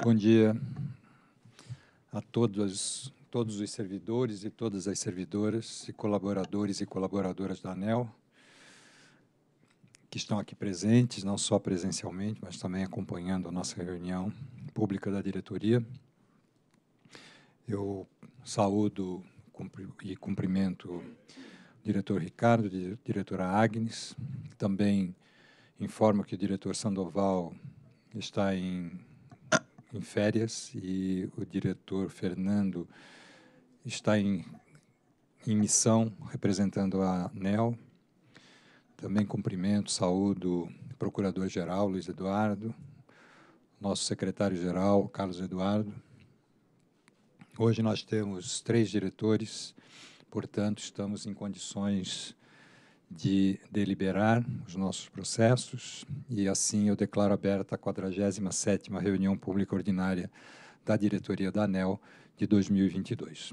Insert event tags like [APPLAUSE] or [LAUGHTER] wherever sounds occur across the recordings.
Bom dia a todos, todos os servidores e todas as servidoras e colaboradores e colaboradoras da ANEL que estão aqui presentes, não só presencialmente, mas também acompanhando a nossa reunião pública da diretoria. Eu saúdo e cumprimento o diretor Ricardo, a diretora Agnes, também informo que o diretor Sandoval está em em férias e o diretor Fernando está em, em missão representando a ANEL. Também cumprimento, saúdo o procurador-geral Luiz Eduardo, nosso secretário-geral Carlos Eduardo. Hoje nós temos três diretores, portanto, estamos em condições de deliberar os nossos processos e assim eu declaro aberta a 47ª reunião pública ordinária da diretoria da ANEL de 2022.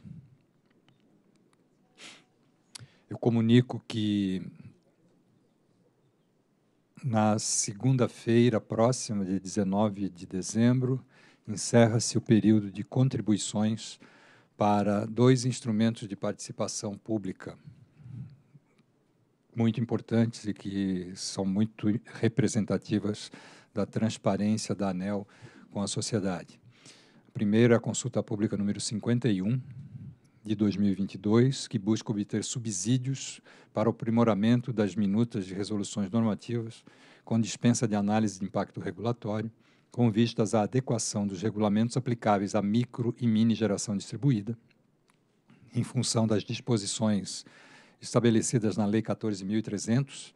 Eu comunico que na segunda-feira próxima de 19 de dezembro encerra-se o período de contribuições para dois instrumentos de participação pública muito importantes e que são muito representativas da transparência da ANEL com a sociedade. A primeira é a consulta pública número 51 de 2022, que busca obter subsídios para o aprimoramento das minutas de resoluções normativas com dispensa de análise de impacto regulatório, com vistas à adequação dos regulamentos aplicáveis à micro e mini geração distribuída, em função das disposições estabelecidas na Lei 14.300,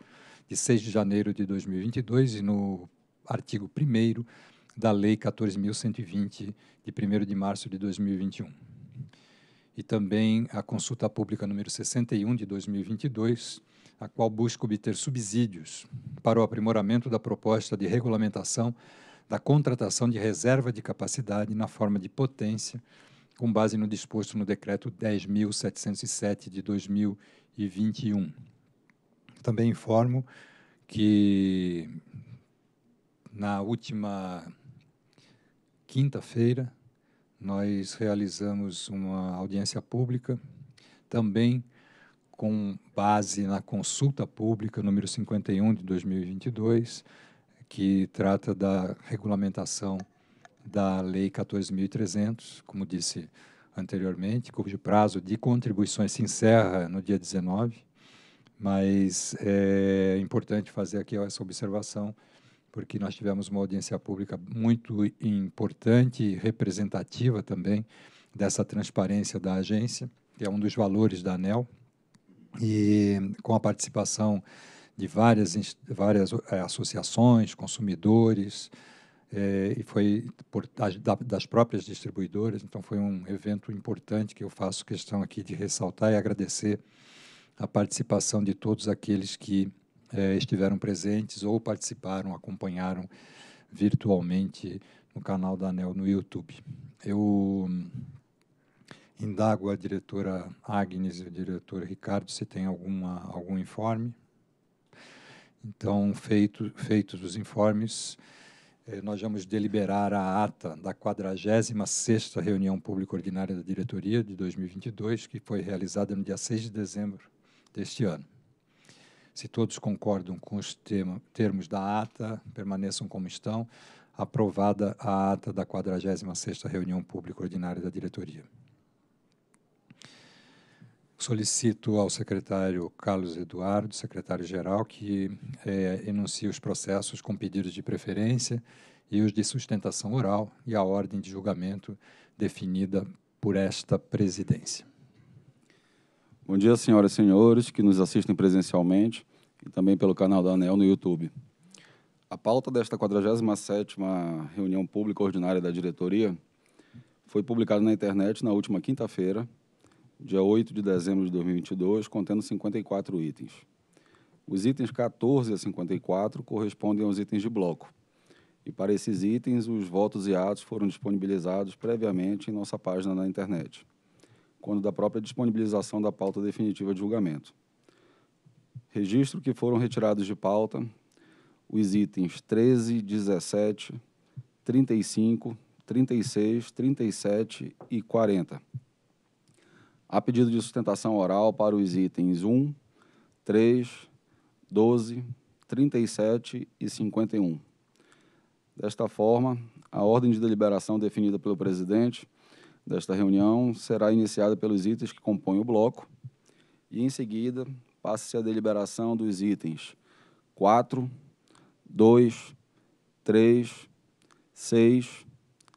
de 6 de janeiro de 2022, e no artigo 1 da Lei 14.120, de 1 de março de 2021. E também a consulta pública número 61 de 2022, a qual busca obter subsídios para o aprimoramento da proposta de regulamentação da contratação de reserva de capacidade na forma de potência, com base no disposto no Decreto 10.707 de 2021 e 21. Também informo que na última quinta-feira nós realizamos uma audiência pública também com base na consulta pública número 51 de 2022, que trata da regulamentação da Lei 14.300, como disse anteriormente, cujo prazo de contribuições se encerra no dia 19, mas eh, é importante fazer aqui essa observação, porque nós tivemos uma audiência pública muito importante e representativa também dessa transparência da agência, que é um dos valores da ANEL, e com a participação de várias, várias eh, associações, consumidores, é, e foi por, da, das próprias distribuidoras, então foi um evento importante que eu faço questão aqui de ressaltar e agradecer a participação de todos aqueles que é, estiveram presentes ou participaram, acompanharam virtualmente no canal da ANEL no YouTube. Eu hum, indago a diretora Agnes e o diretor Ricardo se tem alguma, algum informe. Então, feito, feitos os informes, eh, nós vamos deliberar a ata da 46ª reunião pública ordinária da diretoria de 2022, que foi realizada no dia 6 de dezembro deste ano. Se todos concordam com os termos da ata, permaneçam como estão. Aprovada a ata da 46ª reunião pública ordinária da diretoria. Solicito ao secretário Carlos Eduardo, secretário-geral, que é, enuncie os processos com pedidos de preferência e os de sustentação oral e a ordem de julgamento definida por esta presidência. Bom dia, senhoras e senhores que nos assistem presencialmente e também pelo canal da ANEL no YouTube. A pauta desta 47ª reunião pública ordinária da diretoria foi publicada na internet na última quinta-feira, dia 8 de dezembro de 2022, contendo 54 itens. Os itens 14 a 54 correspondem aos itens de bloco. E para esses itens, os votos e atos foram disponibilizados previamente em nossa página na internet, quando da própria disponibilização da pauta definitiva de julgamento. Registro que foram retirados de pauta os itens 13, 17, 35, 36, 37 e 40. Há pedido de sustentação oral para os itens 1, 3, 12, 37 e 51. Desta forma, a ordem de deliberação definida pelo presidente desta reunião será iniciada pelos itens que compõem o bloco e, em seguida, passa-se a deliberação dos itens 4, 2, 3, 6,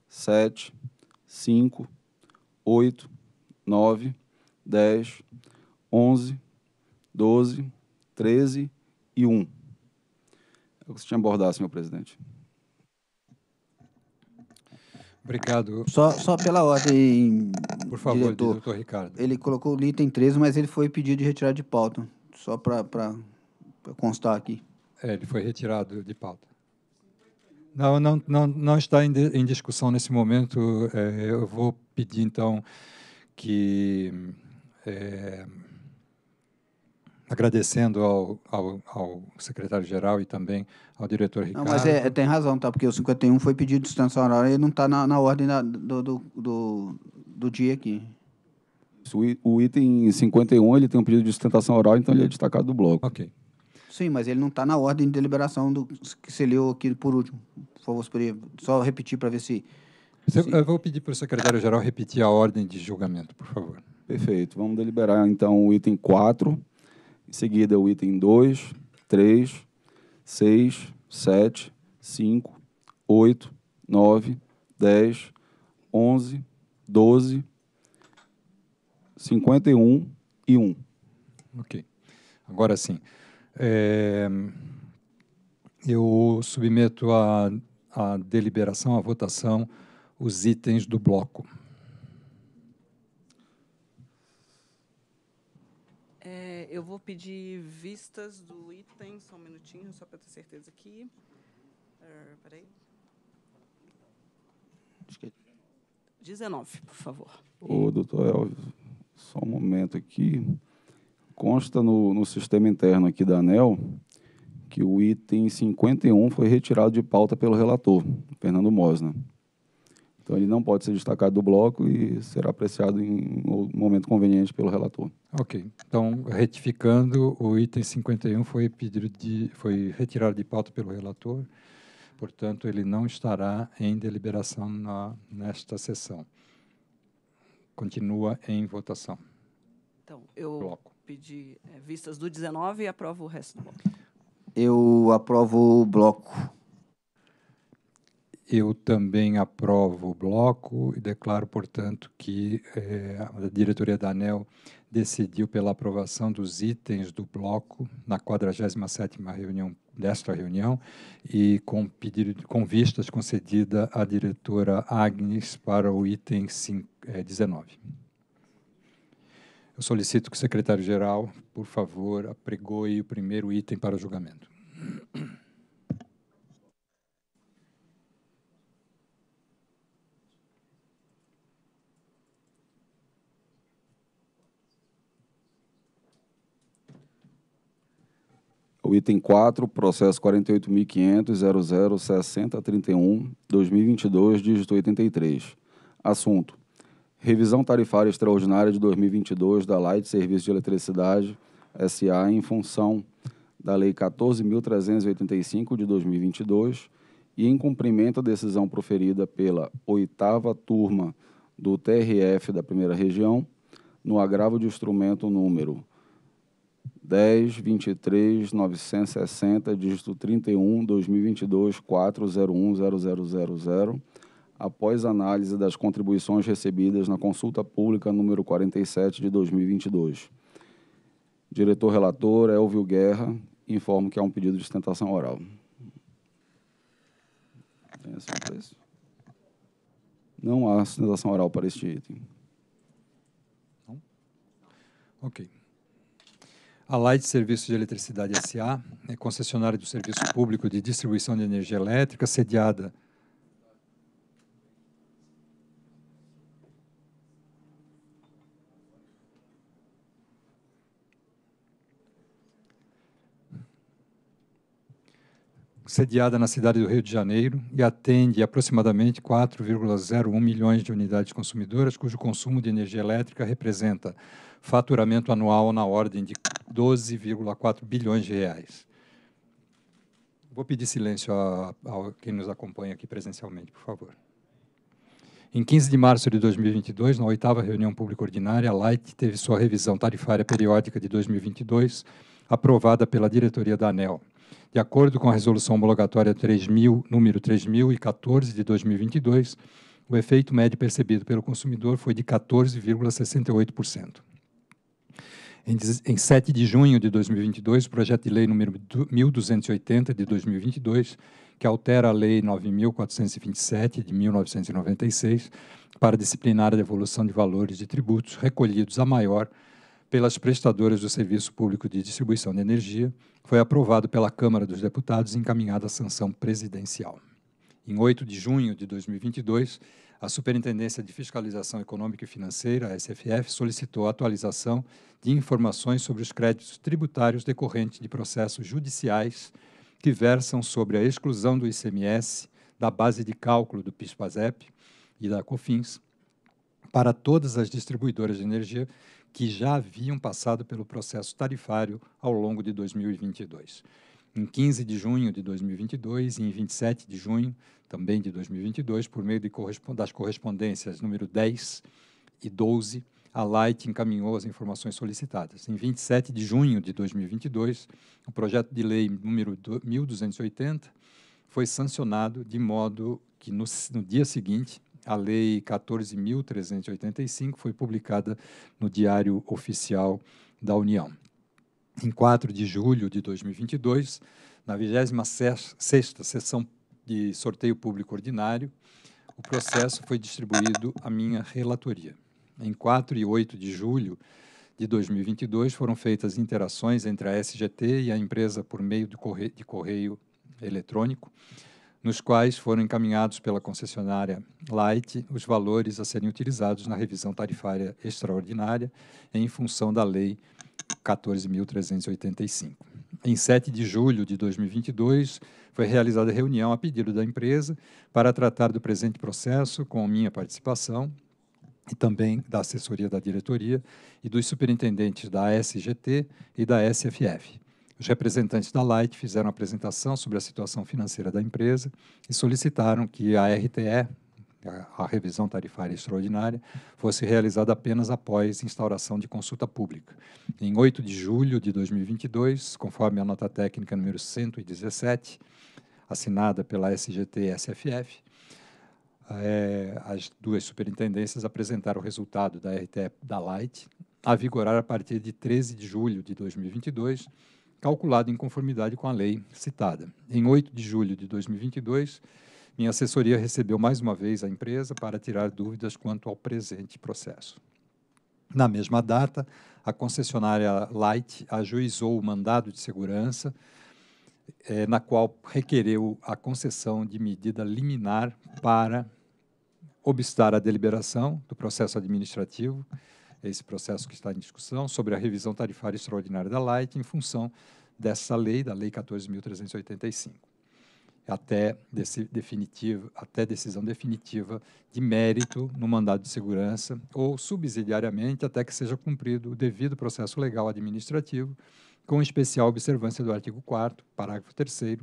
7, 5, 8, 9, 10, 11, 12, 13 e 1. É o que você tinha abordado, senhor presidente. Obrigado. Só, só pela ordem, Por favor, diretor, doutor Ricardo. Ele colocou o item 13, mas ele foi pedido de retirar de pauta, só para constar aqui. É, ele foi retirado de pauta. Não, não, não, não está em, em discussão nesse momento. É, eu vou pedir, então, que é, agradecendo ao, ao, ao secretário-geral e também ao diretor Ricardo. Não, mas é, tem razão, tá? Porque o 51 foi pedido de sustentação horária e não está na, na, ordem da, do, do, do, do dia aqui. O item 51 ele tem um pedido de sustentação oral, então ele é destacado do bloco. Ok. Sim, mas ele não está na ordem de deliberação do que você leu aqui por último. Por favor, só repetir para ver se, se... Eu vou pedir para o secretário-geral repetir a ordem de julgamento, por favor. Perfeito. Vamos deliberar então o item 4, em seguida o item 2, 3, 6, 7, 5, 8, 9, 10, 11, 12, 51 e 1. Ok. Agora sim. É... Eu submeto à, à deliberação, à votação, os itens do bloco. eu vou pedir vistas do item, só um minutinho, só para ter certeza aqui. Uh, er, aí. Acho que é 19, por favor. Ô, doutor Elvio, só um momento aqui. Consta no, no sistema interno aqui da ANEL que o item 51 foi retirado de pauta pelo relator, Fernando Mosna. Então, ele não pode ser destacado do bloco e será apreciado em um momento conveniente pelo relator. Ok, então, retificando, o item 51 foi, pedido de, foi retirado de pauta pelo relator, portanto, ele não estará em deliberação na, nesta sessão. Continua em votação. Então, eu bloco. pedi é, vistas do 19 e aprovo o resto do bloco. Eu aprovo o bloco. Eu também aprovo o bloco e declaro, portanto, que é, a diretoria da ANEL decidiu pela aprovação dos itens do bloco na 47ª reunião desta reunião e com pedido com vistas concedida à diretora Agnes para o item 5, é, 19. Eu solicito que o secretário-geral, por favor, apregoe o primeiro item para julgamento. O item 4, processo 48.500.006031-2022, dígito 83. Assunto: Revisão tarifária extraordinária de 2022 da Light Serviço de Eletricidade SA em função da Lei 14.385 de 2022 e em cumprimento à decisão proferida pela oitava turma do TRF da Primeira Região no agravo de instrumento número 10 23 960, dígito 31 2022 401 000. após análise das contribuições recebidas na consulta pública número 47 de 2022. Diretor relator Elvio Guerra, informo que há um pedido de sustentação oral. Não há sustentação oral para este item. Não? Ok. A Light Serviços de Eletricidade SA é né, concessionária do Serviço Público de Distribuição de Energia Elétrica, sediada sediada na cidade do Rio de Janeiro e atende aproximadamente 4,01 milhões de unidades consumidoras, cujo consumo de energia elétrica representa faturamento anual na ordem de 12,4 bilhões de reais. Vou pedir silêncio a, a quem nos acompanha aqui presencialmente, por favor. Em 15 de março de 2022, na oitava reunião pública ordinária, a Light teve sua revisão tarifária periódica de 2022 aprovada pela diretoria da ANEL. De acordo com a resolução homologatória 3000, número 3014 de 2022, o efeito médio percebido pelo consumidor foi de 14,68%. Em 7 de junho de 2022, o projeto de lei número 1280 de 2022, que altera a lei 9427 de 1996 para disciplinar a devolução de valores de tributos recolhidos a maior pelas prestadoras do serviço público de distribuição de energia, foi aprovado pela Câmara dos Deputados e encaminhado à sanção presidencial. Em 8 de junho de 2022, a Superintendência de Fiscalização Econômica e Financeira, a SFF, solicitou a atualização de informações sobre os créditos tributários decorrentes de processos judiciais que versam sobre a exclusão do ICMS da base de cálculo do PIS/PASEP e da COFINS para todas as distribuidoras de energia que já haviam passado pelo processo tarifário ao longo de 2022 em 15 de junho de 2022 e em 27 de junho também de 2022, por meio correspond das correspondências número 10 e 12, a Light encaminhou as informações solicitadas. Em 27 de junho de 2022, o projeto de lei número 1280 foi sancionado de modo que no, no dia seguinte, a Lei 14.385 foi publicada no Diário Oficial da União. Em 4 de julho de 2022, na 26ª Sessão de sorteio público ordinário, o processo foi distribuído à minha relatoria. Em 4 e 8 de julho de 2022 foram feitas interações entre a SGT e a empresa por meio de correio, de correio eletrônico, nos quais foram encaminhados pela concessionária Light os valores a serem utilizados na revisão tarifária extraordinária em função da Lei 14.385 em 7 de julho de 2022, foi realizada reunião a pedido da empresa para tratar do presente processo com minha participação e também da assessoria da diretoria e dos superintendentes da SGT e da SFF. Os representantes da Light fizeram apresentação sobre a situação financeira da empresa e solicitaram que a RTE, a, revisão tarifária extraordinária, fosse realizada apenas após instauração de consulta pública. Em 8 de julho de 2022, conforme a nota técnica número 117, assinada pela SGT SFF, é, eh, as duas superintendências apresentaram o resultado da RTE da Light a vigorar a partir de 13 de julho de 2022, calculado em conformidade com a lei citada. Em 8 de julho de 2022, minha assessoria recebeu mais uma vez a empresa para tirar dúvidas quanto ao presente processo. Na mesma data, a concessionária Light ajuizou o mandado de segurança, eh, na qual requereu a concessão de medida liminar para obstar a deliberação do processo administrativo, esse processo que está em discussão, sobre a revisão tarifária extraordinária da Light, em função dessa lei, da Lei 14.385 até desse definitivo, até decisão definitiva de mérito no mandado de segurança ou subsidiariamente até que seja cumprido o devido processo legal administrativo, com especial observância do artigo 4º, parágrafo 3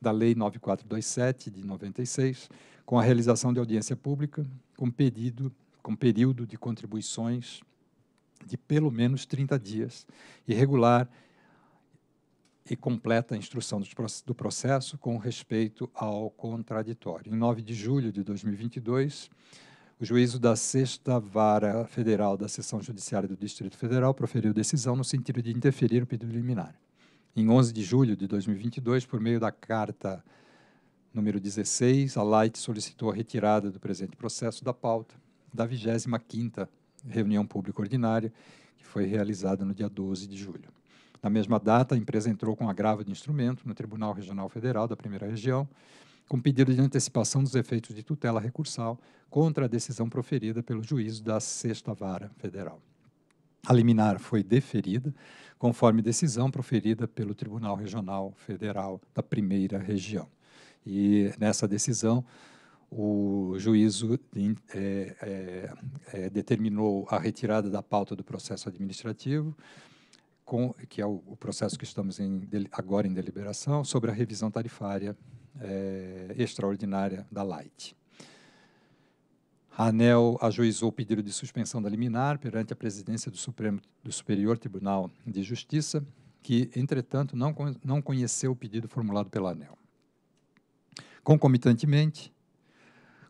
da Lei 9427 de 96, com a realização de audiência pública com pedido com período de contribuições de pelo menos 30 dias e regular e completa a instrução do processo com respeito ao contraditório. Em 9 de julho de 2022, o juízo da Sexta Vara Federal da Seção Judiciária do Distrito Federal proferiu decisão no sentido de interferir o pedido liminar. Em 11 de julho de 2022, por meio da carta número 16, a Light solicitou a retirada do presente processo da pauta da 25ª reunião pública ordinária, que foi realizada no dia 12 de julho. Na mesma data, a empresa entrou com agravo de instrumento no Tribunal Regional Federal da Primeira Região, com pedido de antecipação dos efeitos de tutela recursal contra a decisão proferida pelo juízo da Sexta Vara Federal. A liminar foi deferida, conforme decisão proferida pelo Tribunal Regional Federal da Primeira Região. E nessa decisão, o juízo é, é, é, determinou a retirada da pauta do processo administrativo, com, que é o, o, processo que estamos em, agora em deliberação, sobre a revisão tarifária é, extraordinária da Light. A ANEL ajuizou o pedido de suspensão da liminar perante a presidência do, Supremo, do Superior Tribunal de Justiça, que, entretanto, não, não conheceu o pedido formulado pela ANEL. Concomitantemente,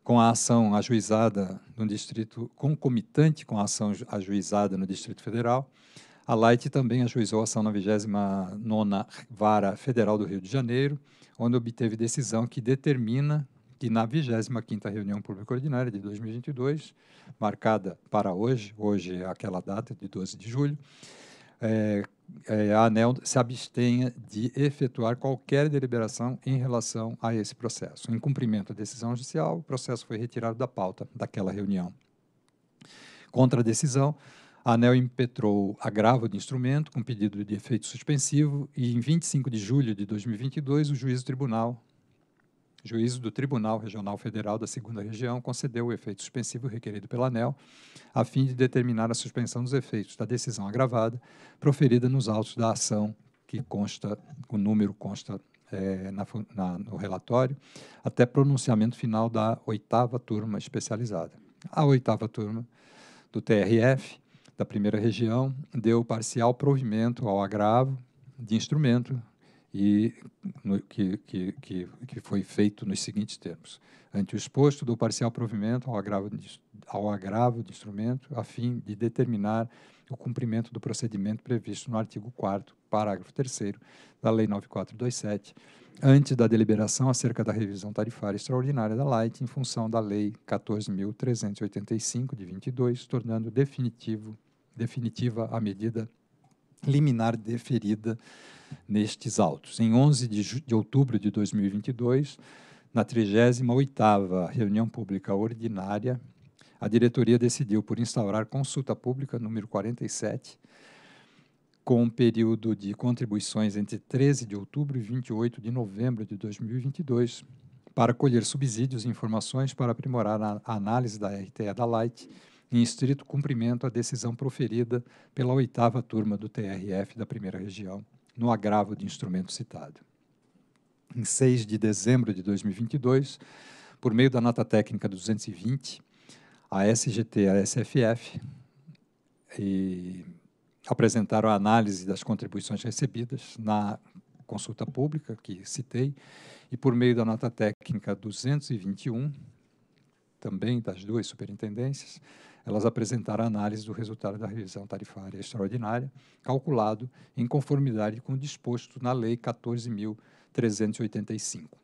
com a ação ajuizada no Distrito, concomitante com a ação ajuizada no Distrito Federal, a Light também ajuizou ação na 29ª Vara Federal do Rio de Janeiro, onde obteve decisão que determina que na 25ª reunião pública ordinária de 2022, marcada para hoje, hoje é aquela data de 12 de julho, é, é, a ANEL se abstenha de efetuar qualquer deliberação em relação a esse processo. Em cumprimento à decisão judicial, o processo foi retirado da pauta daquela reunião. Contra a decisão, a ANEL impetrou agravo de instrumento com pedido de efeito suspensivo e, em 25 de julho de 2022, o juízo tribunal, juízo do Tribunal Regional Federal da 2 Região concedeu o efeito suspensivo requerido pela ANEL, a fim de determinar a suspensão dos efeitos da decisão agravada proferida nos autos da ação que consta, o número consta é, na, na, no relatório, até pronunciamento final da oitava turma especializada. A oitava turma do TRF da primeira região deu parcial provimento ao agravo de instrumento e no, que, que, que, que, foi feito nos seguintes termos. Ante o exposto, do parcial provimento ao agravo, de, ao agravo de instrumento, a fim de determinar do cumprimento do procedimento previsto no artigo 4 parágrafo 3 da Lei 9427, antes da deliberação acerca da revisão tarifária extraordinária da Light em função da Lei 14.385, de 22, tornando definitivo, definitiva a medida liminar deferida nestes autos. Em 11 de, de outubro de 2022, na 38ª reunião pública ordinária, a diretoria decidiu por instaurar consulta pública número 47, com um período de contribuições entre 13 de outubro e 28 de novembro de 2022, para colher subsídios e informações para aprimorar a análise da RTE da Light em estrito cumprimento à decisão proferida pela oitava turma do TRF da primeira região, no agravo de instrumento citado. Em 6 de dezembro de 2022, por meio da nota técnica 220, a SGT, a SFF, e apresentaram a análise das contribuições recebidas na consulta pública que citei e por meio da nota técnica 221, também das duas superintendências, elas apresentaram a análise do resultado da revisão tarifária extraordinária, calculado em conformidade com o disposto na Lei 14.385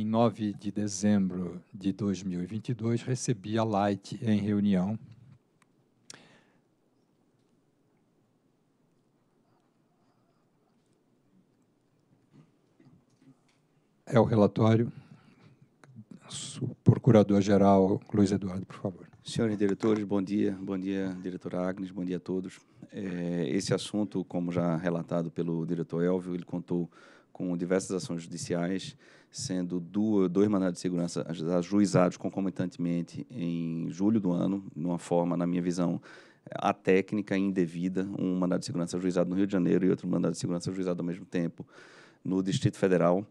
em 9 de dezembro de 2022, recebi a Light em reunião. É o relatório. Procurador-Geral Luiz Eduardo, por favor. Senhores diretores, bom dia. Bom dia, diretora Agnes, bom dia a todos. É, esse assunto, como já relatado pelo diretor Elvio, ele contou com diversas ações judiciais, sendo duas, dois mandados de segurança ajuizados concomitantemente em julho do ano, de uma forma, na minha visão, a técnica indevida, um mandado de segurança ajuizado no Rio de Janeiro e outro mandado de segurança ajuizado ao mesmo tempo no Distrito Federal.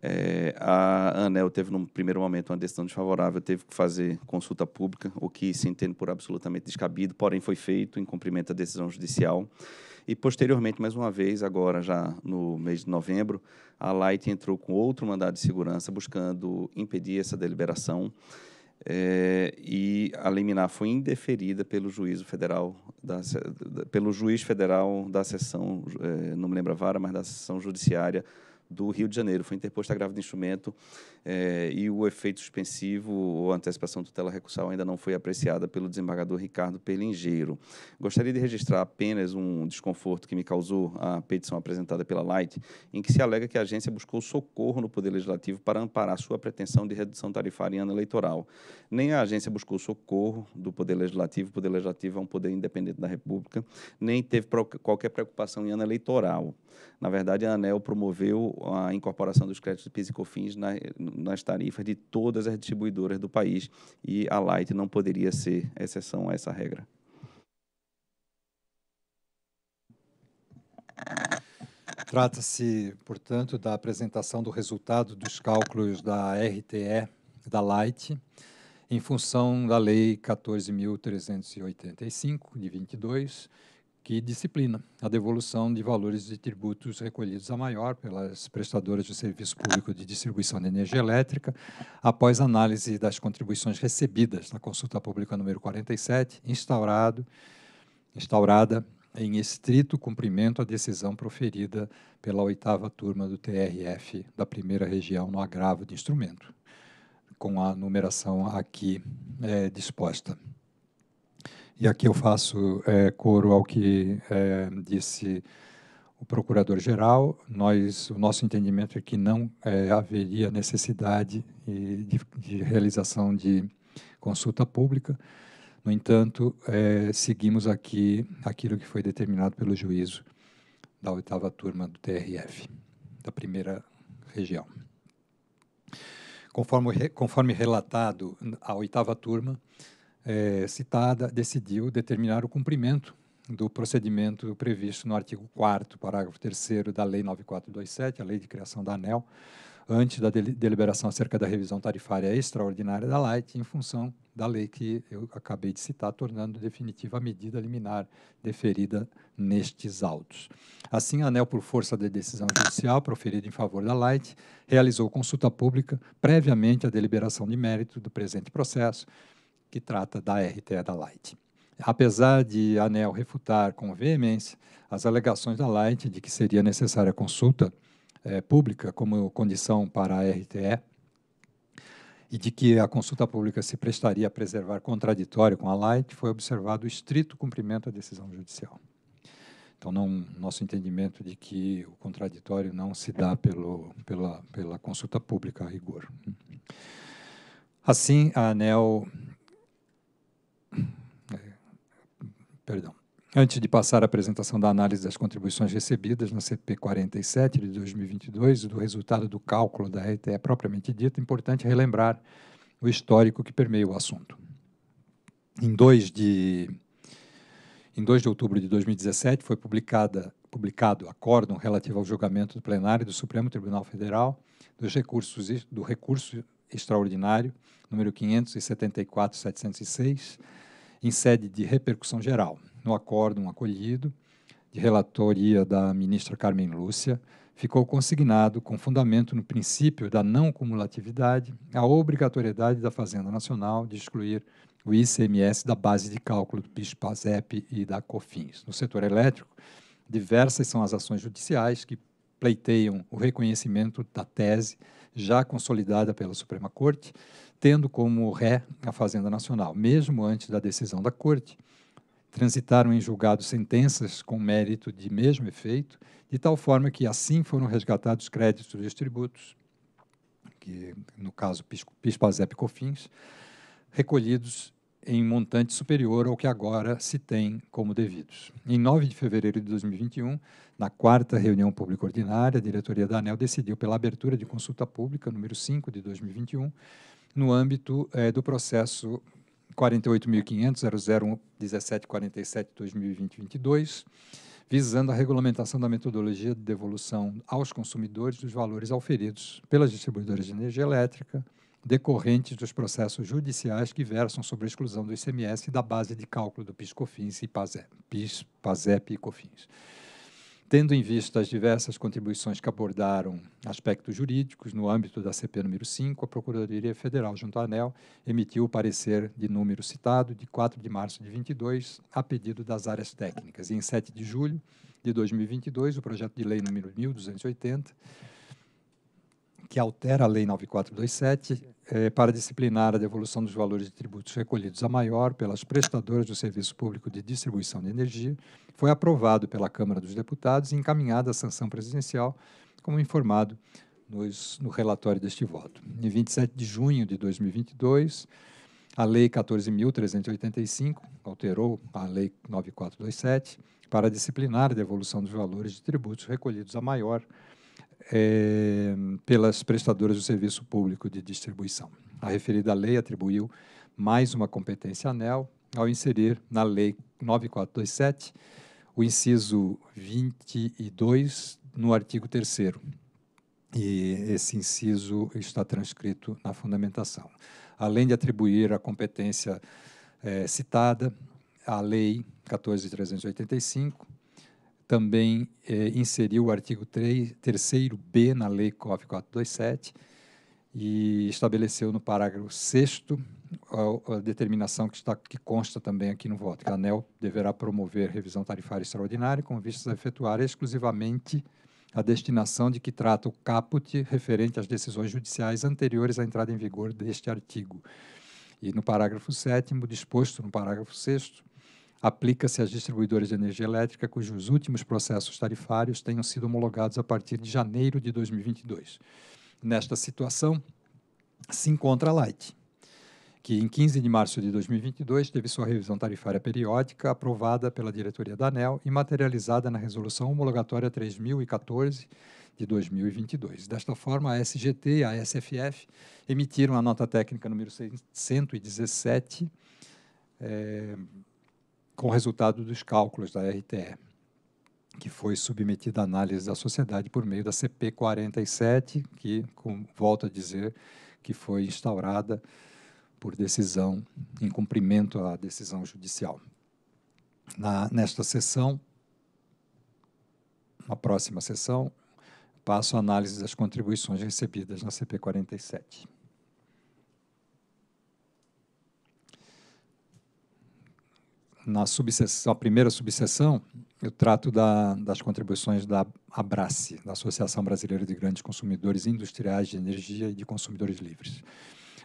É, a ANEL teve, num primeiro momento, uma decisão desfavorável, teve que fazer consulta pública, o que se entende por absolutamente descabido, porém foi feito em cumprimento à decisão judicial. E posteriormente, mais uma vez, agora já no mês de novembro, a Light entrou com outro mandado de segurança buscando impedir essa deliberação. É, e a liminar foi indeferida pelo juízo federal da, pelo juiz federal da sessão, é, não me lembro a vara, mas da sessão judiciária do Rio de Janeiro. Foi interposta a grava de instrumento eh, e o efeito suspensivo ou antecipação tutela recursal ainda não foi apreciada pelo desembargador Ricardo Perlingeiro. Gostaria de registrar apenas um desconforto que me causou a petição apresentada pela Light, em que se alega que a agência buscou socorro no Poder Legislativo para amparar sua pretensão de redução tarifária em ano eleitoral. Nem a agência buscou socorro do Poder Legislativo, o Poder Legislativo é um poder independente da República, nem teve qualquer preocupação em ano eleitoral. Na verdade, a ANEL promoveu a incorporação dos créditos do PIS e COFINS na, nas tarifas de todas as distribuidoras do país e a Light não poderia ser exceção a essa regra. Trata-se, portanto, da apresentação do resultado dos cálculos da RTE da Light em função da Lei 14.385, de 22, que disciplina a devolução de valores de tributos recolhidos a maior pelas prestadoras de serviço público de distribuição de energia elétrica, após análise das contribuições recebidas na consulta pública número 47, instaurado, instaurada em estrito cumprimento à decisão proferida pela oitava turma do TRF da primeira região no agravo de instrumento, com a numeração aqui é, disposta e aqui eu faço é, coro ao que é, disse o procurador-geral, nós, o nosso entendimento é que não é, haveria necessidade de, de, realização de consulta pública. No entanto, é, seguimos aqui aquilo que foi determinado pelo juízo da oitava turma do TRF, da primeira região. Conforme, conforme relatado, a oitava turma é, citada decidiu determinar o cumprimento do procedimento previsto no artigo 4 parágrafo 3 da Lei 9427, a Lei de Criação da ANEL, antes da deliberação acerca da revisão tarifária extraordinária da Light, em função da lei que eu acabei de citar, tornando definitiva a medida liminar deferida nestes autos. Assim, a ANEL, por força da de decisão judicial proferida em favor da Light, realizou consulta pública previamente à deliberação de mérito do presente processo, que trata da RTE da Light. Apesar de ANEL refutar com veemência as alegações da Light de que seria necessária consulta é, pública como condição para a RTE e de que a consulta pública se prestaria a preservar contraditório com a Light, foi observado o estrito cumprimento da decisão judicial. Então, não, nosso entendimento de que o contraditório não se dá pelo, pela, pela consulta pública a rigor. Assim, a ANEL Perdão. Antes de passar à apresentação da análise das contribuições recebidas na CP 47 de 2022 e do resultado do cálculo da RTE propriamente dita, é importante relembrar o histórico que permeia o assunto. Em 2 de, em 2 de outubro de 2017 foi publicada, publicado o acórdão relativo ao julgamento do plenário do Supremo Tribunal Federal dos recursos, do recurso extraordinário número 574.706 em sede de repercussão geral, no acórdão acolhido, de relatoria da ministra Carmen Lúcia, ficou consignado, com fundamento no princípio da não cumulatividade, a obrigatoriedade da Fazenda Nacional de excluir o ICMS da base de cálculo do PIS-PASEP e da COFINS. No setor elétrico, diversas são as ações judiciais que pleiteiam o reconhecimento da tese já consolidada pela Suprema Corte tendo como ré a Fazenda Nacional. Mesmo antes da decisão da Corte, transitaram em julgado sentenças com mérito de mesmo efeito, de tal forma que assim foram resgatados créditos dos tributos, que no caso PIS/PASEP e COFINS, recolhidos em montante superior ao que agora se tem como devidos. Em 9 de fevereiro de 2021, na quarta reunião pública ordinária, a diretoria da ANEL decidiu pela abertura de consulta pública número 5 de 2021, no âmbito é, do processo 48500001747 visando a regulamentação da metodologia de devolução aos consumidores dos valores auferidos pelas distribuidoras de energia elétrica, decorrentes dos processos judiciais que versam sobre a exclusão do ICMS da base de cálculo do PIS-COFINS e PASEP, PIS, PASEP e COFINS tendo em vista as diversas contribuições que abordaram aspectos jurídicos no âmbito da CP número 5, a Procuradoria Federal, junto à ANEL, emitiu o parecer de número citado, de 4 de março de 22, a pedido das áreas técnicas. E em 7 de julho de 2022, o projeto de lei número 1280, que altera a Lei 9427 eh, para disciplinar a devolução dos valores de tributos recolhidos a maior pelas prestadoras do Serviço Público de Distribuição de Energia, foi aprovado pela Câmara dos Deputados e encaminhado à sanção presidencial, como informado nos, no relatório deste voto. Em 27 de junho de 2022, a Lei 14.385 alterou a Lei 9427 para disciplinar a devolução dos valores de tributos recolhidos a maior é, pelas prestadoras do serviço público de distribuição. A referida lei atribuiu mais uma competência à ANEL ao inserir na Lei 9427 o inciso 22 no artigo 3 e esse inciso está transcrito na fundamentação. Além de atribuir a competência é, citada à Lei 14.385, também eh, inseriu o artigo 3 b na Lei COF 427 e estabeleceu no parágrafo 6 a, a, determinação que, está, que consta também aqui no voto, que a ANEL deverá promover revisão tarifária extraordinária com vistas a efetuar exclusivamente a destinação de que trata o caput referente às decisões judiciais anteriores à entrada em vigor deste artigo. E no parágrafo 7 disposto no parágrafo 6 aplica-se às distribuidoras de energia elétrica cujos últimos processos tarifários tenham sido homologados a partir de janeiro de 2022. Nesta situação, se encontra a Light, que em 15 de março de 2022 teve sua revisão tarifária periódica aprovada pela diretoria da ANEL e materializada na resolução homologatória 3014 de 2022. Desta forma, a SGT e a SFF emitiram a nota técnica número 117 é, com o resultado dos cálculos da RTE, que foi submetida à análise da sociedade por meio da CP 47, que, com, volto a dizer, que foi instaurada por decisão, em cumprimento à decisão judicial. Na, nesta sessão, na próxima sessão, passo a análise das contribuições recebidas na CP 47. na subseção, a primeira subseção, eu trato da, das contribuições da ABRACE, da Associação Brasileira de Grandes Consumidores Industriais de Energia e de Consumidores Livres.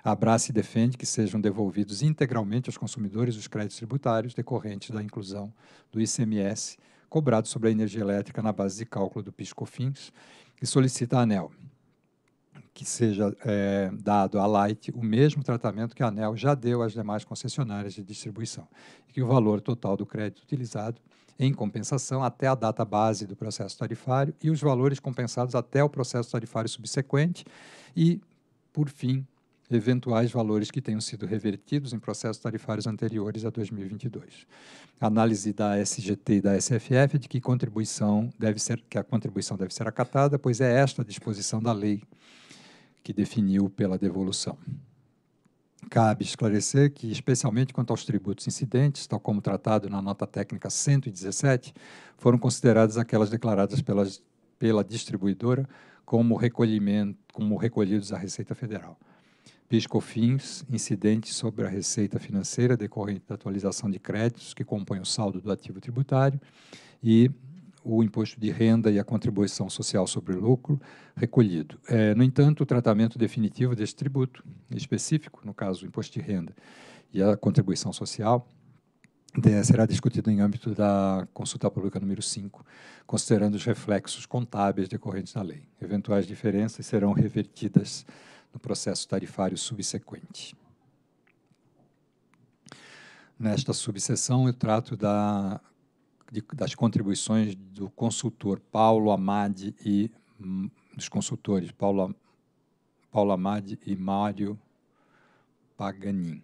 A ABRACE defende que sejam devolvidos integralmente aos consumidores os créditos tributários decorrentes da inclusão do ICMS cobrado sobre a energia elétrica na base de cálculo do PIS-COFINS e solicita a ANEL que seja é, dado à Light o mesmo tratamento que a ANEL já deu às demais concessionárias de distribuição, e que o valor total do crédito utilizado, em compensação, até a data base do processo tarifário e os valores compensados até o processo tarifário subsequente e, por fim, eventuais valores que tenham sido revertidos em processos tarifários anteriores a 2022. A análise da SGT e da SFF de que contribuição deve ser que a contribuição deve ser acatada, pois é esta a disposição da lei que definiu pela devolução. Cabe esclarecer que, especialmente quanto aos tributos incidentes, tal como tratado na nota técnica 117, foram consideradas aquelas declaradas pelas, pela distribuidora como, recolhimento, como recolhidos à Receita Federal. PIS/COFINS, incidentes sobre a receita financeira decorrente da atualização de créditos que compõem o saldo do ativo tributário e o imposto de renda e a contribuição social sobre lucro recolhido. É, no entanto, o tratamento definitivo deste tributo específico, no caso, o imposto de renda e a contribuição social, de, será discutido em âmbito da consulta pública número 5, considerando os reflexos contábeis decorrentes da lei. Eventuais diferenças serão revertidas no processo tarifário subsequente. Nesta subseção, eu trato da de, das contribuições do consultor Paulo Amade e hum, dos consultores Paulo, Paulo Amade e Mário Paganin.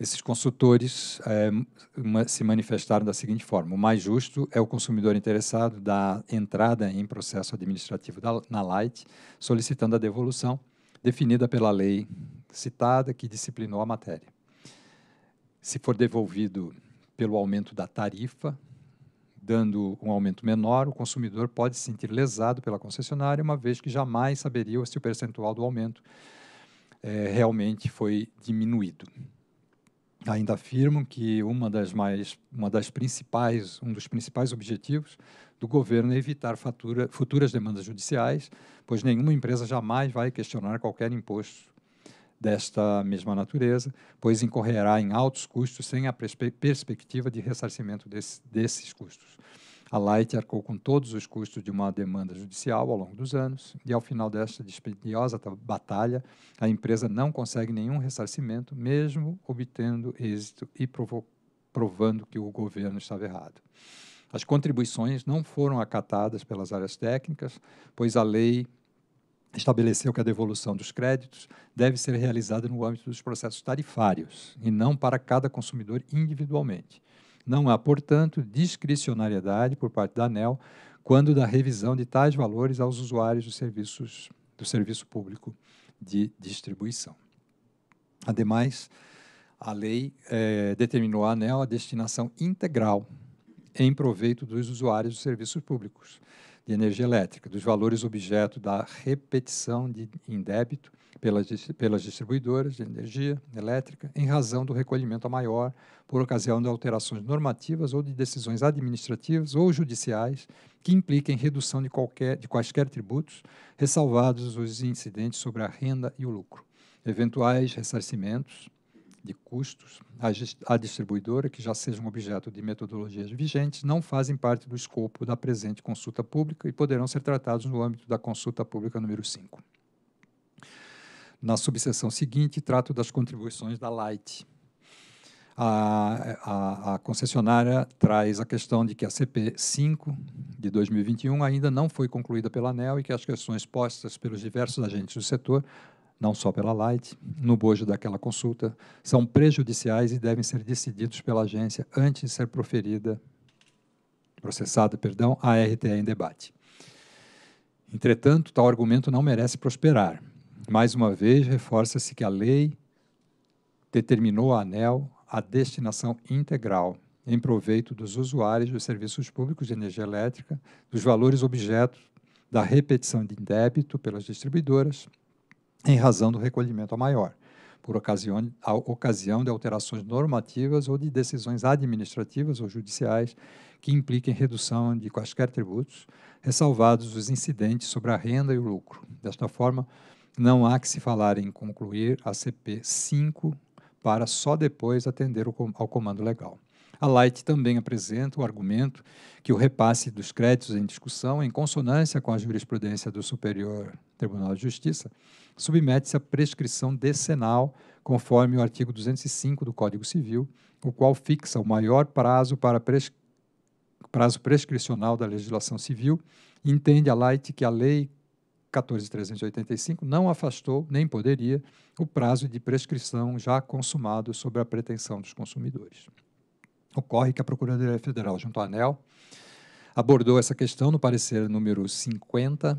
Esses consultores é, uma, se manifestaram da seguinte forma: o mais justo é o consumidor interessado da entrada em processo administrativo da, na Light, solicitando a devolução definida pela lei citada que disciplinou a matéria. Se for devolvido pelo aumento da tarifa, dando um aumento menor, o consumidor pode se sentir lesado pela concessionária, uma vez que jamais saberia se o percentual do aumento é, realmente foi diminuído. Ainda afirmam que uma das mais, uma das principais, um dos principais objetivos do governo é evitar fatura, futuras demandas judiciais, pois nenhuma empresa jamais vai questionar qualquer imposto desta mesma natureza, pois incorrerá em altos custos sem a perspe perspectiva de ressarcimento desse, desses custos. A Light arcou com todos os custos de uma demanda judicial ao longo dos anos, e ao final desta dispendiosa batalha, a empresa não consegue nenhum ressarcimento, mesmo obtendo êxito e provando que o governo estava errado. As contribuições não foram acatadas pelas áreas técnicas, pois a lei estabeleceu que a devolução dos créditos deve ser realizada no âmbito dos processos tarifários e não para cada consumidor individualmente. Não há, portanto, discricionariedade por parte da ANEL quando da revisão de tais valores aos usuários dos serviços do serviço público de distribuição. Ademais, a lei eh, determinou à ANEL a destinação integral em proveito dos usuários dos serviços públicos de energia elétrica, dos valores objeto da repetição de, em débito pelas, pelas distribuidoras de energia elétrica em razão do recolhimento a maior por ocasião de alterações normativas ou de decisões administrativas ou judiciais que impliquem redução de, qualquer, de quaisquer tributos, ressalvados os incidentes sobre a renda e o lucro. Eventuais ressarcimentos de custos à distribuidora que já sejam objeto de metodologias vigentes não fazem parte do escopo da presente consulta pública e poderão ser tratados no âmbito da consulta pública número 5. Na subseção seguinte, trato das contribuições da Light. A, a, a, concessionária traz a questão de que a CP5 de 2021 ainda não foi concluída pela ANEL e que as questões postas pelos diversos agentes do setor não só pela Light, no bojo daquela consulta, são prejudiciais e devem ser decididos pela agência antes de ser proferida, processada, perdão, a RTE em debate. Entretanto, tal argumento não merece prosperar. Mais uma vez, reforça-se que a lei determinou à ANEL a destinação integral em proveito dos usuários dos serviços públicos de energia elétrica dos valores objeto da repetição de débito pelas distribuidoras em razão do recolhimento a maior, por ocasião, a ocasião de alterações normativas ou de decisões administrativas ou judiciais que impliquem redução de quaisquer tributos, ressalvados os incidentes sobre a renda e o lucro. Desta forma, não há que se falar em concluir a CP 5 para só depois atender ao comando legal. A Light também apresenta o argumento que o repasse dos créditos em discussão, em consonância com a jurisprudência do Superior Tribunal de Justiça, submete-se à prescrição decenal, conforme o artigo 205 do Código Civil, o qual fixa o maior prazo para pres... prazo prescricional da legislação civil, entende a Light que a lei 14.385 não afastou, nem poderia, o prazo de prescrição já consumado sobre a pretensão dos consumidores. Ocorre que a Procuradoria Federal, junto à ANEL, abordou essa questão no parecer número 50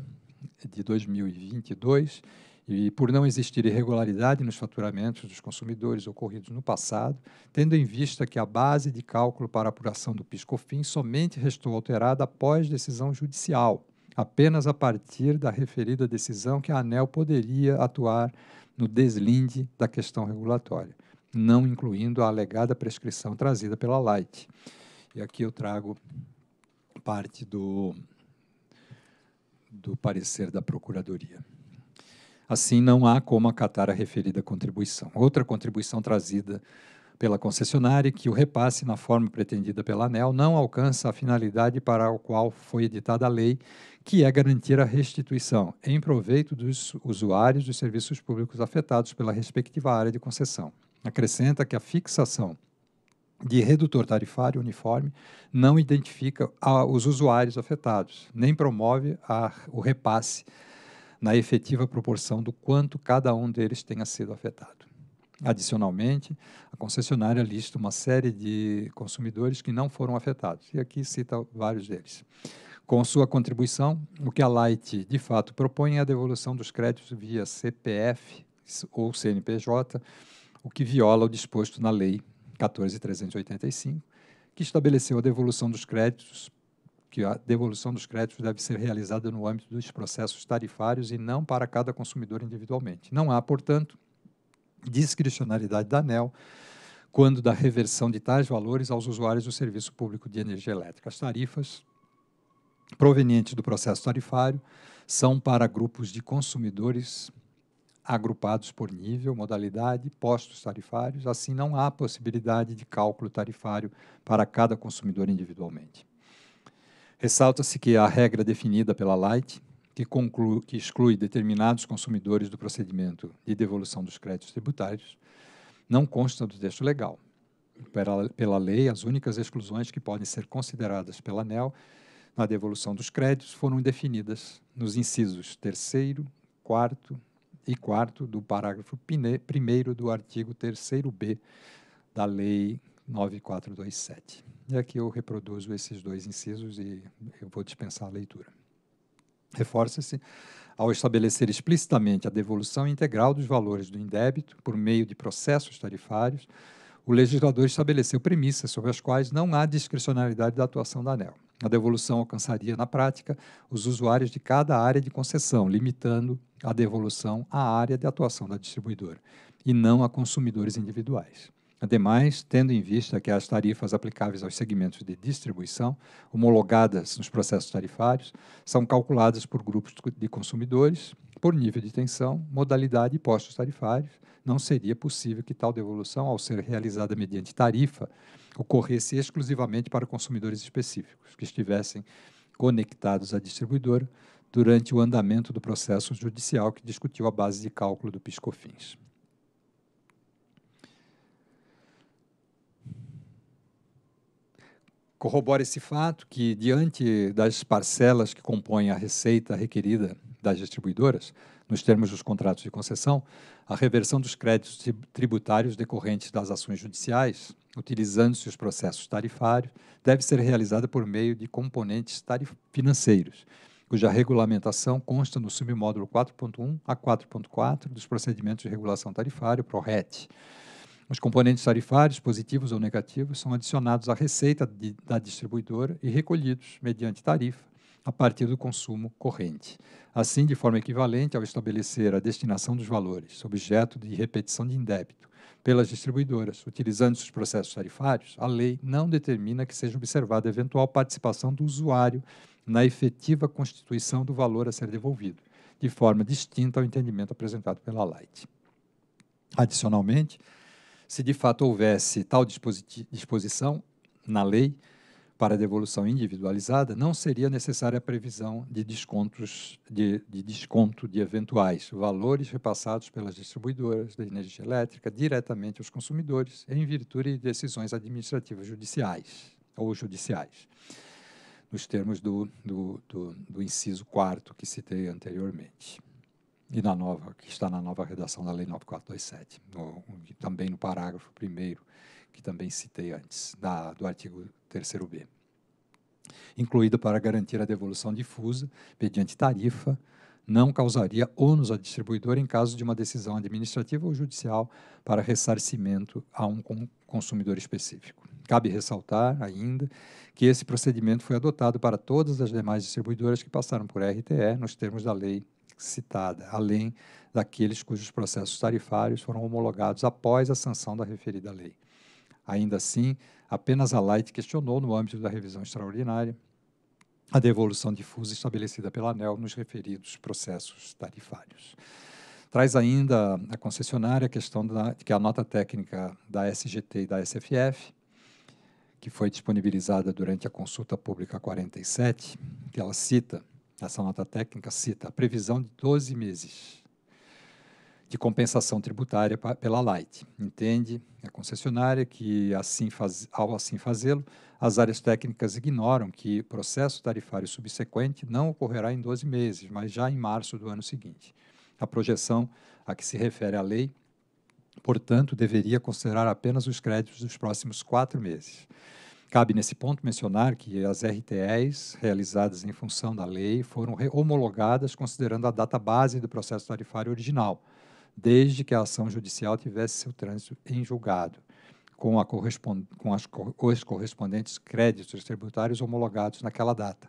de 2022 e por não existir irregularidade nos faturamentos dos consumidores ocorridos no passado, tendo em vista que a base de cálculo para apuração do PISCOFIN somente restou alterada após decisão judicial, apenas a partir da referida decisão que a ANEL poderia atuar no deslinde da questão regulatória não incluindo a alegada prescrição trazida pela Light. E aqui eu trago parte do, do parecer da Procuradoria. Assim, não há como acatar a referida contribuição. Outra contribuição trazida pela concessionária é que o repasse na forma pretendida pela ANEL não alcança a finalidade para a qual foi editada a lei, que é garantir a restituição em proveito dos usuários dos serviços públicos afetados pela respectiva área de concessão. Acrescenta que a fixação de redutor tarifário uniforme não identifica a, os usuários afetados, nem promove a, o repasse na efetiva proporção do quanto cada um deles tenha sido afetado. Adicionalmente, a concessionária lista uma série de consumidores que não foram afetados, e aqui cita vários deles. Com sua contribuição, o que a Light de fato propõe é a devolução dos créditos via CPF ou CNPJ, o que viola o disposto na Lei 14.385, que estabeleceu a devolução dos créditos, que a devolução dos créditos deve ser realizada no âmbito dos processos tarifários e não para cada consumidor individualmente. Não há, portanto, discricionalidade da ANEL quando da reversão de tais valores aos usuários do serviço público de energia elétrica. As tarifas provenientes do processo tarifário são para grupos de consumidores agrupados por nível, modalidade, postos tarifários, assim não há possibilidade de cálculo tarifário para cada consumidor individualmente. Ressalta-se que a regra definida pela Light, que, conclui, que exclui determinados consumidores do procedimento de devolução dos créditos tributários, não consta do texto legal. Pela, pela lei, as únicas exclusões que podem ser consideradas pela ANEL na devolução dos créditos foram definidas nos incisos 3, 4, e 4 do parágrafo 1 do artigo 3b da Lei 9427. E aqui eu reproduzo esses dois incisos e eu vou dispensar a leitura. Reforça-se ao estabelecer explicitamente a devolução integral dos valores do indébito por meio de processos tarifários, o legislador estabeleceu premissas sobre as quais não há discricionalidade da atuação da ANEL. A devolução alcançaria, na prática, os usuários de cada área de concessão, limitando a devolução à área de atuação da distribuidora, e não a consumidores individuais. Ademais, tendo em vista que as tarifas aplicáveis aos segmentos de distribuição, homologadas nos processos tarifários, são calculadas por grupos de consumidores, por nível de tensão, modalidade e postos tarifários, não seria possível que tal devolução, ao ser realizada mediante tarifa, ocorresse exclusivamente para consumidores específicos que estivessem conectados à distribuidora durante o andamento do processo judicial que discutiu a base de cálculo do PiscoFins. Corrobora esse fato que, diante das parcelas que compõem a receita requerida das distribuidoras, nos termos dos contratos de concessão, a reversão dos créditos tributários decorrentes das ações judiciais, utilizando-se os processos tarifários, deve ser realizada por meio de componentes financeiros, cuja regulamentação consta no submódulo 4.1 a 4.4 dos procedimentos de regulação tarifário, PRORET. Os componentes tarifários, positivos ou negativos, são adicionados à receita de, da distribuidora e recolhidos mediante tarifa a partir do consumo corrente. Assim, de forma equivalente ao estabelecer a destinação dos valores, objeto de repetição de indébito, pelas distribuidoras, utilizando os processos tarifários, a lei não determina que seja observada a eventual participação do usuário na efetiva constituição do valor a ser devolvido, de forma distinta ao entendimento apresentado pela Light. Adicionalmente, se de fato houvesse tal disposição na lei, para devolução individualizada, não seria necessária a previsão de descontos de, de, desconto de eventuais valores repassados pelas distribuidoras da energia elétrica diretamente aos consumidores em virtude de decisões administrativas judiciais ou judiciais, nos termos do, do, do, do inciso 4 que citei anteriormente e na nova que está na nova redação da lei 9427, no, também no parágrafo primeiro que também citei antes, da, do artigo 3b. Incluído para garantir a devolução difusa, mediante tarifa, não causaria ônus ao distribuidor em caso de uma decisão administrativa ou judicial para ressarcimento a um consumidor específico. Cabe ressaltar ainda que esse procedimento foi adotado para todas as demais distribuidoras que passaram por RTE nos termos da lei citada, além daqueles cujos processos tarifários foram homologados após a sanção da referida lei. Ainda assim, apenas a Light questionou, no âmbito da revisão extraordinária, a devolução difusa estabelecida pela ANEL nos referidos processos tarifários. Traz ainda a concessionária a questão de que a nota técnica da SGT e da SFF, que foi disponibilizada durante a consulta pública 47, que ela cita, essa nota técnica cita a previsão de 12 meses de compensação tributária pela Light. Entende a concessionária que, assim faz, ao assim fazê-lo, as áreas técnicas ignoram que o processo tarifário subsequente não ocorrerá em 12 meses, mas já em março do ano seguinte. A projeção a que se refere a lei, portanto, deveria considerar apenas os créditos dos próximos quatro meses. Cabe nesse ponto mencionar que as RTEs realizadas em função da lei foram homologadas considerando a data base do processo tarifário original, desde que a ação judicial tivesse seu trânsito em julgado, com, a correspond... com as... os correspondentes créditos tributários homologados naquela data,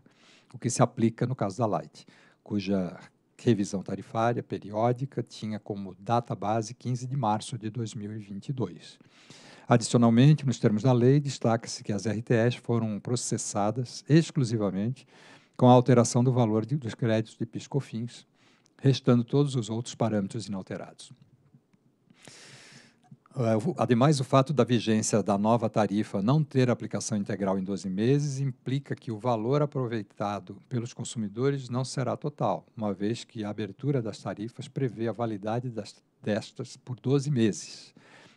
o que se aplica no caso da Light, cuja revisão tarifária periódica tinha como data base 15 de março de 2022. Adicionalmente, nos termos da lei, destaca-se que as RTS foram processadas exclusivamente com a alteração do valor de, dos créditos de PiscoFins restando todos os outros parâmetros inalterados. É, ademais, o fato da vigência da nova tarifa não ter aplicação integral em 12 meses implica que o valor aproveitado pelos consumidores não será total, uma vez que a abertura das tarifas prevê a validade das, destas por 12 meses.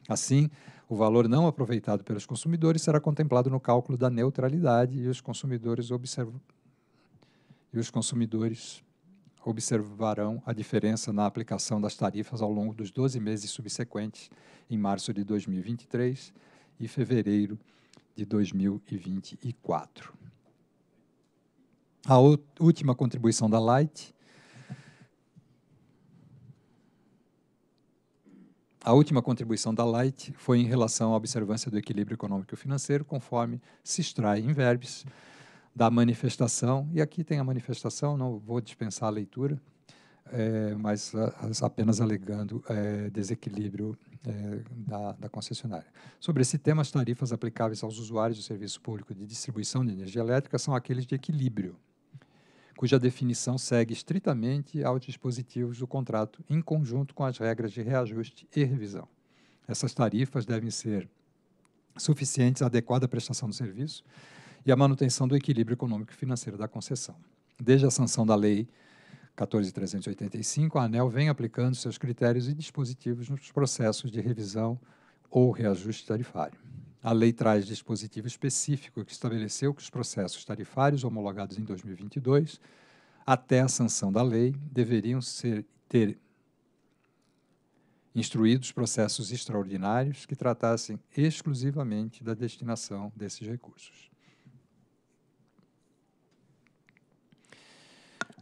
Assim, o valor não aproveitado pelos consumidores será contemplado no cálculo da neutralidade e os consumidores observam e os consumidores observarão a diferença na aplicação das tarifas ao longo dos 12 meses subsequentes, em março de 2023 e fevereiro de 2024. A última contribuição da Light. A última contribuição da Light foi em relação à observância do equilíbrio econômico financeiro, conforme se extrai em verbes da manifestação, e aqui tem a manifestação, não vou dispensar a leitura, é, mas apenas alegando é, desequilíbrio é, da, da, concessionária. Sobre esse tema, as tarifas aplicáveis aos usuários do serviço público de distribuição de energia elétrica são aqueles de equilíbrio, cuja definição segue estritamente aos dispositivos do contrato, em conjunto com as regras de reajuste e revisão. Essas tarifas devem ser suficientes à adequada prestação do serviço, e a manutenção do equilíbrio econômico e financeiro da concessão. Desde a sanção da Lei 14.385, a ANEL vem aplicando seus critérios e dispositivos nos processos de revisão ou reajuste tarifário. A lei traz dispositivo específico que estabeleceu que os processos tarifários homologados em 2022, até a sanção da lei, deveriam ser, ter instruídos processos extraordinários que tratassem exclusivamente da destinação desses recursos.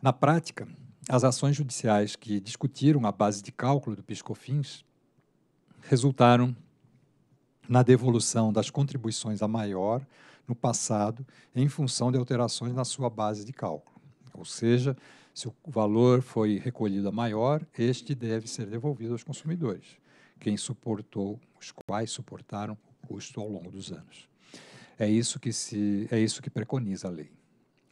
Na prática, as ações judiciais que discutiram a base de cálculo do PiscoFins resultaram na devolução das contribuições a maior no passado em função de alterações na sua base de cálculo. Ou seja, se o valor foi recolhido a maior, este deve ser devolvido aos consumidores, quem suportou, os quais suportaram o custo ao longo dos anos. É isso que se é isso que preconiza a lei.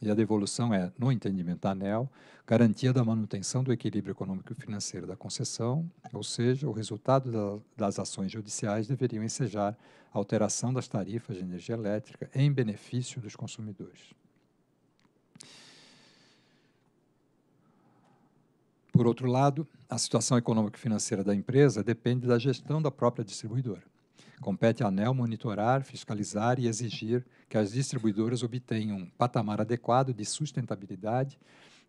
E a devolução é, no entendimento da ANEL, garantia da manutenção do equilíbrio econômico e financeiro da concessão, ou seja, o resultado da, das ações judiciais deveriam ensejar a alteração das tarifas de energia elétrica em benefício dos consumidores. Por outro lado, a situação econômica e financeira da empresa depende da gestão da própria distribuidora. Compete à ANEL monitorar, fiscalizar e exigir que as distribuidoras obtenham um patamar adequado de sustentabilidade,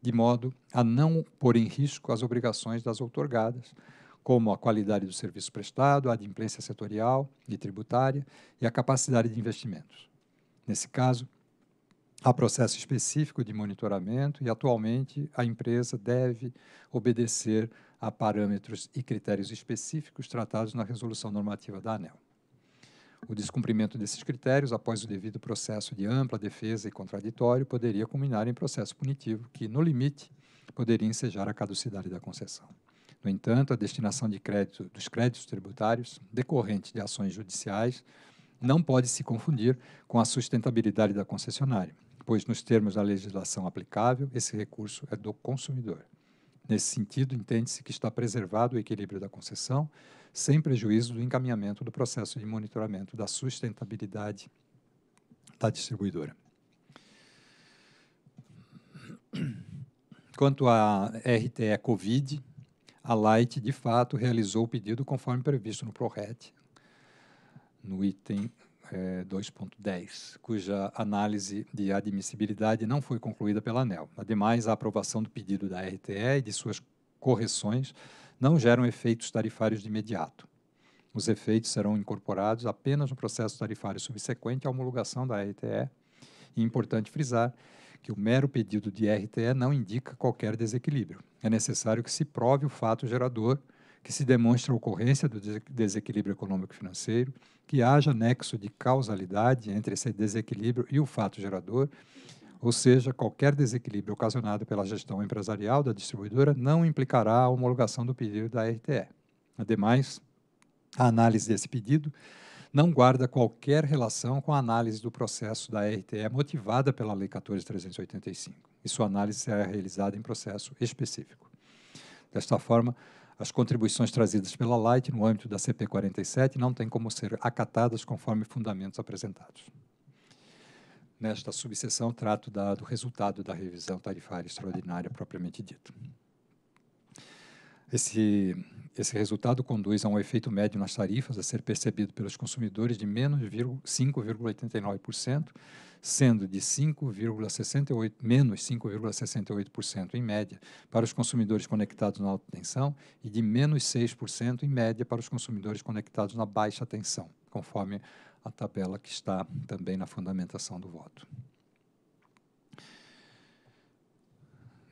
de modo a não pôr em risco as obrigações das outorgadas, como a qualidade do serviço prestado, a adimplência setorial e tributária e a capacidade de investimentos. Nesse caso, Há processo específico de monitoramento e, atualmente, a empresa deve obedecer a parâmetros e critérios específicos tratados na resolução normativa da ANEL. O descumprimento desses critérios, após o devido processo de ampla defesa e contraditório, poderia culminar em processo punitivo, que, no limite, poderia ensejar a caducidade da concessão. No entanto, a destinação de crédito, dos créditos tributários decorrente de ações judiciais não pode se confundir com a sustentabilidade da concessionária, pois, nos termos da legislação aplicável, esse recurso é do consumidor. Nesse sentido, entende-se que está preservado o equilíbrio da concessão, sem prejuízo do encaminhamento do processo de monitoramento da sustentabilidade da distribuidora. Quanto à RTE Covid, a Light, de fato, realizou o pedido conforme previsto no PRORET, no item é, 2.10, cuja análise de admissibilidade não foi concluída pela ANEL. Ademais, a aprovação do pedido da RTE e de suas correções não geram efeitos tarifários de imediato. Os efeitos serão incorporados apenas no processo tarifário subsequente à homologação da RTE. E importante frisar que o mero pedido de RTE não indica qualquer desequilíbrio. É necessário que se prove o fato gerador que se demonstre a ocorrência do desequilíbrio econômico-financeiro, que haja nexo de causalidade entre esse desequilíbrio e o fato gerador, ou seja, qualquer desequilíbrio ocasionado pela gestão empresarial da distribuidora não implicará a homologação do pedido da RTE. Ademais, a análise desse pedido não guarda qualquer relação com a análise do processo da RTE motivada pela Lei 14.385, e sua análise será realizada em processo específico. Desta forma, as contribuições trazidas pela Light no âmbito da CP47 não têm como ser acatadas conforme fundamentos apresentados. Nesta subseção, trato da, do resultado da revisão tarifária extraordinária propriamente dita. Esse, esse resultado conduz a um efeito médio nas tarifas a ser percebido pelos consumidores de menos 5,89%, sendo de 5,68 menos 5,68% em média para os consumidores conectados na alta tensão e de menos 6% em média para os consumidores conectados na baixa tensão, conforme a tabela que está também na fundamentação do voto.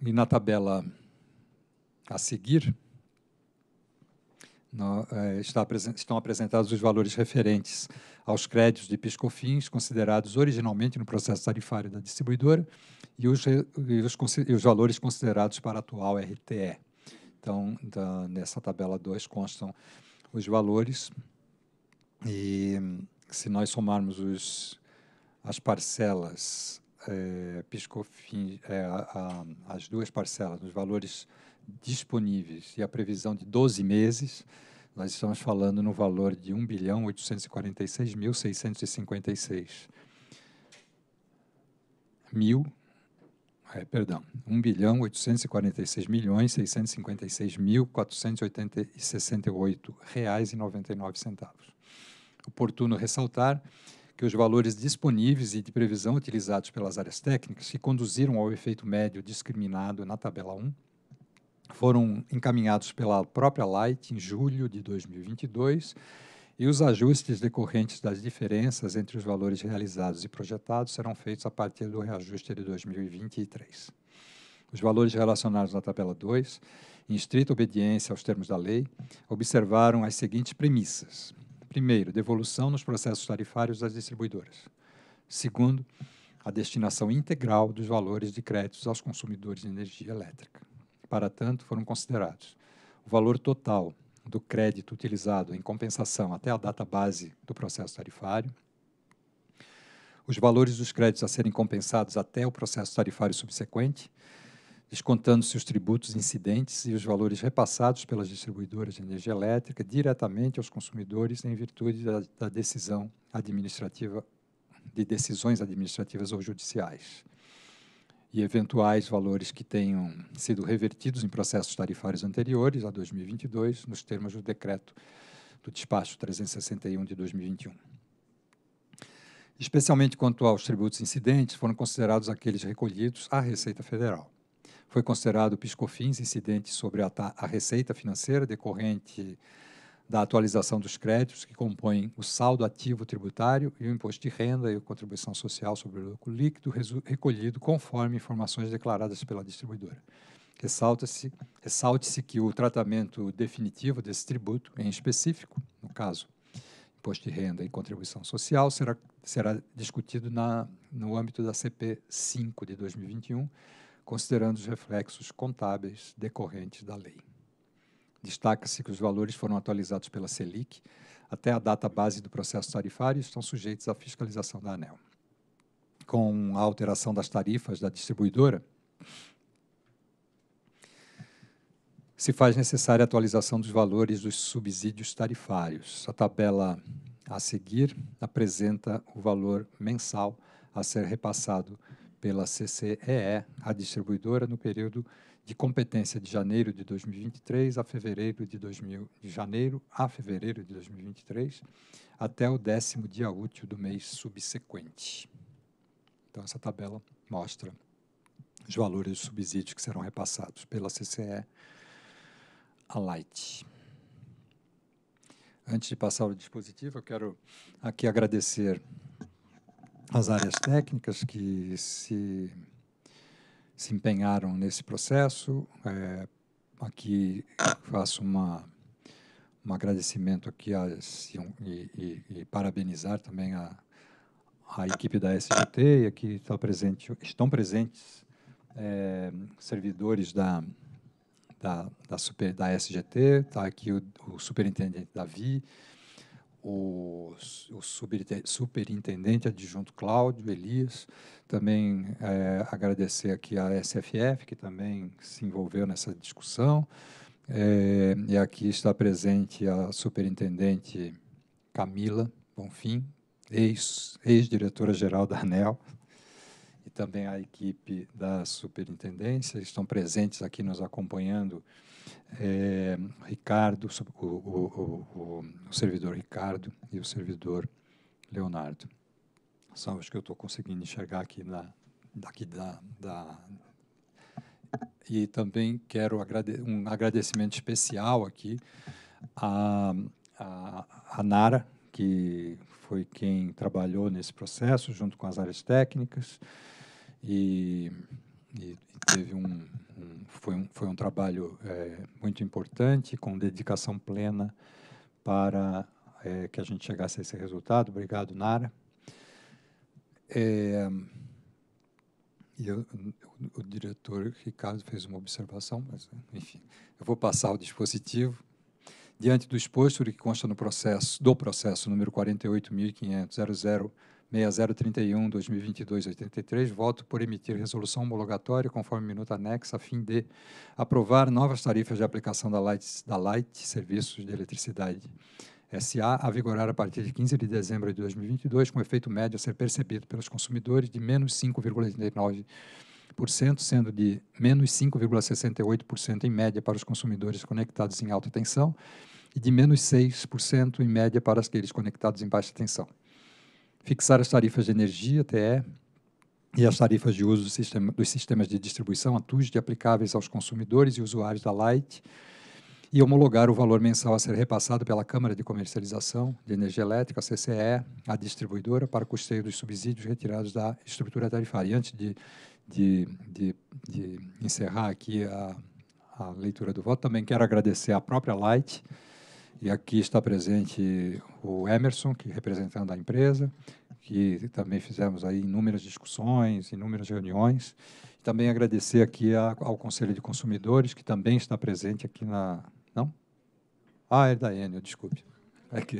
E na tabela a seguir, é, estão apresentados os valores referentes aos créditos de piscofins considerados originalmente no processo tarifário da distribuidora e os, e os, e os valores considerados para a atual RTE. Então, da, nessa tabela 2 constam os valores e se nós somarmos os, as parcelas é, piscofins, é, a, a, as duas parcelas, os valores disponíveis e a previsão de 12 meses, nós estamos falando no valor de 1 bilhão 846 mil 656 mil, é, perdão, 1 bilhão 846 milhões 656 mil 468 reais e 99 centavos. Oportuno ressaltar que os valores disponíveis e de previsão utilizados pelas áreas técnicas que conduziram ao efeito médio discriminado na tabela 1 foram encaminhados pela própria Light em julho de 2022 e os ajustes decorrentes das diferenças entre os valores realizados e projetados serão feitos a partir do reajuste de 2023. Os valores relacionados na tabela 2, em estrita obediência aos termos da lei, observaram as seguintes premissas. Primeiro, devolução nos processos tarifários das distribuidoras. Segundo, a destinação integral dos valores de créditos aos consumidores de energia elétrica. Para tanto, foram considerados o valor total do crédito utilizado em compensação até a data base do processo tarifário, os valores dos créditos a serem compensados até o processo tarifário subsequente, descontando-se os tributos incidentes e os valores repassados pelas distribuidoras de energia elétrica diretamente aos consumidores em virtude da, da decisão administrativa de decisões administrativas ou judiciais e eventuais valores que tenham sido revertidos em processos tarifários anteriores a 2022, nos termos do decreto do despacho 361 de 2021. Especialmente quanto aos tributos incidentes, foram considerados aqueles recolhidos à Receita Federal. Foi considerado o PiscoFins incidente sobre a, a receita financeira decorrente da atualização dos créditos que compõem o saldo ativo tributário e o imposto de renda e a contribuição social sobre o lucro líquido recolhido conforme informações declaradas pela distribuidora. Ressalta-se, ressalte-se que o tratamento definitivo desse tributo, em específico, no caso, imposto de renda e contribuição social, será, será discutido na, no âmbito da CP 5 de 2021, considerando os reflexos contábeis decorrentes da lei. Destaca-se que os valores foram atualizados pela Selic até a data base do processo tarifário e estão sujeitos à fiscalização da ANEL. Com a alteração das tarifas da distribuidora, se faz necessária a atualização dos valores dos subsídios tarifários. A tabela a seguir apresenta o valor mensal a ser repassado pela CCEE à distribuidora no período de competência de janeiro de 2023 a fevereiro de 2000, de janeiro a fevereiro de 2023, até o décimo dia útil do mês subsequente. Então essa tabela mostra os valores de subsídio que serão repassados pela CCE à Light. Antes de passar o dispositivo, eu quero aqui agradecer as áreas técnicas que se se empenharam nesse processo. É, aqui faço uma, um agradecimento aqui e, e, e, parabenizar também a, a equipe da SGT e aqui está presente, estão presentes é, servidores da, da, da, super, da SGT, está aqui o, o superintendente Davi, o, o superintendente adjunto Cláudio Elias, também é, agradecer aqui à SFF, que também se envolveu nessa discussão, é, e aqui está presente a superintendente Camila Bonfim, ex-diretora-geral ex da ANEL, e também a equipe da superintendência, estão presentes aqui nos acompanhando é, Ricardo, o, o, o, o, servidor Ricardo e o servidor Leonardo. São os que eu estou conseguindo enxergar aqui na, daqui da, da e também quero agrade um agradecimento especial aqui à, à, à Nara, que foi quem trabalhou nesse processo junto com as áreas técnicas e, e, e teve um, foi, um, foi um trabalho é, muito importante, com dedicação plena para é, que a gente chegasse a esse resultado. Obrigado, Nara. É, e eu, o, o, diretor Ricardo fez uma observação, mas enfim, eu vou passar o dispositivo. Diante do exposto que consta no processo do processo número 48.500.00, 6031 2022 83, voto por emitir resolução homologatória conforme minuta anexa a fim de aprovar novas tarifas de aplicação da Light, da Light Serviços de Eletricidade SA a vigorar a partir de 15 de dezembro de 2022 com efeito médio a ser percebido pelos consumidores de menos 5,89% sendo de menos 5,68% em média para os consumidores conectados em alta tensão e de menos 6% em média para aqueles conectados em baixa tensão fixar as tarifas de energia, TE, e as tarifas de uso do sistema, dos sistemas de distribuição, a aplicáveis aos consumidores e usuários da Light, e homologar o valor mensal a ser repassado pela Câmara de Comercialização de Energia Elétrica, a CCE, a distribuidora, para custeio dos subsídios retirados da estrutura tarifária. E antes de, de, de, de encerrar aqui a, a leitura do voto, também quero agradecer à própria Light, e aqui está presente o Emerson, que representando a empresa, que também fizemos aí inúmeras discussões, inúmeras reuniões. Também agradecer aqui a, ao Conselho de Consumidores, que também está presente aqui na... Não? Ah, é da Enio, desculpe. É que...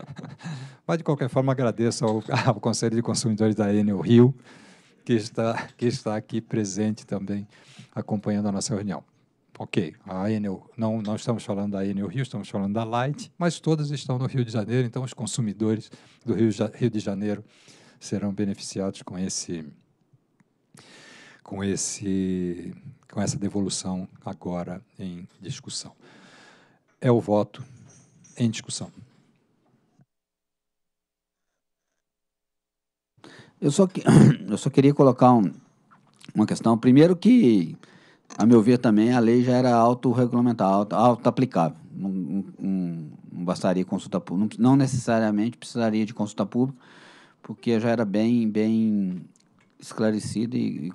[LAUGHS] Mas, de qualquer forma, agradeço ao, [LAUGHS] ao Conselho de Consumidores da Enio Rio, que está, que está aqui presente também, acompanhando a nossa reunião. Ok, a Enel, não, não estamos falando da Enel Rio, estamos falando da Light, mas todas estão no Rio de Janeiro, então os consumidores do Rio, Rio de Janeiro serão beneficiados com esse com esse com essa devolução agora em discussão. É o voto em discussão. Eu só, que, [COUGHS] eu só queria colocar um, uma questão. Primeiro que a meu ver também, a lei já era autorregulamentar, auto-aplicável. Não, não, não, bastaria consulta pública, não necessariamente precisaria de consulta pública, porque já era bem, bem esclarecida e, e,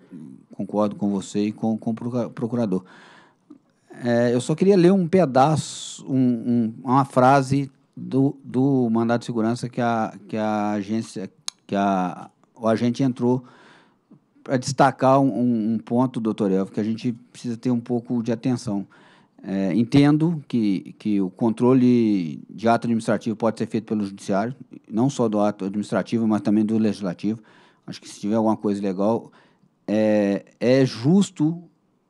concordo com você e com, com o procurador. É, eu só queria ler um pedaço, um, um, uma frase do, do mandado de segurança que a, que a agência, que a, o agente entrou para destacar um, um, ponto, doutor Elvio, que a gente precisa ter um pouco de atenção. É, entendo que, que o controle de ato administrativo pode ser feito pelo judiciário, não só do ato administrativo, mas também do legislativo. Acho que se tiver alguma coisa legal, é, é justo,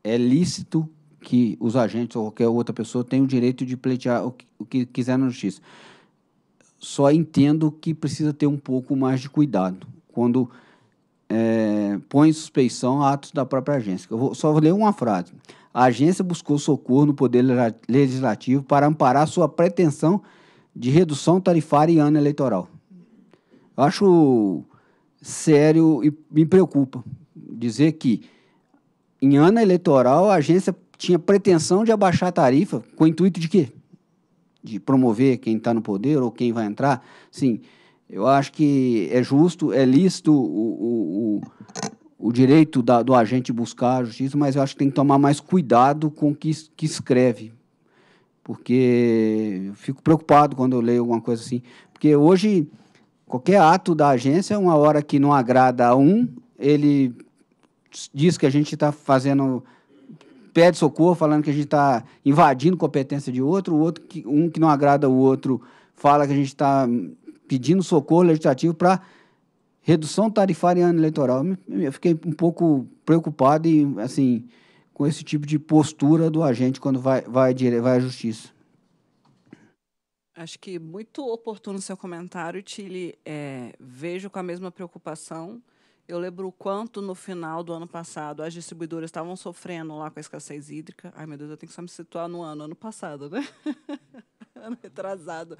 é lícito que os agentes ou qualquer outra pessoa tenham o direito de pleitear o que, o que quiser na justiça. Só entendo que precisa ter um pouco mais de cuidado. Quando é, põe em suspeição atos da própria agência. Eu vou, só vou ler uma frase. A agência buscou socorro no Poder Legislativo para amparar sua pretensão de redução tarifária em ano eleitoral. Eu acho sério e me preocupa dizer que, em ano eleitoral, a agência tinha pretensão de abaixar a tarifa com o intuito de quê? De promover quem está no poder ou quem vai entrar. Sim eu acho que é justo, é lícito o, o, o, o direito da, do agente buscar a justiça, mas eu acho que tem que tomar mais cuidado com o que, que escreve. Porque eu fico preocupado quando eu leio alguma coisa assim. Porque hoje, qualquer ato da agência, uma hora que não agrada a um, ele diz que a gente está fazendo pede socorro falando que a gente está invadindo competência de outro, outro que, um que não agrada o outro fala que a gente está pedindo socorro legislativo para redução tarifária em ano eleitoral. Eu fiquei um pouco preocupado e, assim, com esse tipo de postura do agente quando vai, vai, vai à justiça. Acho que muito oportuno o seu comentário, Tilly. É, vejo com a mesma preocupação. Eu lembro o quanto no final do ano passado as distribuidoras estavam sofrendo lá com a escassez hídrica. Ai, meu Deus, eu tenho que só me situar no ano, ano passado, né? [LAUGHS] ano [LAUGHS] retrasado.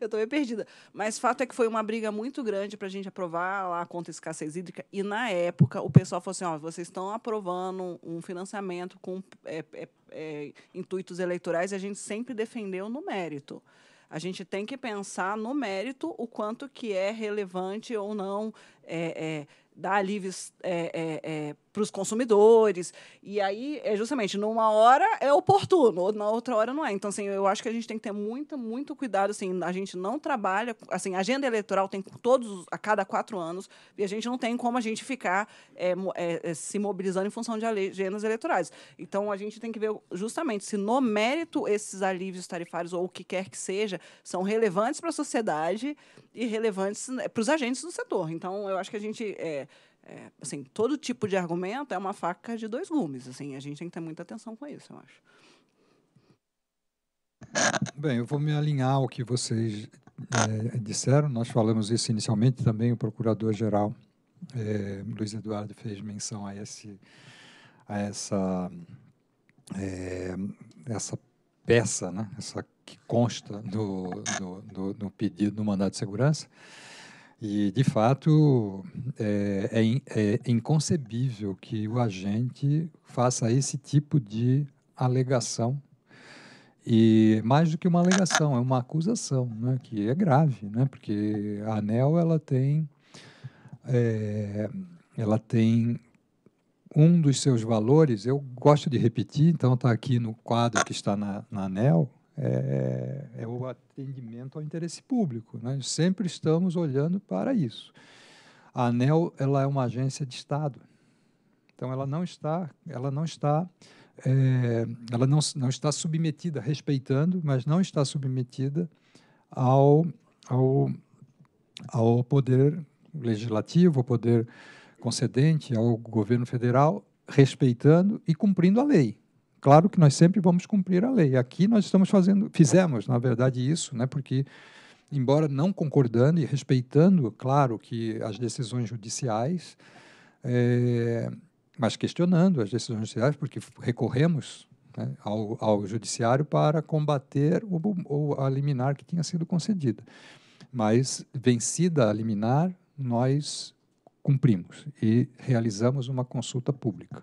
Eu tô meio perdida. Mas fato é que foi uma briga muito grande para a gente aprovar lá a conta escassez hídrica. E na época o pessoal falou assim: ó, vocês estão aprovando um financiamento com é, é, é, intuitos eleitorais e a gente sempre defendeu no mérito. A gente tem que pensar no mérito o quanto que é relevante ou não é, é, dar alívios é, é, é para os consumidores. E aí, é justamente, numa hora é oportuno, na outra hora não é. Então, assim, eu acho que a gente tem que ter muito, muito cuidado. Assim, a gente não trabalha, assim, a agenda eleitoral tem todos a cada quatro anos e a gente não tem como a gente ficar é, é, é, se mobilizando em função de agendas eleitorais. Então, a gente tem que ver justamente se no mérito esses alívios tarifários ou o que quer que seja são relevantes para a sociedade e relevantes né, para os agentes do setor. Então, eu acho que a gente é, é, assim, todo tipo de argumento é uma faca de dois gumes. Assim, a gente tem que ter muita atenção com isso, eu acho. Bem, eu vou me alinhar ao que vocês é, disseram. Nós falamos isso inicialmente também. O procurador-geral é, Luiz Eduardo fez menção a, esse, a essa, é, essa peça, né? essa que consta no no do pedido do mandado de segurança. E, de fato, é, é, é, inconcebível que o agente faça esse tipo de alegação. E mais do que uma alegação, é uma acusação, né, que é grave, né, porque a ANEL ela tem, é, ela tem um dos seus valores, eu gosto de repetir, então está aqui no quadro que está na, na ANEL, é, é, é o atendimento ao interesse público. Né? Sempre estamos olhando para isso. A ANEL ela é uma agência de Estado, então ela não está, ela não está, é, ela não, não está submetida, respeitando, mas não está submetida ao, ao, ao poder legislativo, ao poder concedente, ao governo federal, respeitando e cumprindo a lei. Claro que nós sempre vamos cumprir a lei. Aqui nós estamos fazendo, fizemos, na verdade, isso, né? Porque embora não concordando e respeitando, claro, que as decisões judiciais, é, mas questionando as decisões judiciais, porque recorremos né, ao, ao, judiciário para combater o, a liminar que tinha sido concedida. Mas, vencida a liminar, nós cumprimos e realizamos uma consulta pública.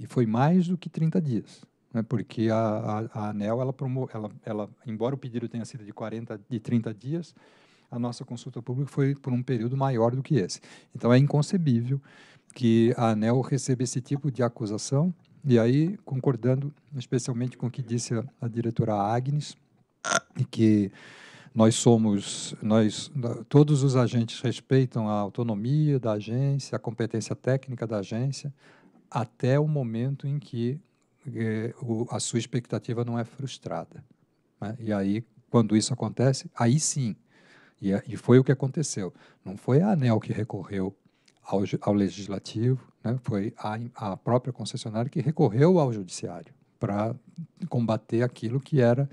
E foi mais do que 30 dias né, porque a, a, a ANEL, ela, promo, ela, ela, embora o pedido tenha sido de 40, de 30 dias, a nossa consulta pública foi por um período maior do que esse. Então é inconcebível que a ANEL receba esse tipo de acusação, e aí concordando especialmente com o que disse a, a diretora Agnes, que nós somos, nós, todos os agentes respeitam a autonomia da agência, a competência técnica da agência, até o momento em que o, a sua expectativa não é frustrada. Né? E aí, quando isso acontece, aí sim, e, é, e, foi o que aconteceu. Não foi a ANEL que recorreu ao, ao legislativo, né? foi a, a própria concessionária que recorreu ao judiciário para combater aquilo que era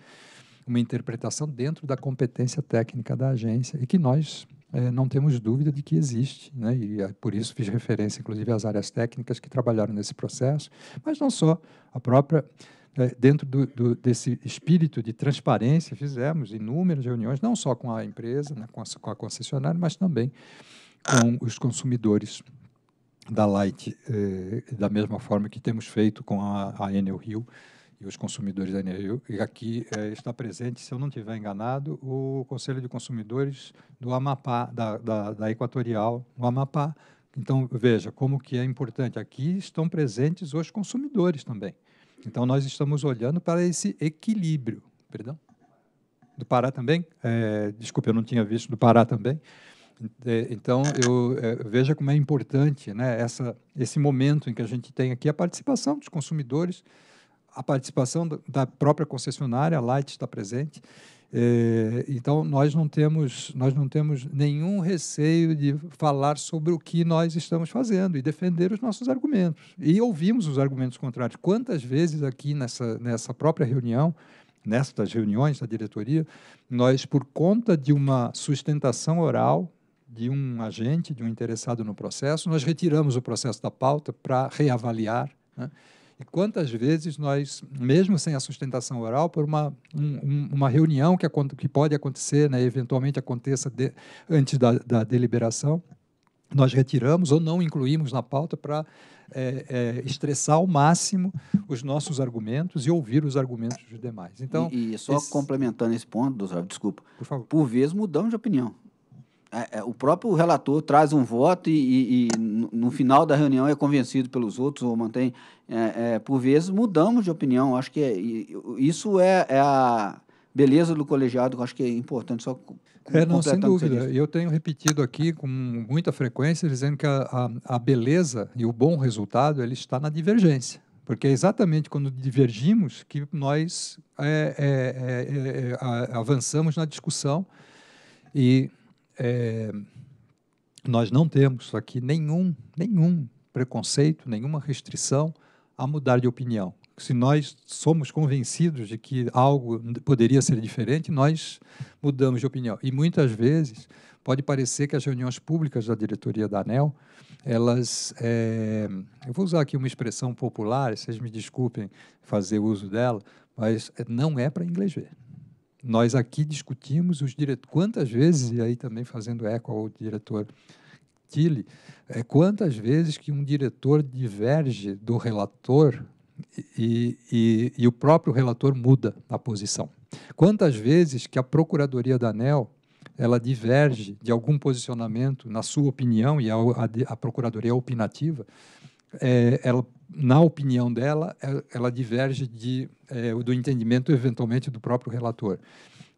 uma interpretação dentro da competência técnica da agência e que nós é, não temos dúvida de que existe, né? e é por isso fiz referência, inclusive, às áreas técnicas que trabalharam nesse processo, mas não só, a própria, é, dentro do, do, desse espírito de transparência, fizemos inúmeras reuniões, não só com a empresa, né, com, a, com a concessionária, mas também com os consumidores da Light, é, da mesma forma que temos feito com a, a Enel Rio, e os consumidores da Energia. E aqui é, está presente, se eu não estiver enganado, o Conselho de Consumidores do Amapá, da, da, da Equatorial, do Amapá. Então, veja como que é importante. Aqui estão presentes os consumidores também. Então, nós estamos olhando para esse equilíbrio. Perdão? Do Pará também? É, desculpe, eu não tinha visto. Do Pará também? É, então, eu é, veja como é importante né, essa, esse momento em que a gente tem aqui a participação dos consumidores, a participação da própria concessionária, a Light está presente. É, então nós não temos nós não temos nenhum receio de falar sobre o que nós estamos fazendo e defender os nossos argumentos e ouvimos os argumentos contrários quantas vezes aqui nessa nessa própria reunião nestas reuniões da diretoria nós por conta de uma sustentação oral de um agente de um interessado no processo nós retiramos o processo da pauta para reavaliar né? E quantas vezes nós, mesmo sem a sustentação oral, por uma, um, uma reunião que, que pode acontecer, né, eventualmente aconteça de, antes da, da deliberação, nós retiramos ou não incluímos na pauta para é, é, estressar ao máximo os nossos argumentos e ouvir os argumentos dos demais. Então, e, e só esse... complementando esse ponto, doutor, desculpa. Por favor. Por vezes mudamos de opinião. É, é, o próprio relator traz um voto e, e, e, no final da reunião é convencido pelos outros ou mantém. É, é, por vezes mudamos de opinião. Acho que é, isso é, é, a beleza do colegiado, acho que é importante. Só é, não, sem dúvida. Eu tenho repetido aqui com muita frequência, dizendo que a, a, a beleza e o bom resultado ele está na divergência. Porque é exatamente quando divergimos que nós avançamos na discussão e é, nós não temos aqui nenhum, nenhum preconceito, nenhuma restrição a mudar de opinião. Se nós somos convencidos de que algo poderia ser diferente, nós mudamos de opinião. E muitas vezes pode parecer que as reuniões públicas da diretoria da ANEL, elas, é, eu vou usar aqui uma expressão popular, vocês me desculpem fazer uso dela, mas não é para inglês ver nós aqui discutimos os diretores, quantas vezes, e aí também fazendo eco ao diretor Tilly, é, quantas vezes que um diretor diverge do relator e, e, e o próprio relator muda a posição. Quantas vezes que a Procuradoria da ANEL ela diverge de algum posicionamento na sua opinião, e a, a, a Procuradoria é opinativa, é, ela na opinião dela, é, ela diverge de, é, do entendimento, eventualmente, do próprio relator.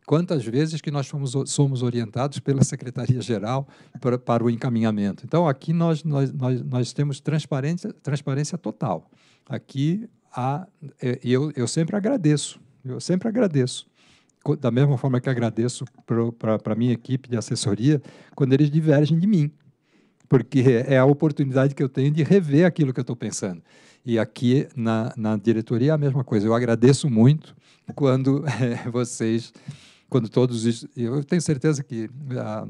Quantas vezes que nós fomos, somos orientados pela Secretaria-Geral para, para, o encaminhamento? Então, aqui nós, nós, nós, nós temos transparência, transparência total. Aqui, há, é, eu, eu sempre agradeço, eu sempre agradeço da mesma forma que agradeço para a minha equipe de assessoria, quando eles divergem de mim porque é a oportunidade que eu tenho de rever aquilo que eu estou pensando. E aqui na, na diretoria é a mesma coisa. Eu agradeço muito quando [LAUGHS] é, vocês, quando todos. Eu tenho certeza que a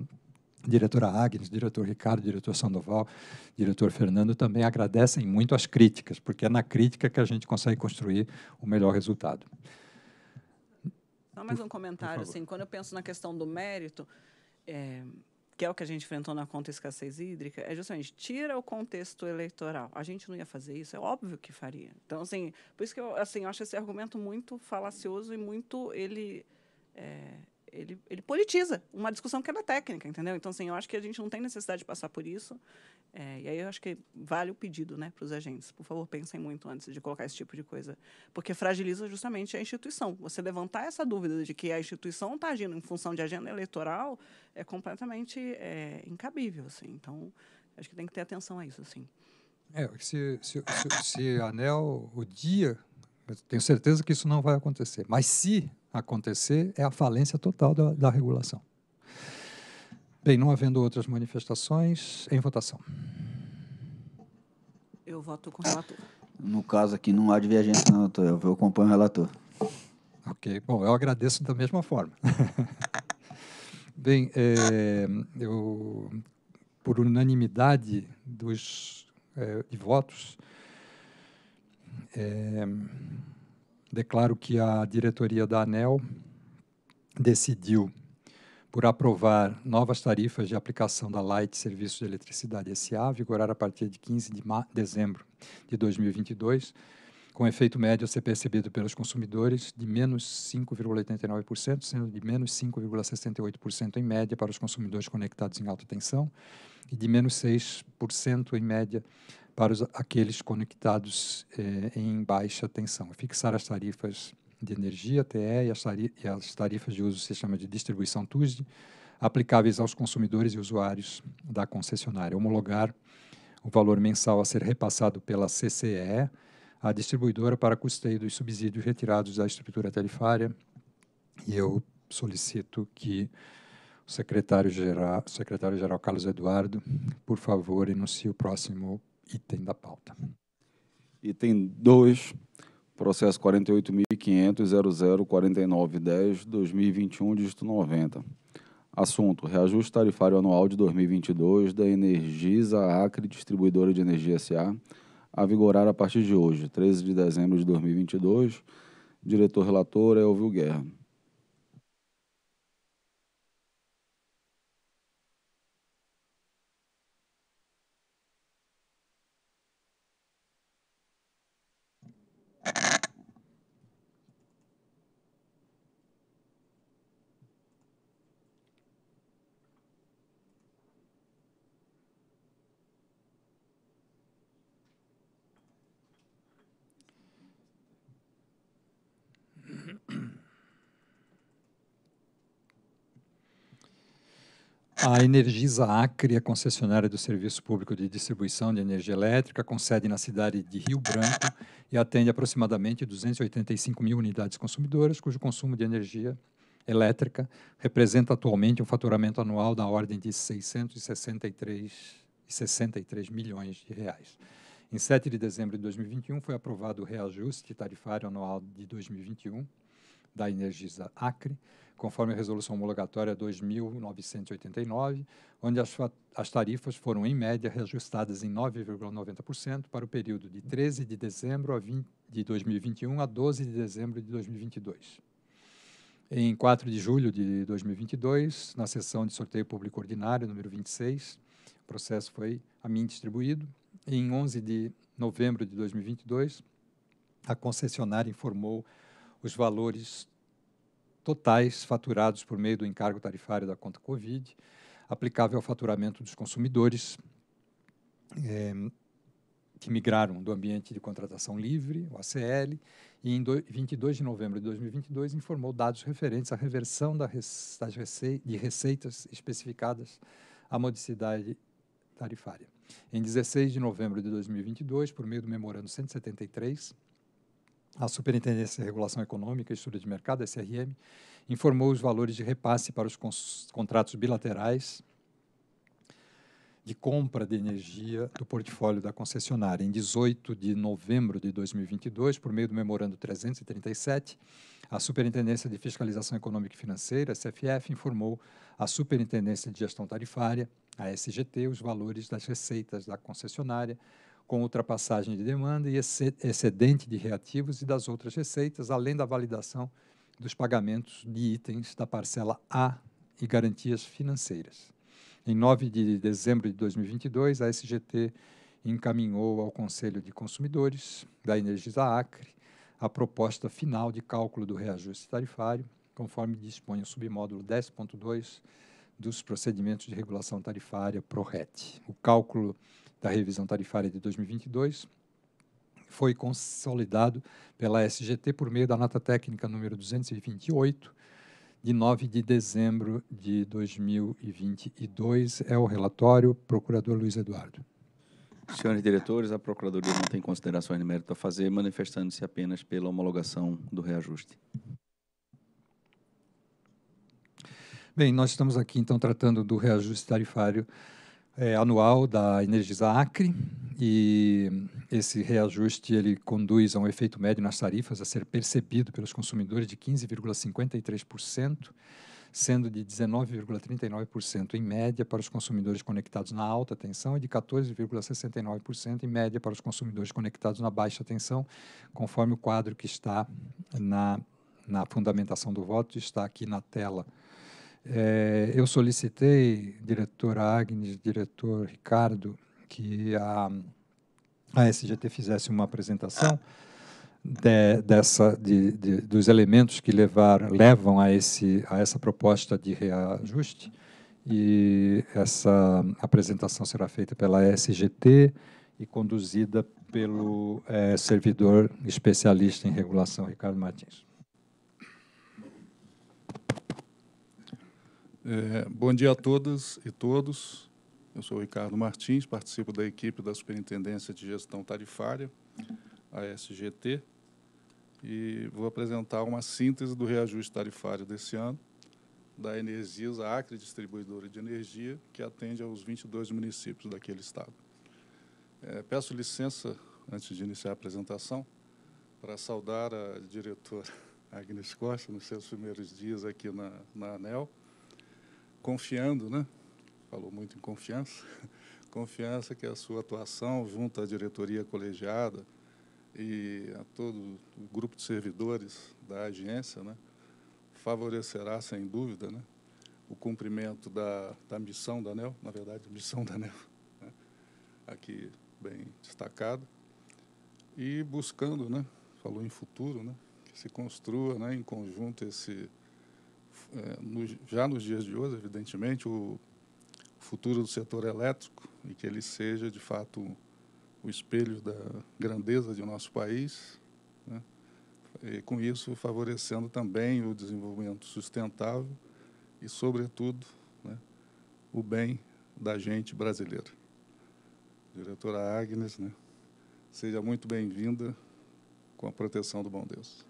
diretora Agnes, diretor Ricardo, diretor Sandoval, diretor Fernando também agradecem muito as críticas, porque é na crítica que a gente consegue construir o melhor resultado. Só mais um comentário. Assim, quando eu penso na questão do mérito. É que é o que a gente enfrentou na conta escassez hídrica, é justamente tira o contexto eleitoral. A gente não ia fazer isso, é óbvio que faria. Então, assim, por isso que eu, assim, eu acho esse argumento muito falacioso e muito ele é, ele, ele politiza uma discussão que era é técnica, entendeu? Então, assim, eu acho que a gente não tem necessidade de passar por isso. É, e aí eu acho que vale o pedido né, para os agentes. Por favor, pensem muito antes de colocar esse tipo de coisa, porque fragiliza justamente a instituição. Você levantar essa dúvida de que a instituição está agindo em função de agenda eleitoral é completamente é, incabível. Assim. Então, acho que tem que ter atenção a isso. Assim. É, se, se, se, se anel o dia tenho certeza que isso não vai acontecer. Mas se acontecer, é a falência total da, da regulação. Bem, não havendo outras manifestações, em votação. Eu voto com o relator. No caso aqui não há divergência, não, doutor. Eu acompanho o relator. Ok. Bom, eu agradeço da mesma forma. [LAUGHS] Bem, é, eu, por unanimidade dos é, de votos, é, declaro que a diretoria da ANEL decidiu por aprovar novas tarifas de aplicação da Light Serviços de Eletricidade S.A., vigorar a partir de 15 de dezembro de 2022, com efeito médio a ser percebido pelos consumidores de menos 5,89%, sendo de menos 5,68% em média para os consumidores conectados em alta tensão e de menos 6% em média para os, aqueles conectados eh, em baixa tensão. Fixar as tarifas de energia, TE, e as, e as tarifas de uso do sistema de distribuição TUSD, aplicáveis aos consumidores e usuários da concessionária. Homologar o valor mensal a ser repassado pela CCE à distribuidora para custeio dos subsídios retirados da estrutura tarifária. E eu solicito que o secretário-geral, secretário-geral Carlos Eduardo, por favor, enuncie o próximo Item da pauta. Item 2, processo 48.500.004910-2021, dígito 90. Assunto: Reajuste tarifário anual de 2022 da Energisa Acre Distribuidora de Energia SA, a vigorar a partir de hoje, 13 de dezembro de 2022. Diretor relator é Elvio Guerra. A Energisa Acre, a concessionária do Serviço Público de Distribuição de Energia Elétrica, com sede na cidade de Rio Branco e atende aproximadamente 285 mil unidades consumidoras, cujo consumo de energia elétrica representa atualmente um faturamento anual da ordem de 663, milhões de reais. Em 7 de dezembro de 2021 foi aprovado o reajuste tarifário anual de 2021 da Energisa Acre, conforme a Resolução Homologatória 2989, onde as, as tarifas foram, em média, reajustadas em 9,90% para o período de 13 de dezembro 20, de 2021 a 12 de dezembro de 2022. Em 4 de julho de 2022, na sessão de sorteio público ordinário número 26, o processo foi a mim distribuído. Em 11 de novembro de 2022, a concessionária informou os valores totais faturados por meio do encargo tarifário da conta Covid, aplicável ao faturamento dos consumidores é, que migraram do ambiente de contratação livre, o ACL, e em do, 22 de novembro de 2022 informou dados referentes à reversão da res, das recei, de receitas especificadas à modicidade tarifária. Em 16 de novembro de 2022, por meio do memorando 173, a Superintendência de Regulação Econômica e Estudo de Mercado, SRM, informou os valores de repasse para os contratos bilaterais de compra de energia do portfólio da concessionária em 18 de novembro de 2022, por meio do memorando 337, a Superintendência de Fiscalização Econômica e Financeira, SFF, informou a Superintendência de Gestão Tarifária, a SGT, os valores das receitas da concessionária com ultrapassagem de demanda e excedente de reativos e das outras receitas, além da validação dos pagamentos de itens da parcela A e garantias financeiras. Em 9 de dezembro de 2022, a SGT encaminhou ao Conselho de Consumidores da Energisa Acre a proposta final de cálculo do reajuste tarifário, conforme dispõe o submódulo 10.2 dos procedimentos de regulação tarifária PRORET. O cálculo da revisão tarifária de 2022 foi consolidado pela SGT por meio da nota técnica número 228 de 9 de dezembro de 2022. É o relatório, procurador Luiz Eduardo. Senhores diretores, a Procuradoria não tem considerações de mérito a fazer, manifestando-se apenas pela homologação do reajuste. Bem, nós estamos aqui então tratando do reajuste tarifário é, anual da Energisa Acre e esse reajuste ele conduz a um efeito médio nas tarifas a ser percebido pelos consumidores de 15,53%, sendo de 19,39% em média para os consumidores conectados na alta tensão e de 14,69% em média para os consumidores conectados na baixa tensão, conforme o quadro que está na, na fundamentação do voto está aqui na tela. É, eu solicitei, diretor Agnes, diretor Ricardo, que a, a SGT fizesse uma apresentação de, dessa, de, de, dos elementos que levar, levam a, esse, a essa proposta de reajuste. E essa apresentação será feita pela SGT e conduzida pelo é, servidor especialista em regulação, Ricardo Martins. É, bom dia a todas e todos. Eu sou Ricardo Martins, participo da equipe da Superintendência de Gestão Tarifária, a SGT, e vou apresentar uma síntese do reajuste tarifário desse ano da Energisa Acre Distribuidora de Energia, que atende aos 22 municípios daquele estado. É, peço licença, antes de iniciar a apresentação, para saudar a diretora Agnes Costa nos seus primeiros dias aqui na, na ANEL, confiando, né? Falou muito em confiança. [LAUGHS] Confiança que a sua atuação junto à diretoria colegiada e a todo o grupo de servidores da agência, né? Favorecerá, sem dúvida, né? O cumprimento da, da missão da ANEL, na verdade, missão da ANEL, [LAUGHS] né? aqui bem destacado, e buscando, né? Falou em futuro, né? Que se construa, né? Em conjunto esse já nos dias de hoje, evidentemente, o futuro do setor elétrico e que ele seja, de fato, o espelho da grandeza de nosso país, né? e, com isso favorecendo também o desenvolvimento sustentável e, sobretudo, né, o bem da gente brasileira. Diretora Agnes, né? seja muito bem-vinda com a proteção do bom Deus.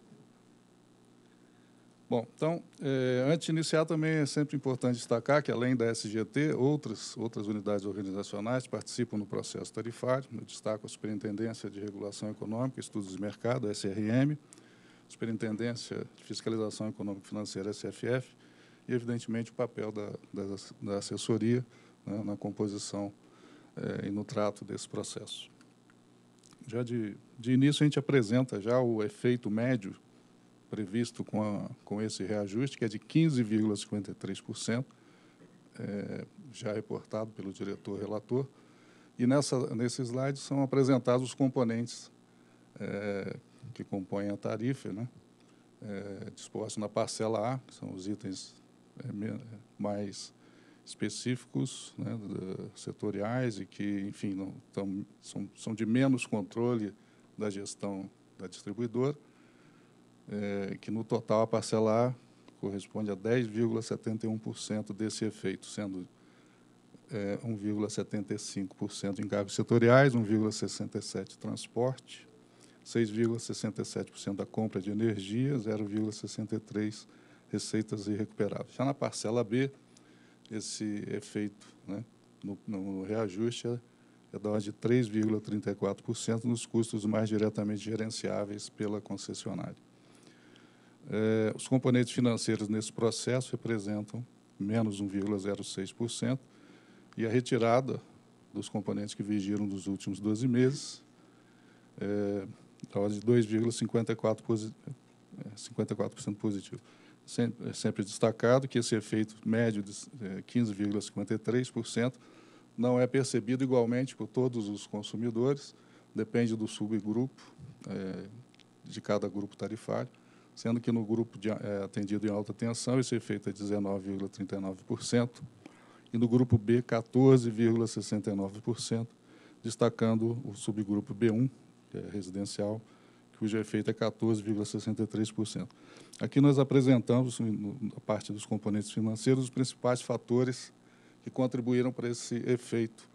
Bom, então, eh, antes de iniciar, também é sempre importante destacar que, além da SGT, outras, outras unidades organizacionais participam no processo tarifário. Eu destaco a Superintendência de Regulação Econômica e Estudos de Mercado, SRM, Superintendência de Fiscalização Econômica e Financeira, SFF, e, evidentemente, o papel da, da, da assessoria né, na composição eh, e no trato desse processo. Já de, de início, a gente apresenta já o efeito médio previsto com, a, com esse reajuste, que é de 15,53%, é, já reportado pelo diretor relator. E nessa, nesse slide são apresentados os componentes é, que compõem a tarifa, né? É, dispostos na parcela A, que são os itens é, mais específicos, né, setoriais, e que, enfim, não, tão, são, são de menos controle da gestão da distribuidora é, que no total a parcela A corresponde a 10,71% desse efeito, sendo é, 1,75% em cargos setoriais, 1,67% transporte, 6,67% da compra de energia, 0,63% receitas irrecuperáveis. Já na parcela B, esse efeito né, no, no, reajuste é, é da ordem de 3,34% nos custos mais diretamente gerenciáveis pela concessionária. É, os componentes financeiros nesse processo representam menos 1,06%, e a retirada dos componentes que vigiram nos últimos 12 meses, é, da ordem de 2,54% posi é, positivo. Sempre, é sempre, destacado que esse efeito médio de é, 15,53% não é percebido igualmente por todos os consumidores, depende do subgrupo, é, de cada grupo tarifário sendo que no grupo de, é, atendido em alta tensão esse efeito é 19,39% e no grupo B 14,69%, destacando o subgrupo B1, que é residencial, cujo efeito é 14,63%. Aqui nós apresentamos, na parte dos componentes financeiros, os principais fatores que contribuíram para esse efeito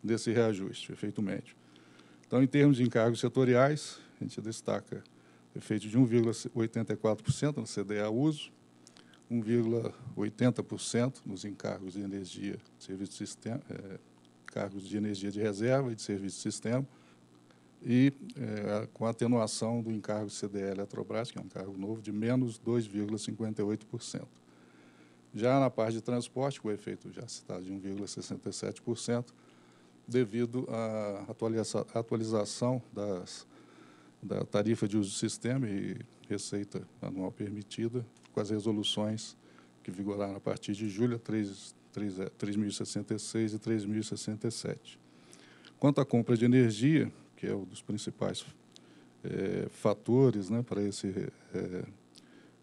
desse reajuste, efeito médio. Então, em termos de encargos setoriais, a gente destaca efeito de 1,84% no CDA uso, 1,80% nos encargos de energia, serviço de sistema, é, cargos de energia de reserva e de serviço de sistema, e é, com a atenuação do encargo CDE Eletrobras, que é um cargo novo, de menos 2,58%. Já na parte de transporte, com o efeito já citado de 1,67%, devido à atualiza atualização das da tarifa de uso do sistema e receita anual permitida, com as resoluções que vigoraram a partir de julho, 3.066 é, e 3.067. Quanto à compra de energia, que é um dos principais é, fatores né, para esse é,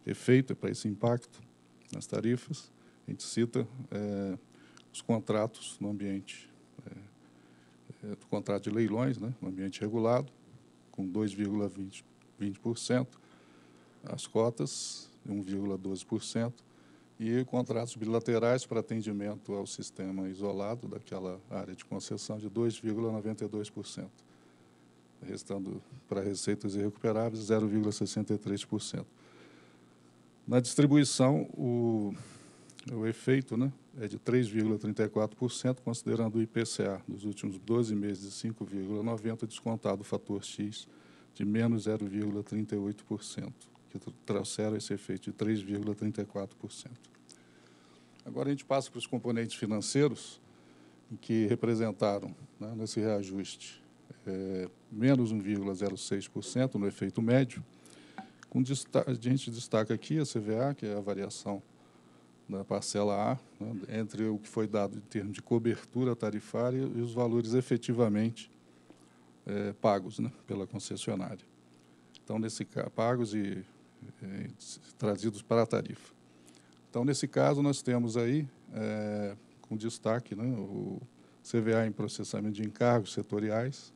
efeito, para esse impacto nas tarifas, a gente cita é, os contratos no ambiente, é, é, do contrato de leilões, né, no ambiente regulado, com 2,20% as cotas, 1,12%, e contratos bilaterais para atendimento ao sistema isolado daquela área de concessão de 2,92%, restando para receitas irrecuperáveis 0,63%. Na distribuição, o é o efeito né, é de 3,34%, considerando o IPCA dos últimos 12 meses de 5,90%, descontado o fator X de menos 0,38%, que trouxeram esse efeito de 3,34%. Agora a gente passa para os componentes financeiros, que representaram, né, nesse reajuste, é, menos 1,06% no efeito médio, com a gente destaca aqui a CVA, que é a variação da né, parcela A, né, entre o que foi dado em termos de cobertura tarifária e os valores efetivamente é, pagos né, pela concessionária. Então, nesse pagos e, é, trazidos para a tarifa. Então, nesse caso, nós temos aí, é, com destaque, né, o CVA em processamento de encargos setoriais,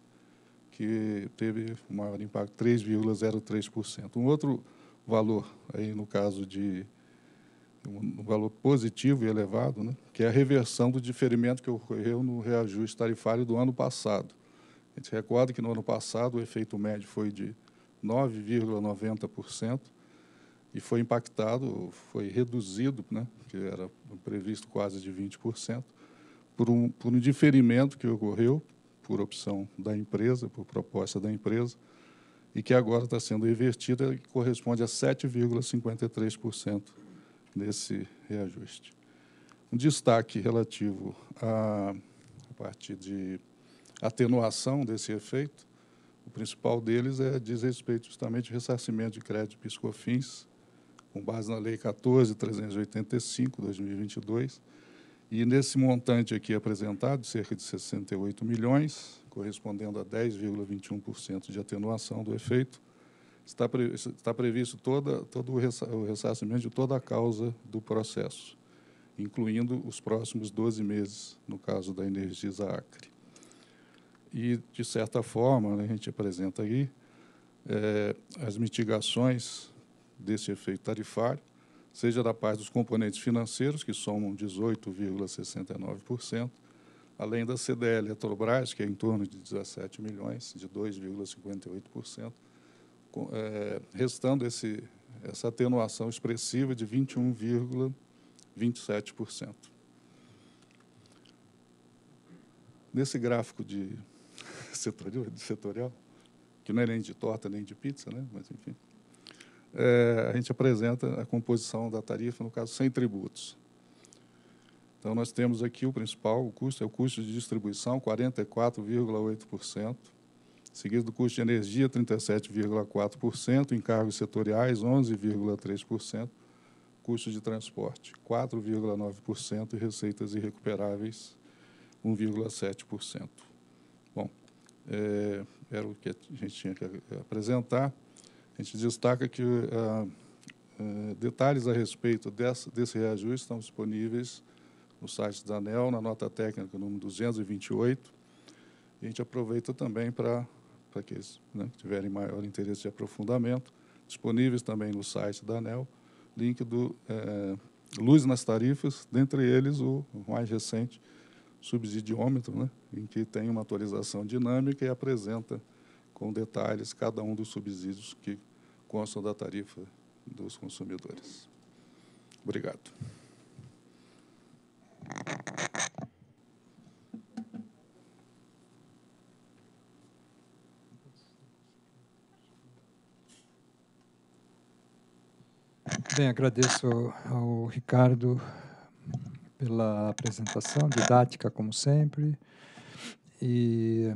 que teve um maior impacto, 3,03%. Um outro valor, aí no caso de um valor positivo e elevado, né, que é a reversão do diferimento que ocorreu no reajuste tarifário do ano passado. A gente recorda que no ano passado o efeito médio foi de 9,90% e foi impactado, foi reduzido, né, que era previsto quase de 20%, por um, por um diferimento que ocorreu por opção da empresa, por proposta da empresa, e que agora está sendo revertida e corresponde a 7,53% nesse reajuste. Um destaque relativo à parte de atenuação desse efeito, o principal deles é diz respeito justamente ao ressarcimento de crédito piscofins, com base na Lei 14.385, 2022, e nesse montante aqui apresentado, cerca de 68 milhões, correspondendo a 10,21% de atenuação do efeito, está, pre, está previsto toda, todo o, ressa, o ressarcimento de toda a causa do processo, incluindo os próximos 12 meses, no caso da Energisa Acre. E, de certa forma, né, a gente apresenta aí é, as mitigações desse efeito tarifário, seja da parte dos componentes financeiros, que somam 18,69%, além da CDL Eletrobras, que é em torno de 17 milhões, de 2,58%, é, restando esse, essa atenuação expressiva de 21,27%. Nesse gráfico de [LAUGHS] setorial, de setorial, que não é nem de torta nem de pizza, né? mas enfim, é, a gente apresenta a composição da tarifa, no caso, sem tributos. Então, nós temos aqui o principal, o custo, é o custo de distribuição, 44,8% seguido do custo de energia, 37,4%, encargos setoriais, 11,3%, custo de transporte, 4,9% e receitas irrecuperáveis, 1,7%. Bom, é, era o que a gente tinha que apresentar. A gente destaca que ah, eh, detalhes a respeito desse reajuste estão disponíveis no site da ANEL, na nota técnica número 228. a gente aproveita também para para aqueles né, que tiverem maior interesse de aprofundamento, disponíveis também no site da ANEL, link do é, Luz nas Tarifas, dentre eles o mais recente subsidiômetro, né, em que tem uma atualização dinâmica e apresenta com detalhes cada um dos subsídios que constam da tarifa dos consumidores. Obrigado. Bem, agradeço ao Ricardo pela apresentação didática, como sempre. E,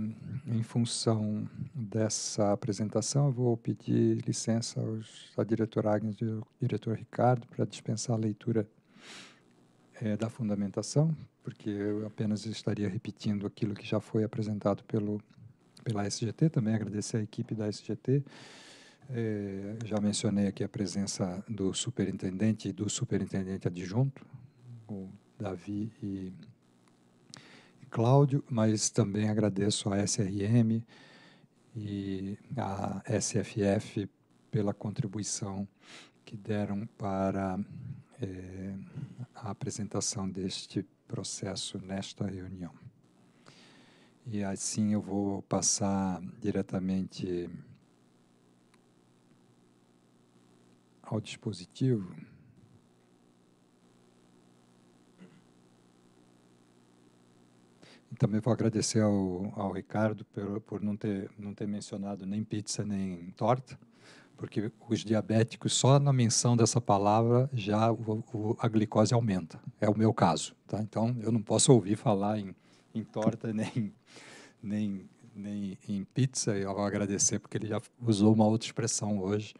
em função dessa apresentação, eu vou pedir licença aos, à diretora Agnes e ao diretor Ricardo para dispensar a leitura é, da fundamentação, porque eu apenas estaria repetindo aquilo que já foi apresentado pelo, pela SGT. Também agradecer à equipe da SGT é, já mencionei aqui a presença do superintendente e do superintendente adjunto, o Davi e, Cláudio, mas também agradeço à SRM e à SFF pela contribuição que deram para é, a apresentação deste processo nesta reunião. E assim eu vou passar diretamente ao dispositivo. também vou agradecer ao, ao Ricardo por, por não, ter, não ter mencionado nem pizza nem torta, porque os diabéticos, só na menção dessa palavra, já o, o, a glicose aumenta. É o meu caso. Tá? Então, eu não posso ouvir falar em, em torta [LAUGHS] nem, nem, nem em pizza. Eu vou agradecer, porque ele já usou uma outra expressão hoje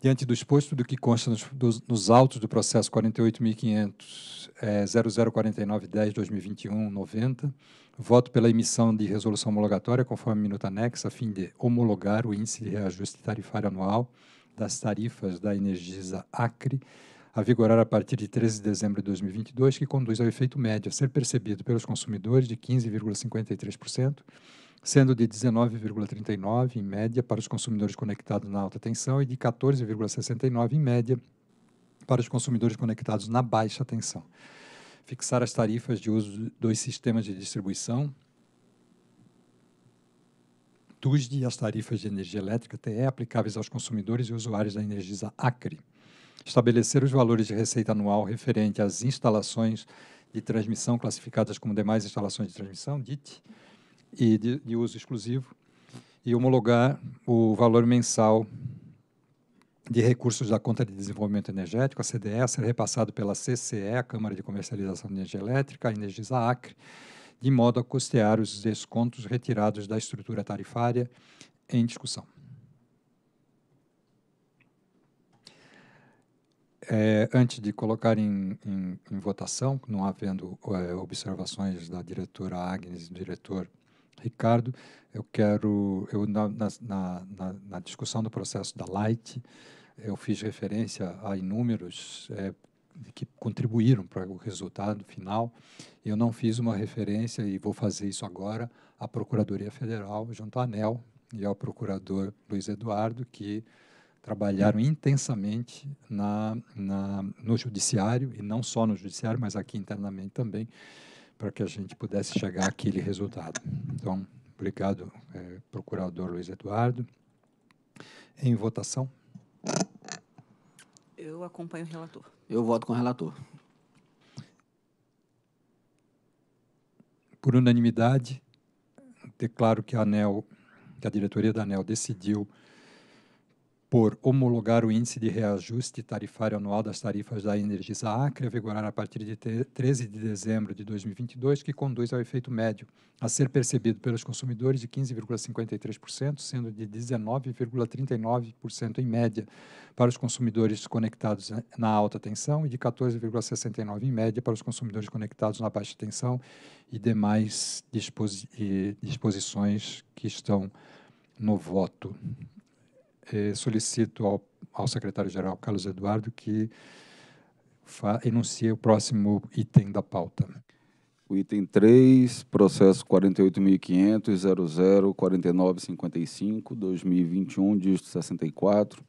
diante do exposto do que consta nos, dos, nos autos do processo 48.500.0049.10.2021.90, é, 2021 90 voto pela emissão de resolução homologatória conforme minuta anexa, a fim de homologar o índice de reajuste tarifário anual das tarifas da Energisa Acre, a vigorar a partir de 13 de dezembro de 2022, que conduz ao efeito médio a ser percebido pelos consumidores de 15,53%, sendo de 19,39 em média para os consumidores conectados na alta tensão e de 14,69 em média para os consumidores conectados na baixa tensão. Fixar as tarifas de uso dos sistemas de distribuição TUSD e as tarifas de energia elétrica TE aplicáveis aos consumidores e usuários da Energisa Acre. Estabelecer os valores de receita anual referente às instalações de transmissão classificadas como demais instalações de transmissão, DIT, e de, de uso exclusivo e homologar o valor mensal de recursos da Conta de Desenvolvimento Energético, a CDE, a ser repassado pela CCE, a Câmara de Comercialização de Energia Elétrica, a Energisa Acre, de modo a custear os descontos retirados da estrutura tarifária em discussão. É, antes de colocar em, em, em votação, não havendo é, observações da diretora Agnes e do diretor Ricardo, eu quero, eu, na, na, na, na discussão do processo da Light, eu fiz referência a inúmeros é, que contribuíram para o resultado final. Eu não fiz uma referência, e vou fazer isso agora, à Procuradoria Federal, junto à ANEL e ao procurador Luiz Eduardo, que trabalharam intensamente na, na, no judiciário, e não só no judiciário, mas aqui internamente também, para que a gente pudesse chegar àquele resultado. Então, obrigado, é, procurador Luiz Eduardo. Em votação. Eu acompanho o relator. Eu voto com o relator. Por unanimidade, declaro que a ANEL, que a diretoria da ANEL decidiu por homologar o índice de reajuste tarifário anual das tarifas da Energisa Acre, a vigorar a partir de 13 de dezembro de 2022, que conduz ao efeito médio, a ser percebido pelos consumidores de 15,53%, sendo de 19,39% em média para os consumidores conectados na alta tensão e de 14,69% em média para os consumidores conectados na baixa tensão e demais disposi e disposições que estão no voto eh, solicito ao, ao secretário-geral Carlos Eduardo que enuncie o próximo item da pauta. O item 3, processo 48.500.004955-2021, dígito 64.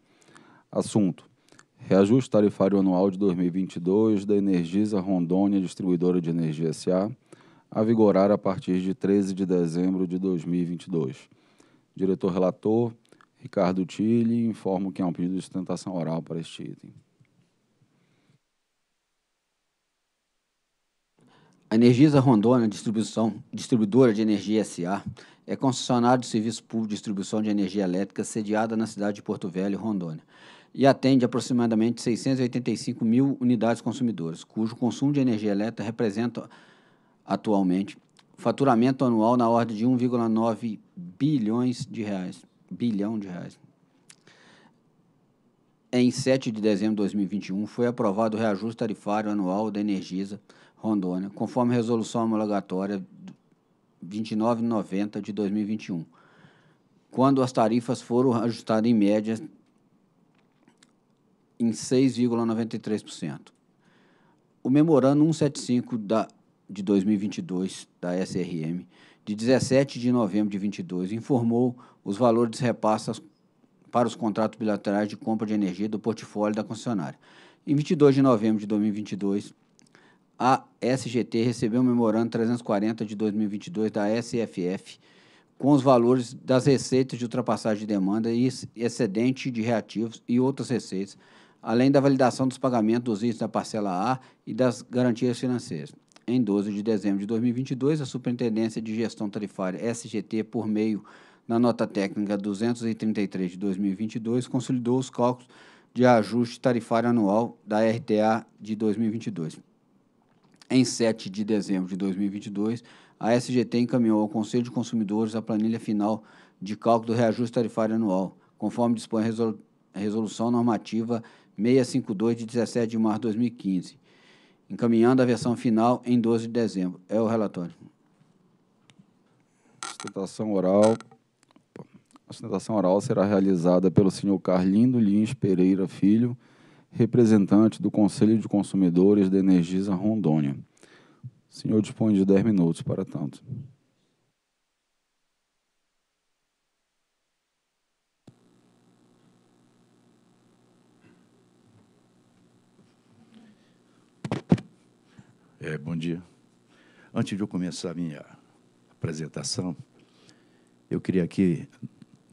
Assunto: Reajuste tarifário anual de 2022 da Energisa Rondônia Distribuidora de Energia SA, a vigorar a partir de 13 de dezembro de 2022. Diretor relator, Ricardo Tille, informo que há é um pedido de sustentação oral para este item. A Energisa Rondônia Distribuição, Distribuidora de Energia SA é concessionária do Serviço Público de Distribuição de Energia Elétrica sediada na cidade de Porto Velho, Rondônia, e atende aproximadamente 685 mil unidades consumidoras, cujo consumo de energia elétrica representa atualmente faturamento anual na ordem de 1,9 bilhões de reais bilhão de reais. Em 7 de dezembro de 2021, foi aprovado o reajuste tarifário anual da Energisa Rondônia, conforme resolução homologatória 2990 de 2021, quando as tarifas foram ajustadas em média em 6,93%. O memorando 175 da, de 2022 da SRM de 17 de novembro de 2022 informou os valores de repassas para os contratos bilaterais de compra de energia do portfólio da concessionária. Em 22 de novembro de 2022, a SGT recebeu o memorando 340 de 2022 da SFF com os valores das receitas de ultrapassagem de demanda e excedente de reativos e outras receitas, além da validação dos pagamentos dos itens da parcela A e das garantias financeiras em 12 de dezembro de 2022, a Superintendência de Gestão Tarifária SGT, por meio da nota técnica 233 de 2022, consolidou os cálculos de ajuste tarifário anual da RTA de 2022. Em 7 de dezembro de 2022, a SGT encaminhou ao Conselho de Consumidores a planilha final de cálculo do reajuste tarifário anual, conforme dispõe a resolução normativa 652 de 17 de março de 2015 encaminhando a versão final em 12 de dezembro. É o relatório. Sustentação oral. A sustentação oral será realizada pelo senhor Carlindo Lins Pereira Filho, representante do Conselho de Consumidores da Energisa Rondônia. O senhor dispõe de 10 minutos para tanto. É, bom dia. Antes de eu começar a minha apresentação, eu queria aqui,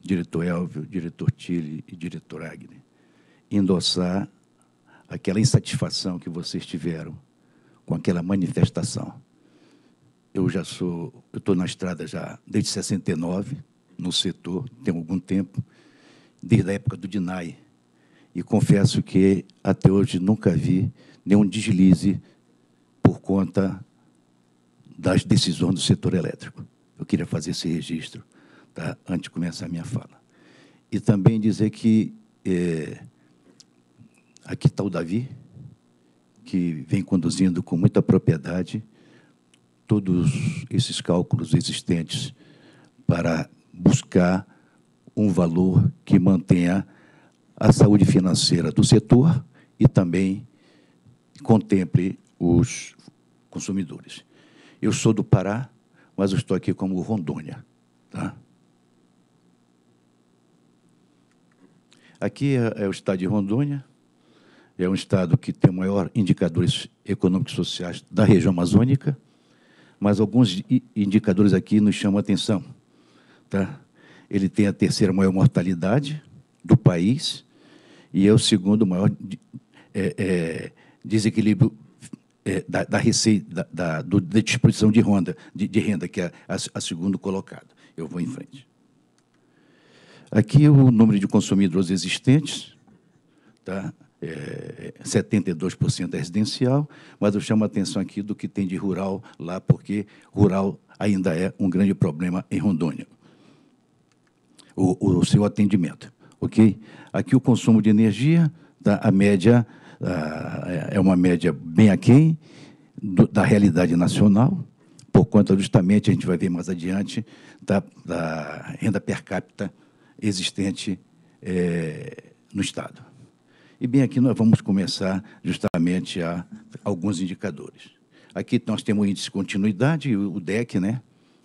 diretor Elvio, diretor Tille e diretor Agni, endossar aquela insatisfação que vocês tiveram com aquela manifestação. Eu já sou, eu estou na estrada já desde 69, no setor, tem algum tempo, desde a época do DINAI. E confesso que até hoje nunca vi nenhum deslize por conta das decisões do setor elétrico. Eu queria fazer esse registro tá? antes de começar a minha fala. E também dizer que é, aqui está o Davi, que vem conduzindo com muita propriedade todos esses cálculos existentes para buscar um valor que mantenha a saúde financeira do setor e também contemple os consumidores. Eu sou do Pará, mas eu estou aqui como Rondônia. Tá? Aqui é, é o estado de Rondônia, é um estado que tem o maior indicadores econômicos e sociais da região amazônica, mas alguns indicadores aqui nos chamam a atenção. Tá? Ele tem a terceira maior mortalidade do país e é o segundo maior é, é, desequilíbrio é, da, da, receita, da, da, da de, renda de, de, renda, que é a, a segundo colocado. Eu vou em frente. Aqui o número de consumidores existentes, tá? É, 72% é, é residencial, mas eu chamo a atenção aqui do que tem de rural lá, porque rural ainda é um grande problema em Rondônia. O, o, o seu atendimento, ok? Aqui o consumo de energia, tá? a média ah, é uma média bem aquém do, da realidade nacional, por conta justamente, a gente vai ver mais adiante, da, da renda per capita existente é, no Estado. E bem, aqui nós vamos começar justamente a alguns indicadores. Aqui nós temos o índice de continuidade, o DEC, né?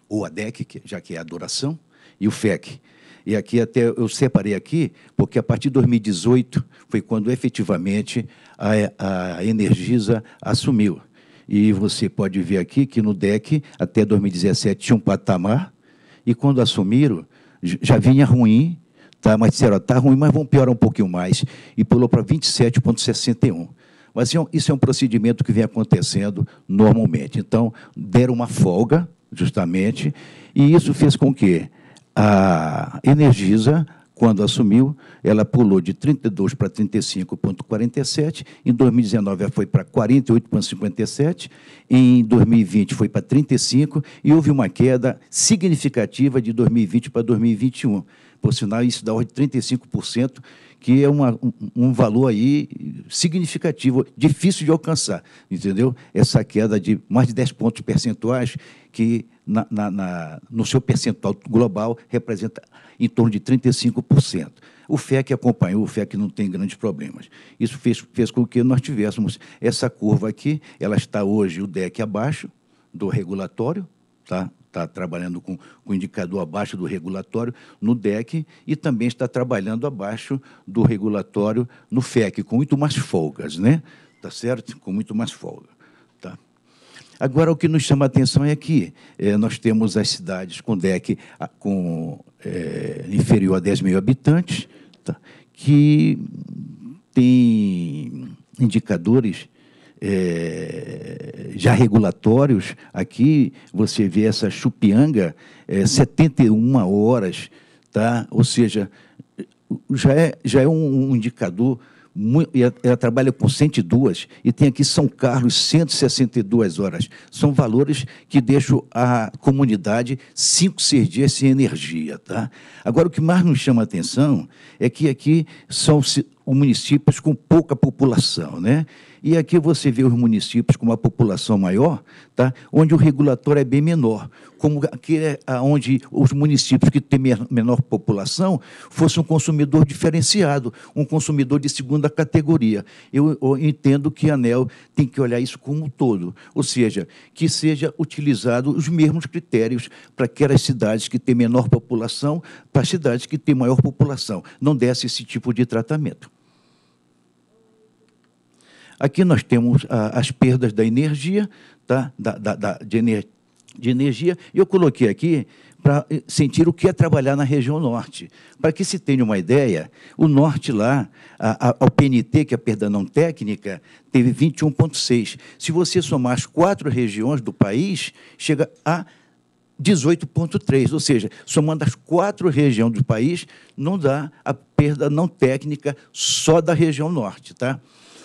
ou a DEC, já que é a duração, e o FEC, e aqui até eu separei aqui, porque a partir de 2018 foi quando efetivamente a, a Energisa assumiu. E você pode ver aqui que no DEC, até 2017, tinha um patamar, e quando assumiram, já vinha ruim, tá? mas disseram, está ruim, mas vamos piorar um pouquinho mais, e pulou para 27,61. Mas é isso é um procedimento que vem acontecendo normalmente. Então, deram uma folga, justamente, e isso fez com que a Energisa, quando assumiu, ela pulou de 32 para 35,47, em 2019 ela foi para 48,57, em 2020 foi para 35 e houve uma queda significativa de 2020 para 2021. Por sinal, isso dá ordem de 35% que é uma, um, um, valor aí significativo, difícil de alcançar, entendeu? Essa queda de mais de 10 pontos percentuais, que na, na, na, no seu percentual global representa em torno de 35%. O FEC acompanhou, o FEC não tem grandes problemas. Isso fez, fez com que nós tivéssemos essa curva aqui, ela está hoje o DEC abaixo do regulatório, tá? está trabalhando com o indicador abaixo do regulatório no DEC e também está trabalhando abaixo do regulatório no FEC, com muito mais folgas, né? Tá certo? Com muito mais folga. Tá? Agora, o que nos chama a atenção é que é, nós temos as cidades com DEC com, é, inferior a 10 mil habitantes, tá? que tem indicadores é, já regulatórios, aqui você vê essa chupianga é, eh, 71 horas, tá? ou seja, já é, já é um, um indicador. Muito, ela, trabalha com 102 e tem aqui São Carlos 162 horas. São valores que deixam a comunidade cinco, seis dias sem energia. Tá? Agora, o que mais nos chama a atenção é que aqui são municípios com pouca população. Né? E aqui você vê os municípios com uma população maior, tá? onde o regulatório é bem menor, como aquele é onde os municípios que têm menor população fossem um consumidor diferenciado, um consumidor de segunda categoria. Eu, eu entendo que a ANEL tem que olhar isso como um todo, ou seja, que seja utilizado os mesmos critérios para aquelas cidades que têm menor população, para as cidades que têm maior população. Não desse esse tipo de tratamento. Aqui nós temos ah, as perdas da energia, tá? da, da, da de, ener de energia. Eu coloquei aqui para eh, sentir o que é trabalhar na região norte. Para que se tenha uma ideia, o norte lá, a, a, PNT, que é a perda não técnica, teve 21,6. Se você somar as quatro regiões do país, chega a 18,3. Ou seja, somando as quatro regiões do país, não dá a perda não técnica só da região norte. Tá?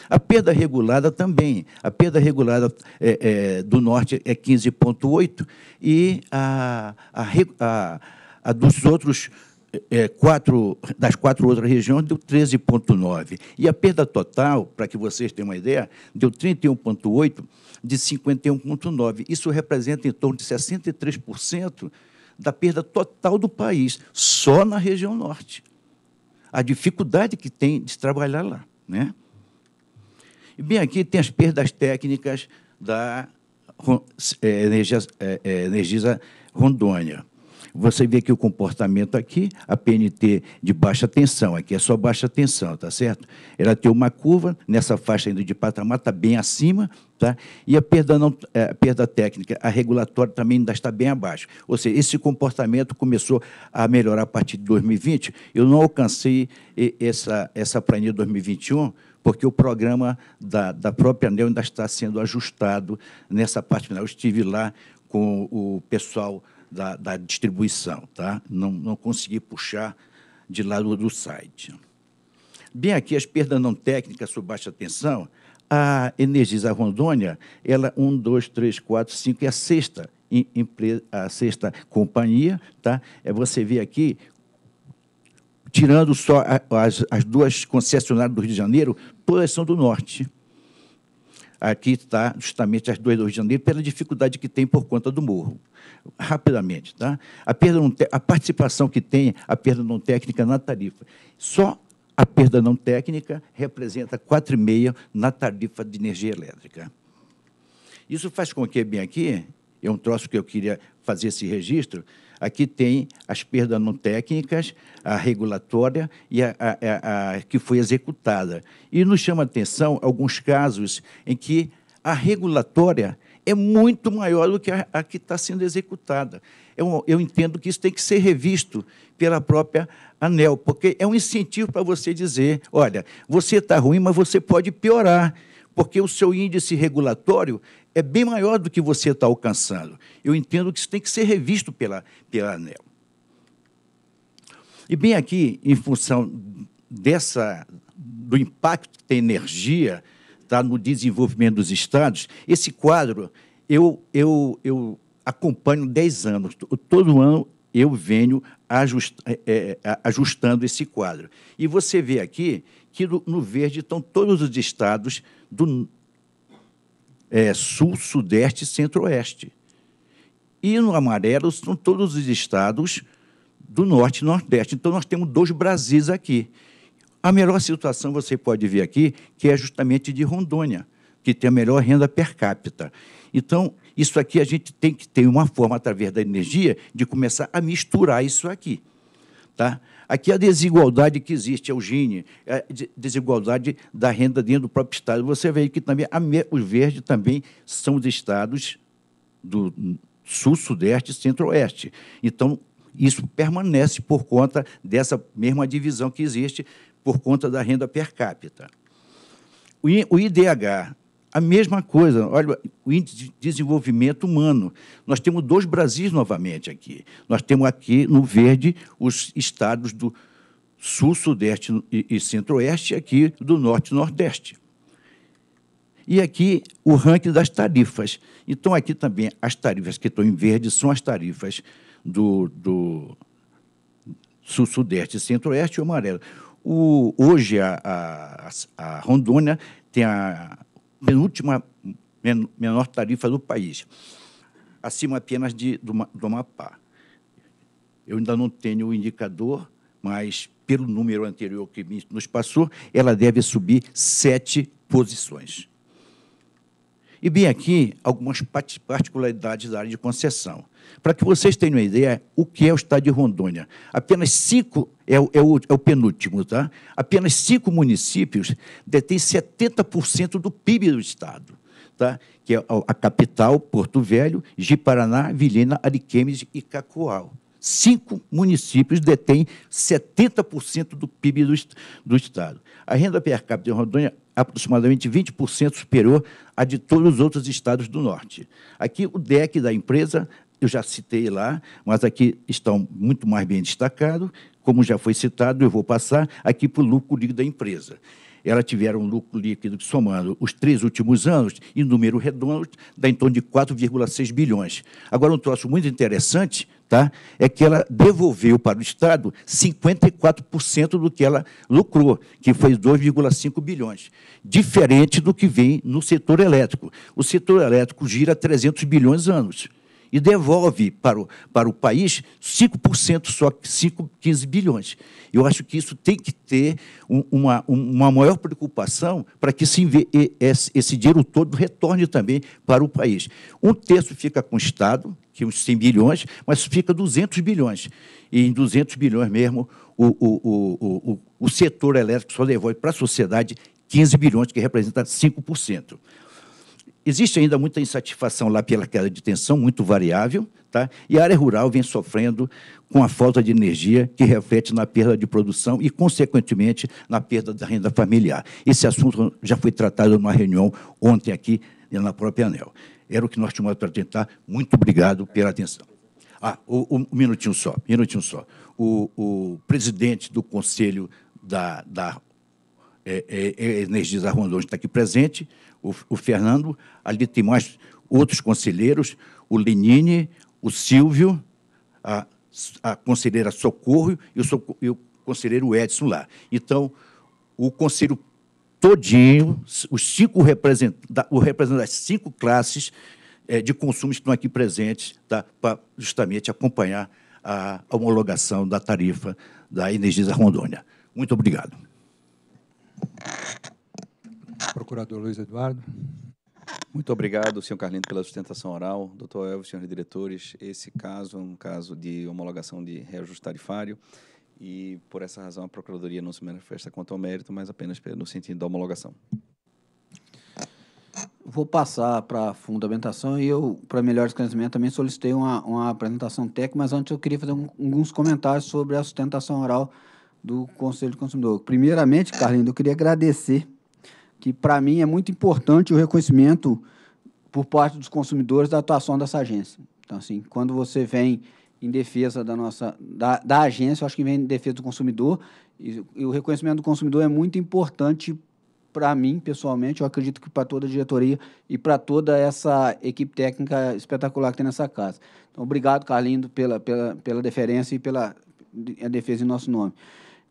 A perda regulada também. A perda regulada é, é, do norte é 15,8% e a, a, a, a dos outros é, quatro, das quatro outras regiões deu 13,9%. E a perda total, para que vocês tenham uma ideia, deu 31,8% de 51,9%. Isso representa em torno de 63% da perda total do país, só na região norte. A dificuldade que tem de trabalhar lá. Né? E bem aqui tem as perdas técnicas da é, Energisa, é, é, Energisa Rondônia. Você vê que o comportamento aqui, a PNT de baixa tensão, aqui é só baixa tensão, tá certo? Ela tem uma curva nessa faixa ainda de patamar, está bem acima, tá? E a perda, não, é, a perda técnica, a regulatória também ainda está bem abaixo. Ou seja, esse comportamento começou a melhorar a partir de 2020. Eu não alcancei essa, essa planilha 2021, porque o programa da, da própria ANEL ainda está sendo ajustado nessa parte final. Eu estive lá com o pessoal da, da distribuição, tá? não, não consegui puxar de lá do, site. Bem aqui, as perdas não técnicas sob baixa tensão, a Energisa Rondônia, ela um, dois, três, quatro, cinco, é a sexta empresa, a sexta companhia, tá? É você vê aqui tirando só as, as duas concessionárias do Rio de Janeiro, população do norte. Aqui está justamente as duas do Rio de Janeiro, pela dificuldade que tem por conta do morro. Rapidamente, tá? A, perda não a participação que tem a perda não técnica na tarifa. Só a perda não técnica representa 4,5% na tarifa de energia elétrica. Isso faz com que, bem aqui, é um troço que eu queria fazer esse registro, Aqui tem as perdas não técnicas, a regulatória e a, a, a, que foi executada. E nos chama a atenção alguns casos em que a regulatória é muito maior do que a, a que está sendo executada. Eu, eu, entendo que isso tem que ser revisto pela própria ANEL, porque é um incentivo para você dizer: olha, você está ruim, mas você pode piorar, porque o seu índice regulatório é bem maior do que você está alcançando. Eu entendo que isso tem que ser revisto pela, pela ANEL. E bem aqui, em função dessa do impacto que tem energia tá, no desenvolvimento dos estados, esse quadro eu, eu, eu acompanho 10 anos. Todo ano eu venho ajust, é, é ajustando esse quadro. E você vê aqui que no, no verde estão todos os estados do, é, sul, sudeste e centro-oeste. E no amarelo são todos os estados do norte e nordeste. Então, nós temos dois Brasis aqui. A melhor situação você pode ver aqui, que é justamente de Rondônia, que tem a melhor renda per capita. Então, isso aqui a gente tem que ter uma forma, através da energia, de começar a misturar isso aqui. Tá? Aqui é a desigualdade que existe, Eugênio, é a desigualdade da renda dentro do próprio Estado. Você vê que também os verdes também são os estados do sul, sudeste e centro-oeste. Então, isso permanece por conta dessa mesma divisão que existe por conta da renda per capita. O IDH a mesma coisa, olha o índice de desenvolvimento humano. Nós temos dois Brasis novamente aqui. Nós temos aqui no verde os estados do sul, sudeste e, centro-oeste, e aqui do norte e nordeste. E aqui o ranking das tarifas. Então, aqui também as tarifas que estão em verde são as tarifas do, do sul, sudeste e centro-oeste e amarelo. O, hoje, a, a, a Rondônia tem a penúltima menor tarifa do país, acima apenas de, do, do Amapá. Eu ainda não tenho o indicador, mas pelo número anterior que nos passou, ela deve subir sete posições. E bem aqui algumas particularidades da área de concessão. Para que vocês tenham uma ideia, o que é o estado de Rondônia? Apenas cinco é o, é, o, é o, penúltimo, tá? Apenas cinco municípios detêm 70% do PIB do Estado, tá? Que é a capital, Porto Velho, Jiparaná, Vilhena, Ariquemes e Cacoal. Cinco municípios detêm 70% do PIB do, do Estado. A renda per capita em Rondônia é aproximadamente 20% superior à de todos os outros estados do Norte. Aqui, o DEC da empresa, eu já citei lá, mas aqui estão muito mais bem destacado, como já foi citado, eu vou passar aqui para o lucro líquido da empresa. Ela tiveram um lucro líquido somando os três últimos anos, em número redondo, dá em torno de 4,6 bilhões. Agora, um troço muito interessante tá, é que ela devolveu para o Estado 54% do que ela lucrou, que foi 2,5 bilhões. Diferente do que vem no setor elétrico. O setor elétrico gira 300 bilhões anos e devolve para o, para o país 5% só, 5, 15 bilhões. Eu acho que isso tem que ter uma, uma maior preocupação para que se, esse, esse dinheiro todo retorne também para o país. Um terço fica com o Estado, que é uns 100 bilhões, mas fica 200 bilhões. E em 200 bilhões mesmo, o, o, o, o, o setor elétrico só devolve para a sociedade 15 bilhões, que representa 5%. Existe ainda muita insatisfação lá pela queda de tensão, muito variável, tá? e a área rural vem sofrendo com a falta de energia que reflete na perda de produção e, consequentemente, na perda da renda familiar. Esse assunto já foi tratado numa reunião ontem aqui na própria ANEL. Era o que nós tínhamos para tentar. Muito obrigado pela atenção. Ah, um, um minutinho só, minutinho só. O, o presidente do Conselho da, da é, é, é está aqui presente, o, o Fernando, ali tem mais outros conselheiros, o Lenine, o Silvio, a, a conselheira Socorro e o, e o conselheiro Edson lá. Então, o conselho todinho, os cinco representantes, o representante das cinco classes é, de consumo estão aqui presentes tá, para justamente acompanhar a homologação da tarifa da Energisa Rondônia. Muito obrigado. Procurador Luiz Eduardo. Muito obrigado, senhor Carlinho, pela sustentação oral. Doutor Elvis, senhores diretores, esse caso é um caso de homologação de reajuste tarifário e, por essa razão, a Procuradoria não se manifesta quanto ao mérito, mas apenas no sentido da homologação. Vou passar para a fundamentação e eu, para melhor esclarecimento, também solicitei uma, uma apresentação técnica, mas antes eu queria fazer um, alguns comentários sobre a sustentação oral do Conselho de Consumidor. Primeiramente, Carlinhos, eu queria agradecer que para mim é muito importante o reconhecimento por parte dos consumidores da atuação dessa agência. Então, assim, quando você vem em defesa da nossa da, da agência, eu acho que vem em defesa do consumidor e, e o reconhecimento do consumidor é muito importante para mim pessoalmente, eu acredito que para toda a diretoria e para toda essa equipe técnica espetacular que tem nessa casa. Então, obrigado, Carlindo, pela pela, pela deferência e pela a defesa em nosso nome.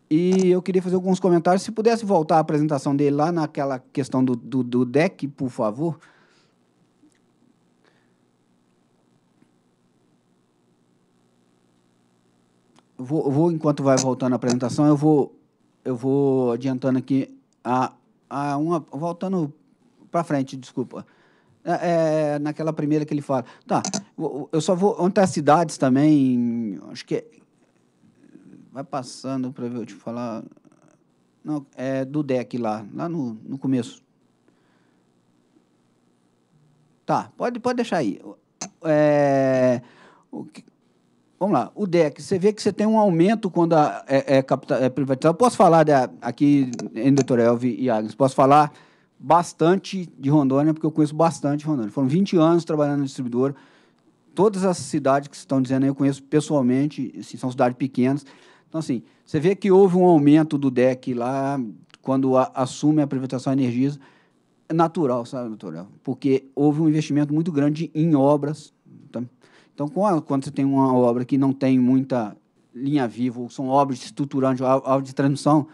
E eu queria fazer alguns comentários. Se pudesse voltar a apresentação dele lá naquela questão do, do, do deck, por favor. Vou, vou, enquanto vai voltando a apresentação, eu vou, eu vou adiantando aqui a, a uma. Voltando para frente, desculpa. É, é, naquela primeira que ele fala. Tá, eu só vou. Ontem as cidades também? Acho que é Vai passando para eu te falar. Não, é do deck lá, lá no, no começo. Tá, pode, pode deixar aí. É, que, vamos lá, o DEC, você vê que você tem um aumento quando a, é, é, capital, é privatizado. Posso falar aqui, em doutor Elvi e Agnes, posso falar bastante de Rondônia, porque eu conheço bastante Rondônia. Foram 20 anos trabalhando no distribuidor. Todas as cidades que estão dizendo aí eu conheço pessoalmente, assim, são cidades pequenas. Então, assim, você vê que houve um aumento do DEC lá, quando a, assume a privatização energias é natural, sabe, natural, porque houve um investimento muito grande em obras. Tá? Então, a, quando você tem uma obra que não tem muita linha viva, ou são obras estruturantes, obras de transmissão,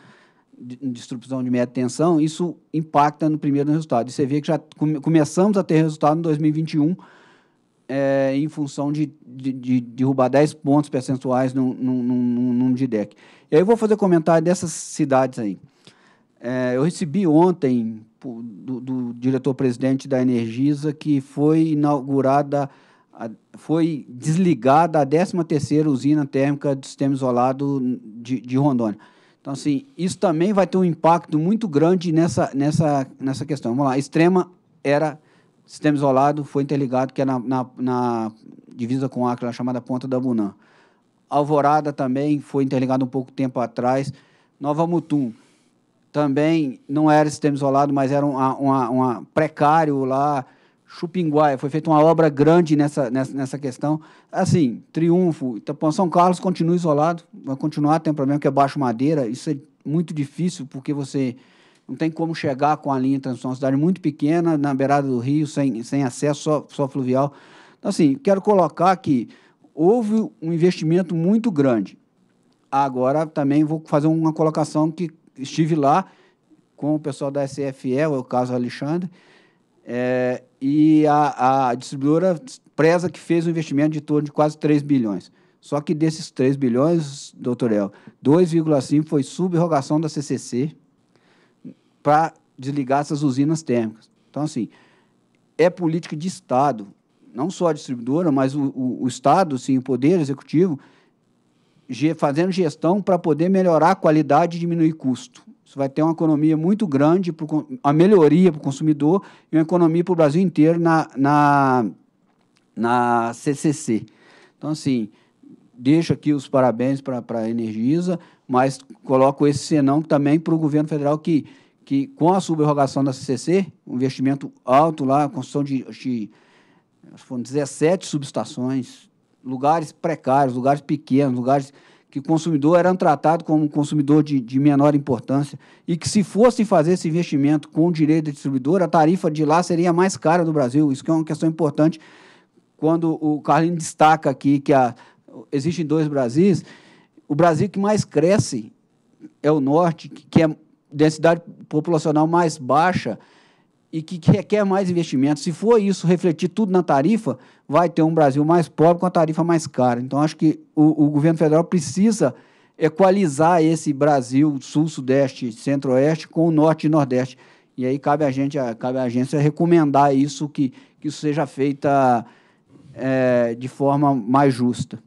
de, de distribuição de média tensão, isso impacta no primeiro resultado. E você vê que já come, começamos a ter resultado em 2021 é, em função de, de, de, derrubar 10 pontos percentuais num, num, num, E aí eu vou fazer comentário dessas cidades aí. É, eu recebi ontem do, do diretor-presidente da Energisa que foi inaugurada, foi desligada a 13ª usina térmica do sistema isolado de, de Rondônia. Então, assim, isso também vai ter um impacto muito grande nessa, nessa, nessa questão. Vamos lá, extrema era sistema isolado foi interligado, que é na, na, na divisa com Acre, chamada Ponta da Bunã. Alvorada também foi interligado um pouco tempo atrás. Nova Mutum também não era sistema isolado, mas era um uma, uma precário lá. Chupinguaia, foi feita uma obra grande nessa, nessa, nessa questão. Assim, Triunfo, então, São Carlos continua isolado, vai continuar, tem um problema que é baixo madeira, isso é muito difícil, porque você não tem como chegar com a linha Transul, uma cidade muito pequena, na beirada do rio, sem, sem acesso, só, só fluvial. Então, assim, quero colocar que houve um investimento muito grande. Agora, também vou fazer uma colocação que estive lá com o pessoal da SFE, é o caso Alexandre, é, e a, a distribuidora preza que fez um investimento de torno de quase 3 bilhões. Só que desses 3 bilhões, doutor El, 2,5 foi subrogação da CCC, para desligar essas usinas térmicas. Então, assim, é política de Estado, não só a distribuidora, mas o, o, o Estado, sim, o Poder Executivo, ge fazendo gestão para poder melhorar a qualidade e diminuir custo. Isso vai ter uma economia muito grande, pro, uma melhoria para o consumidor e uma economia para o Brasil inteiro na, na, na CCC. Então, assim, deixo aqui os parabéns para a Energisa, mas coloco esse senão também para o governo federal que que com a subrogação da CCC, um investimento alto lá, construção de, de foram 17 subestações, lugares precários, lugares pequenos, lugares que o consumidor era tratado como um consumidor de, de, menor importância e que se fosse fazer esse investimento com o direito do distribuidor, a tarifa de lá seria a mais cara do Brasil. Isso que é uma questão importante quando o Carlinhos destaca aqui que a, existem dois Brasis. O Brasil que mais cresce é o norte, que é densidade populacional mais baixa e que, requer mais investimento. Se for isso refletir tudo na tarifa, vai ter um Brasil mais pobre com a tarifa mais cara. Então, acho que o, o governo federal precisa equalizar esse Brasil sul, sudeste, centro-oeste com o norte e nordeste. E aí cabe a gente, cabe a agência recomendar isso que, que isso seja feita é, de forma mais justa.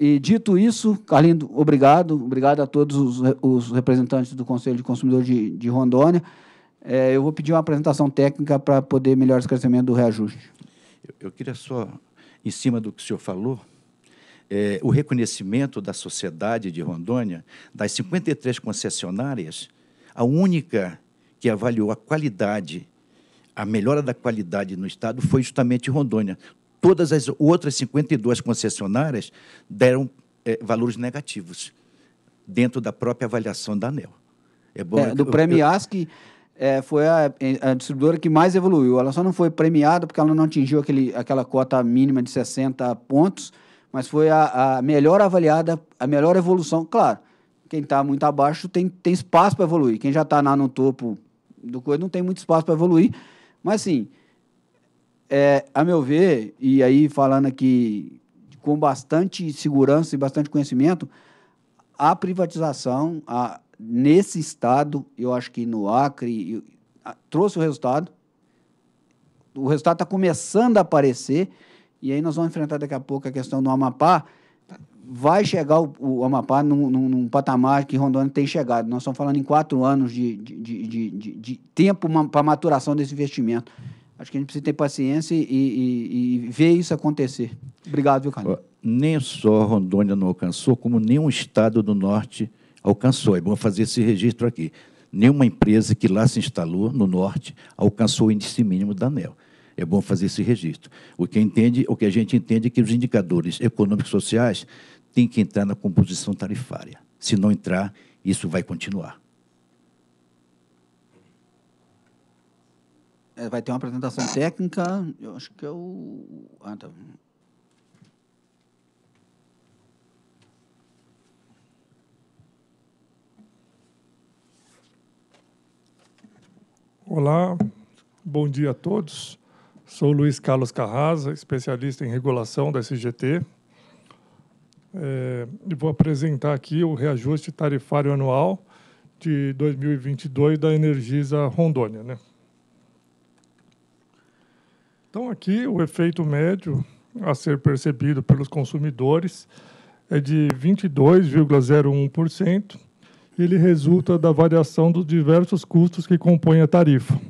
E dito isso, Carlindo, obrigado. Obrigado a todos os, os representantes do Conselho de Consumidor de, de Rondônia. É, eu vou pedir uma apresentação técnica para poder melhorar o esclarecimento do reajuste. Eu, eu, queria só, em cima do que o senhor falou, é, o reconhecimento da sociedade de Rondônia, das 53 concessionárias, a única que avaliou a qualidade, a melhora da qualidade no Estado foi justamente Rondônia todas as outras 52 concessionárias deram é, valores negativos dentro da própria avaliação da ANEL. É bom, é, do eu, Prêmio ASC é, eh, foi a, eh, a, distribuidora que mais evoluiu. Ela só não foi premiada porque ela não atingiu aquele, aquela cota mínima de 60 pontos, mas foi a, a melhor avaliada, a melhor evolução. Claro, quem está muito abaixo tem, tem espaço para evoluir. Quem já está no topo do coisa não tem muito espaço para evoluir. Mas, sim é, a meu ver, e aí falando aqui com bastante segurança e bastante conhecimento, a privatização a, nesse estado, eu acho que no Acre, eu, a, trouxe o resultado. O resultado está começando a aparecer, e aí nós vamos enfrentar daqui a pouco a questão do Amapá. Vai chegar o, o Amapá num, num, num, patamar que Rondônia tem chegado. Nós estamos falando em quatro anos de, de, de, de tempo para maturação desse investimento. Acho que a gente precisa ter paciência e, e, e ver isso acontecer. Obrigado, viu, Carlinhos? Nem só Rondônia não alcançou, como nenhum estado do norte alcançou. É bom fazer esse registro aqui. Nenhuma empresa que lá se instalou, no norte, alcançou o índice mínimo da ANEL. É bom fazer esse registro. O que, entende, o que a gente entende é que os indicadores econômicos e sociais têm que entrar na composição tarifária. Se não entrar, isso vai continuar. É, vai ter uma apresentação técnica, eu acho que é o. Ah, tá. Olá, bom dia a todos. Sou Luiz Carlos Carrasa, especialista em regulação da SGT. É, e vou apresentar aqui o reajuste tarifário anual de 2022 da Energisa Rondônia. Né? Então, aqui, o efeito médio a ser percebido pelos consumidores é de 22,01%. Ele resulta da variação dos diversos custos que compõem a tarifa.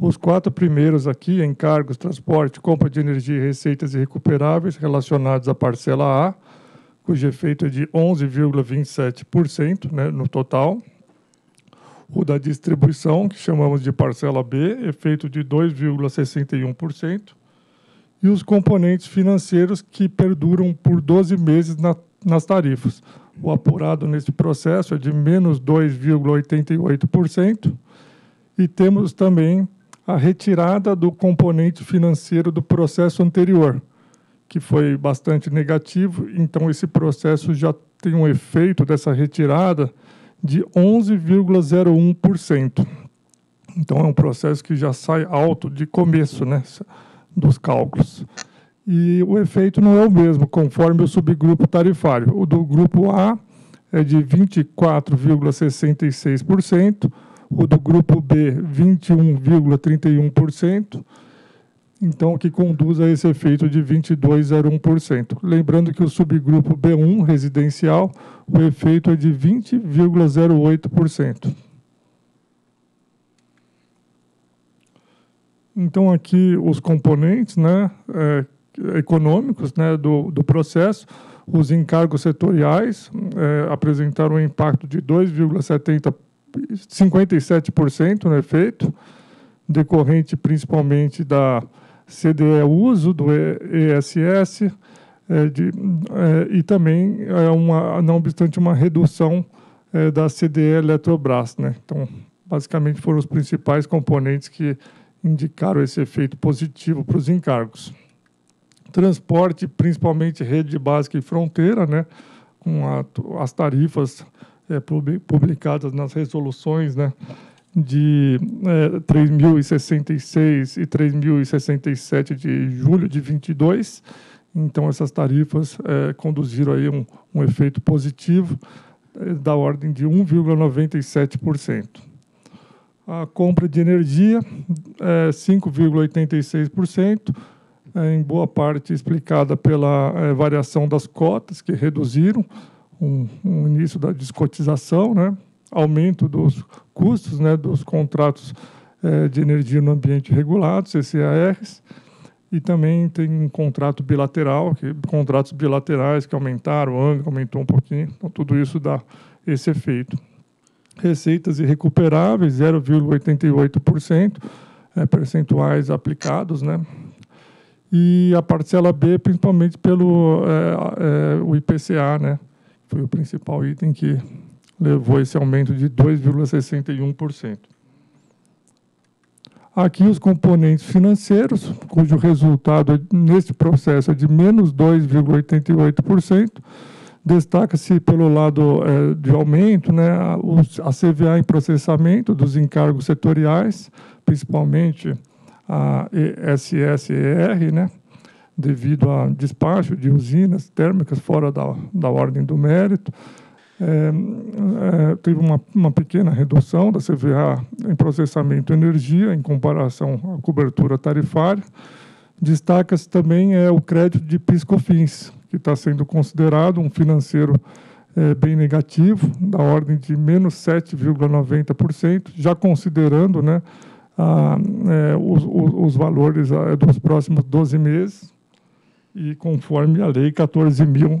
Os quatro primeiros aqui, encargos, transporte, compra de energia e receitas irrecuperáveis relacionados à parcela A, cujo efeito é de 11,27% né, no total o da distribuição, que chamamos de parcela B, efeito de 2,61%, e os componentes financeiros que perduram por 12 meses na, nas tarifas. O apurado neste processo é de menos 2,88%, e temos também a retirada do componente financeiro do processo anterior, que foi bastante negativo, então esse processo já tem um efeito dessa retirada de 11,01%. Então é um processo que já sai alto de começo né, dos cálculos. E o efeito não é o mesmo, conforme o subgrupo tarifário. O do grupo A é de 24,66%, o do grupo B, 21,31%, então que conduz a esse efeito de 22,01%. Lembrando que o subgrupo B1 residencial, o efeito é de 20,08%. Então aqui os componentes, né, é, econômicos, né, do, do processo. Os encargos setoriais é, apresentaram um impacto de 2,57% no efeito, decorrente principalmente da CDE é uso do ESS é, de, é, e também, é uma, não obstante, uma redução é, da CDE Eletrobras. Né? Então, basicamente, foram os principais componentes que indicaram esse efeito positivo para os encargos. Transporte, principalmente rede básica e fronteira, né? com a, as tarifas é, publicadas nas resoluções, né? de é, 3.066 e 3.067 de julho de 22. Então, essas tarifas é, conduziram aí um, um efeito positivo é, da ordem de 1,97%. A compra de energia, é 5,86%, é, em boa parte explicada pela é, variação das cotas, que reduziram um, um início da descotização, né? aumento dos custos né, dos contratos eh, de energia no ambiente regulado, CCARs, e também tem um contrato bilateral, que, contratos bilaterais que aumentaram, o ano aumentou um pouquinho, então tudo isso dá esse efeito. Receitas irrecuperáveis, 0,88%, eh, percentuais aplicados, né? E a parcela B, principalmente pelo eh, o IPCA, né? Foi o principal item que levou esse aumento de 2,61%. Aqui os componentes financeiros, cujo resultado neste processo é de menos 2,88%, destaca-se pelo lado é, de aumento né, a CVA em processamento dos encargos setoriais, principalmente a ESSER, né, devido a despacho de usinas térmicas fora da, da ordem do mérito, é, é, teve uma, uma, pequena redução da CVA em processamento de energia em comparação à cobertura tarifária. Destaca-se também é, o crédito de PiscoFins, que está sendo considerado um financeiro é, bem negativo, da ordem de menos 7,90%, já considerando né, a, é, os, os, valores é, dos próximos 12 meses e conforme a lei mil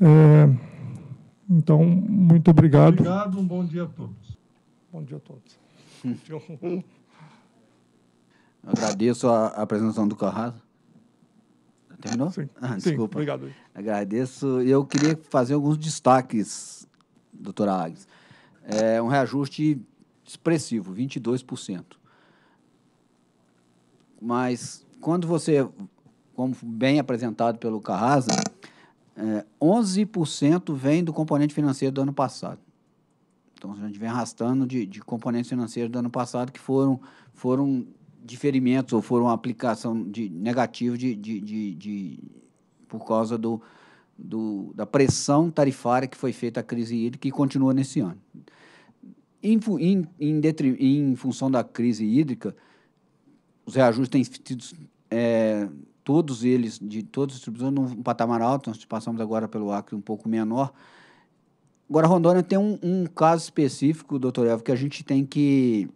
É, então, muito obrigado. Obrigado, um bom dia a todos. Bom dia a todos. Agradeço a apresentação do Carrasco. Terminou? Sim. Ah, desculpa. Sim, obrigado. Agradeço. Eu queria fazer alguns destaques, doutora Agnes. É um reajuste expressivo, 22%. Mas quando você, como bem apresentado pelo Carrasco, é, 11% vem do componente financeiro do ano passado. Então, a gente vem arrastando de, de componentes financeiros do ano passado que foram, foram diferimentos ou foram aplicação de, negativa de, de, de, de por causa do, do, da pressão tarifária que foi feita a crise hídrica que continua nesse ano. Em, em, em, em função da crise hídrica, os reajustes têm sido é, todos eles, de todos os distribuidores, num patamar alto, nós passamos agora pelo Acre um pouco menor. Agora, Rondônia tem um, um caso específico, doutor Elvio, que a gente tem que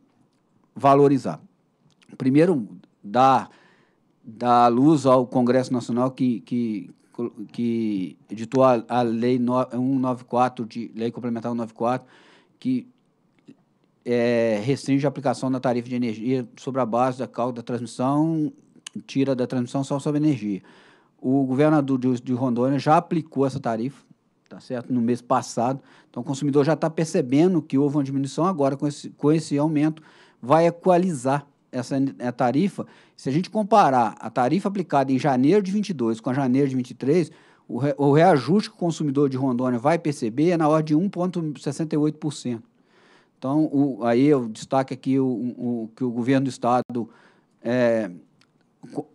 valorizar. Primeiro, dar, dar luz ao Congresso Nacional que, que, que editou a, a Lei no, 194, de, Lei Complementar 194, que é, restringe a aplicação da tarifa de energia sobre a base da cauda da transmissão tira da transmissão só sobre energia. O governador de, de Rondônia já aplicou essa tarifa, tá certo? No mês passado. Então, o consumidor já está percebendo que houve uma diminuição agora com esse, com esse aumento, vai equalizar essa a tarifa. Se a gente comparar a tarifa aplicada em janeiro de 22 com a janeiro de 23, o, re, o reajuste que o consumidor de Rondônia vai perceber é na ordem de 1,68%. Então, o, aí eu destaco aqui o, o, que o governo do Estado é,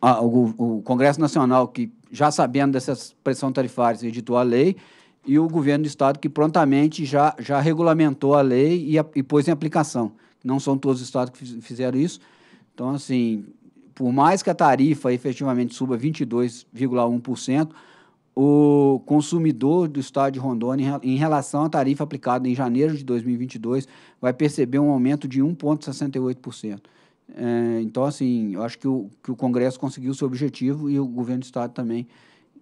a, o, o, Congresso Nacional, que já sabendo dessas pressão tarifárias, editou a lei, e o governo do Estado, que prontamente já, já regulamentou a lei e, a, e pôs em aplicação. Não são todos os Estados que fizeram isso. Então, assim, por mais que a tarifa efetivamente suba 22,1%, o consumidor do estado de Rondônia, em relação à tarifa aplicada em janeiro de 2022, vai perceber um aumento de 1,68%. É, então, assim, eu acho que o, que o Congresso conseguiu seu objetivo e o governo do Estado também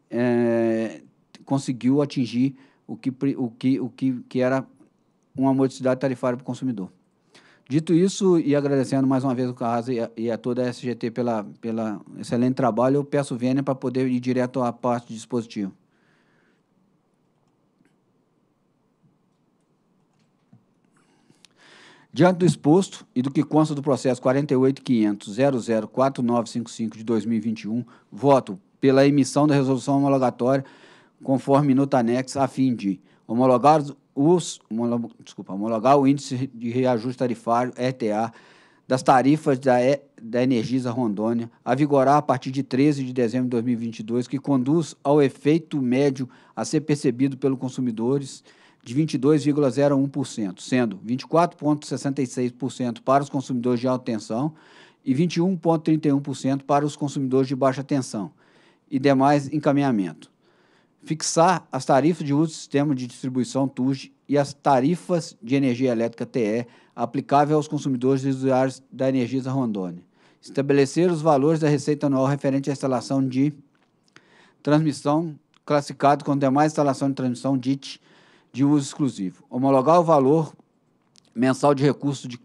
é, conseguiu atingir o que, o que, o que, que era uma modicidade tarifária para o consumidor. Dito isso, e agradecendo mais uma vez o Carrasa e a, e a toda a SGT pela, pela excelente trabalho, eu peço vênia para poder ir direto à parte do dispositivo. Diante do exposto e do que consta do processo 48.500.004955 de 2021, voto pela emissão da resolução homologatória conforme nota anexa a fim de homologar os desculpa, homologar o índice de reajuste tarifário RTA das tarifas da, e, da Energisa Rondônia a vigorar a partir de 13 de dezembro de 2022, que conduz ao efeito médio a ser percebido pelos consumidores de 22,01%, sendo 24,66% para os consumidores de alta tensão e 21,31% para os consumidores de baixa tensão e demais encaminhamento. Fixar as tarifas de uso do sistema de distribuição TUSD e as tarifas de energia elétrica TE aplicável aos consumidores e usuários da Energisa Rondônia. Estabelecer os valores da receita anual referente à instalação de transmissão classificado com demais instalação de transmissão DIT de uso exclusivo. Homologar o valor mensal de recurso de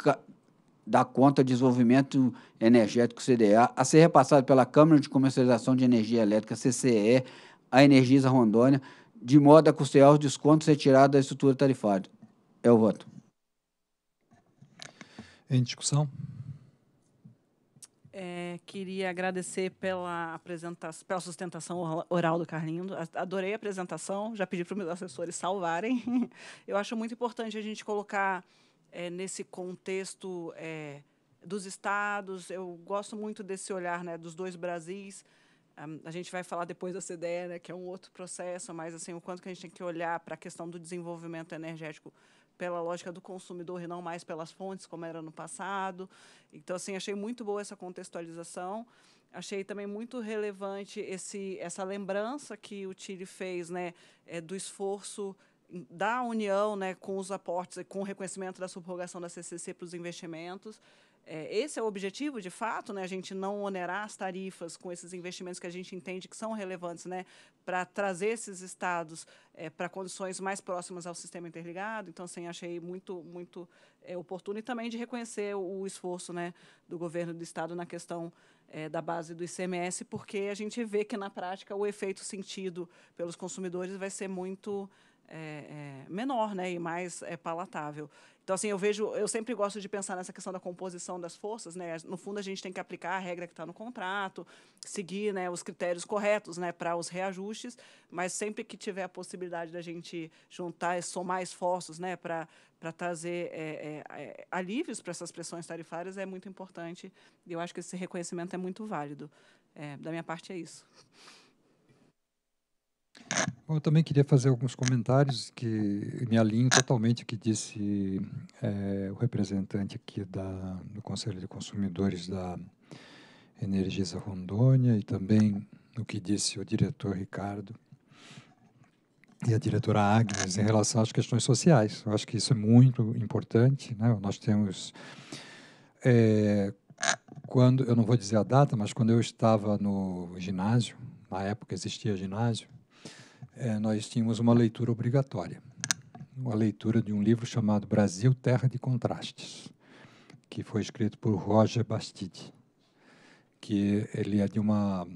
da conta de desenvolvimento energético CDA a ser repassado pela Câmara de Comercialização de Energia Elétrica CCE à Energisa Rondônia, de modo a custear os descontos retirados da estrutura tarifária. É o voto. Em discussão? É, queria agradecer pela, apresentação, pela sustentação oral do Carlindo. Adorei a apresentação, já pedi para os meus assessores salvarem. [LAUGHS] Eu acho muito importante a gente colocar é, nesse contexto é, dos estados. Eu gosto muito desse olhar né, dos dois Brasis. A gente vai falar depois da CDE, né, que é um outro processo, mas assim, o quanto que a gente tem que olhar para a questão do desenvolvimento energético pela lógica do consumidor e não mais pelas fontes, como era no passado. Então, assim, achei muito boa essa contextualização. Achei também muito relevante esse, essa lembrança que o Tire fez né, é, do esforço da União né, com os aportes, com o reconhecimento da subrogação da CCC para os investimentos. É, esse é o objetivo, de fato, né? a gente não onerar as tarifas com esses investimentos que a gente entende que são relevantes né? para trazer esses estados é, para condições mais próximas ao sistema interligado. Então, assim, achei muito, muito é, oportuno e também de reconhecer o, o esforço né, do governo do estado na questão é, da base do ICMS, porque a gente vê que na prática o efeito sentido pelos consumidores vai ser muito é, é, menor né, e mais é, palatável. Então, assim, eu vejo, eu sempre gosto de pensar nessa questão da composição das forças, né? No fundo, a gente tem que aplicar a regra que está no contrato, seguir né, os critérios corretos né, para os reajustes, mas sempre que tiver a possibilidade da gente juntar e somar esforços né, para trazer é, é, é alívios para essas pressões tarifárias é muito importante. E eu acho que esse reconhecimento é muito válido. É, da minha parte, é isso eu também queria fazer alguns comentários que me alinham totalmente o que disse é, o representante aqui da, do Conselho de Consumidores da Energisa Rondônia e também o que disse o diretor Ricardo e a diretora Agnes em relação às questões sociais. Eu acho que isso é muito importante. Né? Nós temos. É, quando eu não vou dizer a data, mas quando eu estava no ginásio, na época existia ginásio, é, nós tínhamos uma leitura obrigatória, uma leitura de um livro chamado Brasil, Terra de Contrastes, que foi escrito por Roger Bastide, que ele é de uma,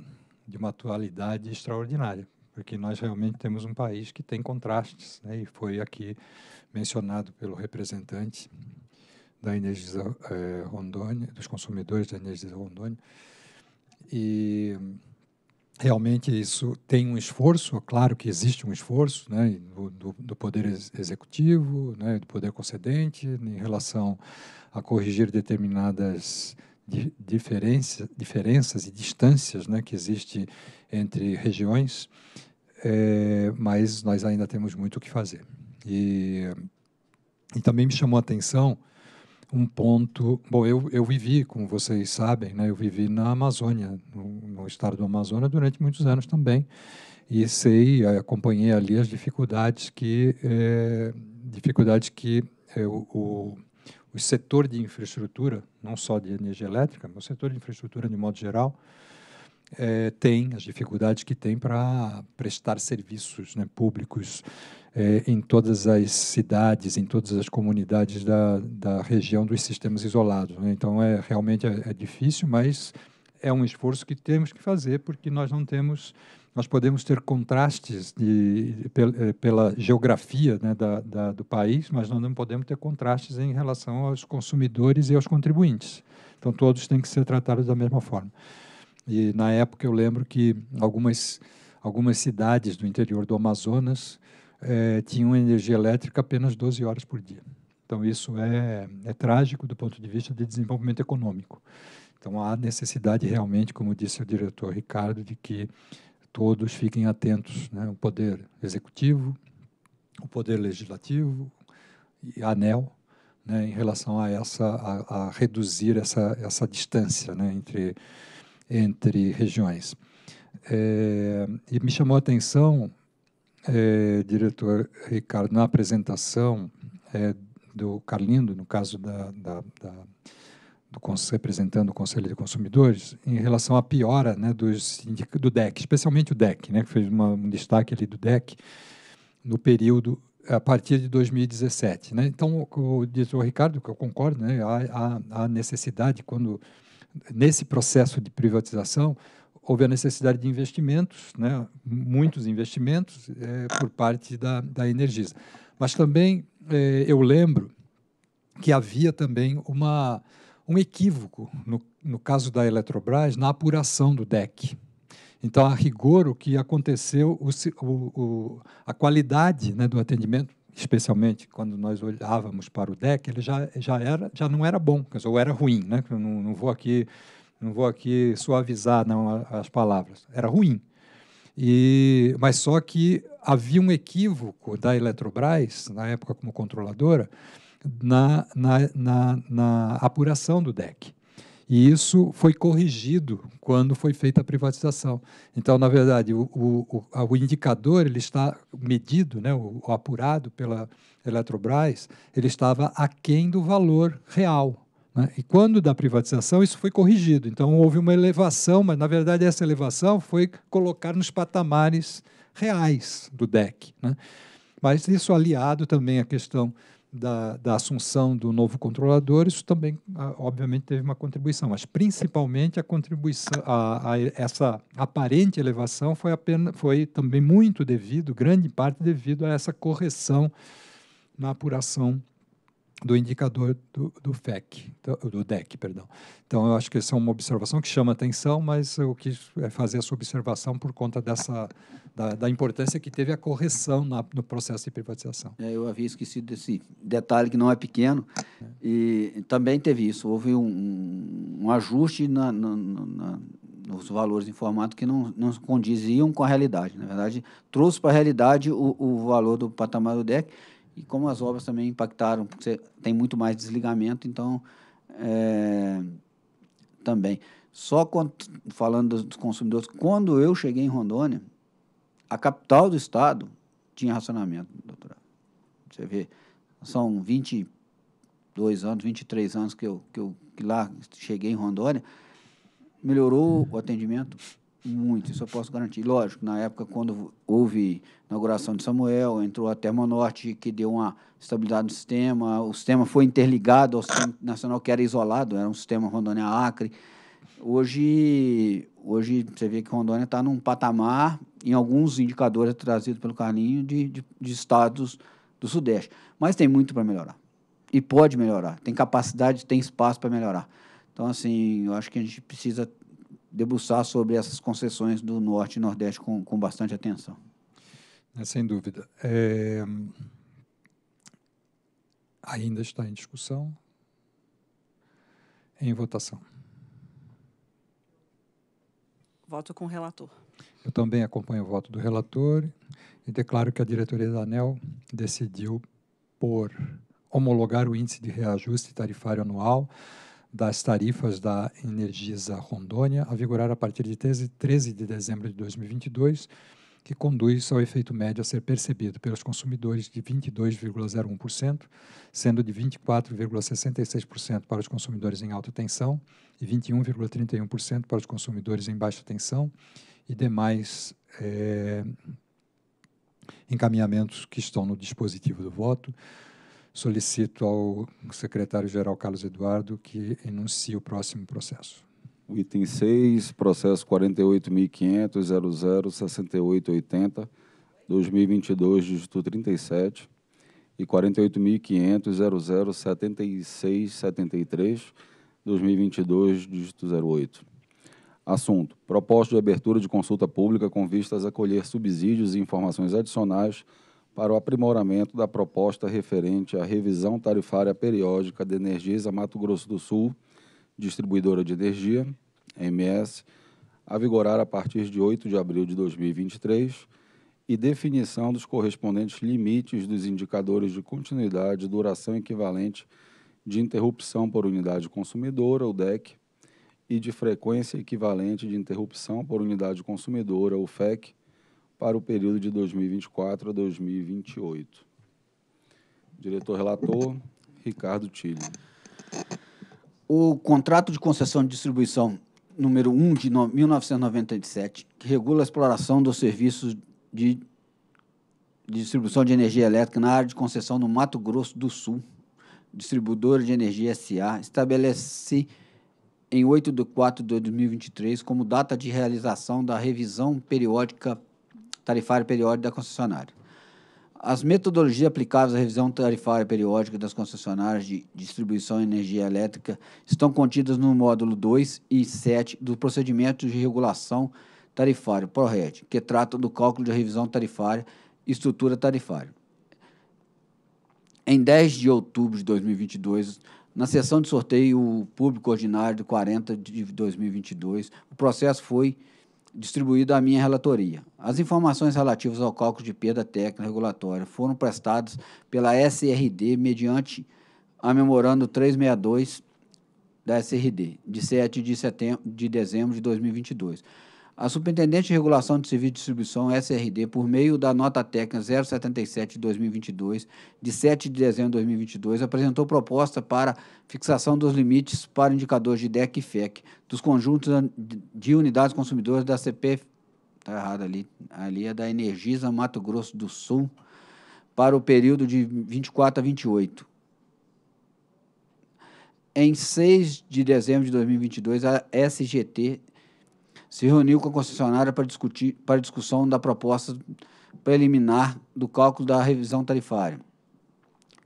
de uma atualidade extraordinária, porque nós realmente temos um país que tem contrastes, né? e foi aqui mencionado pelo representante da Energisa eh, Rondônia, dos consumidores da Energisa Rondônia, e realmente isso tem um esforço, é claro que existe um esforço né, do, do, poder executivo, né, do poder concedente, em relação a corrigir determinadas di diferenças e distâncias né, que existe entre regiões, é, mas nós ainda temos muito o que fazer. E, e também me chamou a atenção um ponto. Bom, eu, eu vivi, como vocês sabem, né, eu vivi na Amazônia, no, no estado do Amazonas, durante muitos anos também. E sei, eh, acompanhei ali as dificuldades que, é, dificuldades que é, o, o, o, setor de infraestrutura, não só de energia elétrica, mas o setor de infraestrutura de modo geral, é, tem, as dificuldades que tem para prestar serviços né, públicos é, em todas as cidades, em todas as comunidades da, da região dos sistemas isolados. Né? Então, é realmente é, é, difícil, mas é um esforço que temos que fazer, porque nós não temos, nós podemos ter contrastes de, de, de, é, pela geografia né, da, da, do país, mas nós não podemos ter contrastes em relação aos consumidores e aos contribuintes. Então, todos têm que ser tratados da mesma forma. E na época eu lembro que algumas algumas cidades do interior do Amazonas é, tinham energia elétrica apenas 12 horas por dia. Então, isso é, é trágico do ponto de vista de desenvolvimento econômico. Então, há necessidade realmente, como disse o diretor Ricardo, de que todos fiquem atentos, né? o poder executivo, o poder legislativo e a ANEL, né? em relação a essa a, a reduzir essa, essa distância né? entre, entre regiões. É, e me chamou a atenção é, diretor Ricardo, na apresentação é, do Carlindo, no caso da, da, da do, representando o Conselho de Consumidores, em relação à piora né, dos, do DEC, especialmente o DEC, né, que fez uma, um destaque ali do DEC, no período a partir de 2017. Né? Então, o, diz o Ricardo, que eu concordo, né, há, há necessidade, quando nesse processo de privatização, houve a necessidade de investimentos, né, muitos investimentos é, por parte da, da Energisa. Mas também é, eu lembro que havia também uma, um equívoco, no, no caso da Eletrobras, na apuração do DEC. Então, a rigor, o que aconteceu, o, o, a qualidade né, do atendimento, especialmente quando nós olhávamos para o DEC, ele já, já, era, já não era bom, ou era ruim. Né? Não, não vou aqui não vou aqui suavizar não as palavras, era ruim. E, mas só que havia um equívoco da Eletrobras, na época como controladora, na, na, na, na apuração do DEC. E isso foi corrigido quando foi feita a privatização. Então, na verdade, o, o, o indicador ele está medido, né, o, o apurado pela Eletrobras, ele estava aquém do valor real né? E quando da privatização, isso foi corrigido. Então, houve uma elevação, mas, na verdade, essa elevação foi colocar nos patamares reais do DEC. Né? Mas isso aliado também à questão da, da, assunção do novo controlador, isso também, ah, obviamente, teve uma contribuição, mas principalmente a contribuição, a, a essa aparente elevação foi, apenas, foi também muito devido, grande parte devido a essa correção na apuração do indicador do, do FEC, do DEC, perdão. Então, eu acho que essa é uma observação que chama atenção, mas eu quis é fazer essa observação por conta dessa da, da importância que teve a correção na, no processo de privatização. É, eu havia esquecido desse detalhe que não é pequeno, é. e também teve isso, houve um, um ajuste na, na, na os valores informados que não, não condiziam com a realidade. Na verdade, trouxe para a realidade o, o valor do patamar do DEC e como as obras também impactaram, porque você tem muito mais desligamento, então é, também. Só quando, falando dos consumidores, quando eu cheguei em Rondônia, a capital do estado tinha racionamento, doutora. Você vê, são 22 anos, 23 anos que eu, que eu que lá cheguei em Rondônia, melhorou o atendimento muito, isso eu posso garantir. Lógico, na época, quando houve inauguração de Samuel, entrou a Termonorte, que deu uma estabilidade no sistema. O sistema foi interligado ao sistema nacional, que era isolado, era um sistema Rondônia-Acre. Hoje, hoje, você vê que Rondônia está num patamar, em alguns indicadores trazidos pelo Carlinho, de, de, de estados do Sudeste. Mas tem muito para melhorar. E pode melhorar. Tem capacidade, tem espaço para melhorar. Então, assim, eu acho que a gente precisa debruçar sobre essas concessões do Norte e Nordeste com, com bastante atenção. É, sem dúvida. É... Ainda está em discussão, em votação. Voto com o relator. Eu também acompanho o voto do relator e declaro que a diretoria da ANEL decidiu por homologar o índice de reajuste tarifário anual das tarifas da Energisa Rondônia a vigorar a partir de 13 de dezembro de 2022, que conduz ao efeito médio a ser percebido pelos consumidores de 22,01%, sendo de 24,66% para os consumidores em alta tensão e 21,31% para os consumidores em baixa tensão e demais é, encaminhamentos que estão no dispositivo do voto solicito ao secretário-geral Carlos Eduardo que enuncie o próximo processo. O item 6, processo 48.500.006880, 2022, dígito 37, e 48.500.007673, 2022, dígito 08. Assunto: Proposta de abertura de consulta pública com vistas a colher subsídios e informações adicionais para o aprimoramento da proposta referente à revisão tarifária periódica de Energisa Mato Grosso do Sul, distribuidora de energia, MS, a vigorar a partir de 8 de abril de 2023, e definição dos correspondentes limites dos indicadores de continuidade, duração equivalente de interrupção por unidade consumidora, o DEC, e de frequência equivalente de interrupção por unidade consumidora, o FEC, para o período de 2024 a 2028. Diretor relator, Ricardo Tilly. O contrato de concessão de distribuição número 1 de 1997, que regula a exploração dos serviços de distribuição de energia elétrica na área de concessão no Mato Grosso do Sul, distribuidora de energia SA, estabelece em 8 de 4 de 2023 como data de realização da revisão periódica tarifária periódica da concessionária. As metodologias aplicáveis à revisão tarifária periódica das concessionárias de distribuição de energia elétrica estão contidas no módulo 2 e 7 do procedimento de regulação tarifária, PRORED, que trata do cálculo de revisão tarifária e estrutura tarifária. Em 10 de outubro de 2022, na sessão de sorteio público ordinário de 40 de 2022, o processo foi distribuído à minha relatoria. As informações relativas ao cálculo de perda técnica regulatória foram prestadas pela SRD mediante a memorando 362 da SRD, de 7 de, setembro, de dezembro de 2022 a Superintendente de Regulação de Serviço de Distribuição, SRD, por meio da nota técnica 077 de 2022, de 7 de dezembro de 2022, apresentou proposta para fixação dos limites para indicadores de DEC e FEC dos conjuntos de unidades consumidoras da CP, tá errado ali, ali é da Energisa Mato Grosso do Sul, para o período de 24 a 28. Em 6 de dezembro de 2022, a SGT se reuniu com a concessionária para discutir para discussão da proposta preliminar do cálculo da revisão tarifária.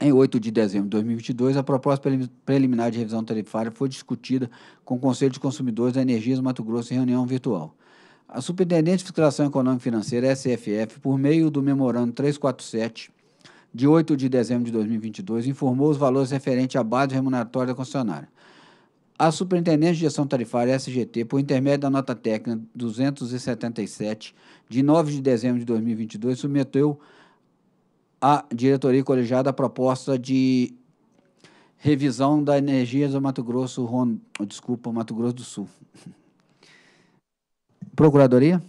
Em 8 de dezembro de 2022, a proposta preliminar de revisão tarifária foi discutida com o Conselho de Consumidores da Energia do Mato Grosso em reunião virtual. A Superintendente de Fiscalização Econômica e Financeira, SFF, por meio do Memorando 347, de 8 de dezembro de 2022, informou os valores referentes à base remuneratória da concessionária. A Superintendência de Gestão Tarifária, SGT, por intermédio da nota técnica 277, de 9 de dezembro de 2022, submeteu à diretoria colegiada a proposta de revisão da energia do Mato Grosso, Ron, desculpa, Mato Grosso do Sul. Procuradoria?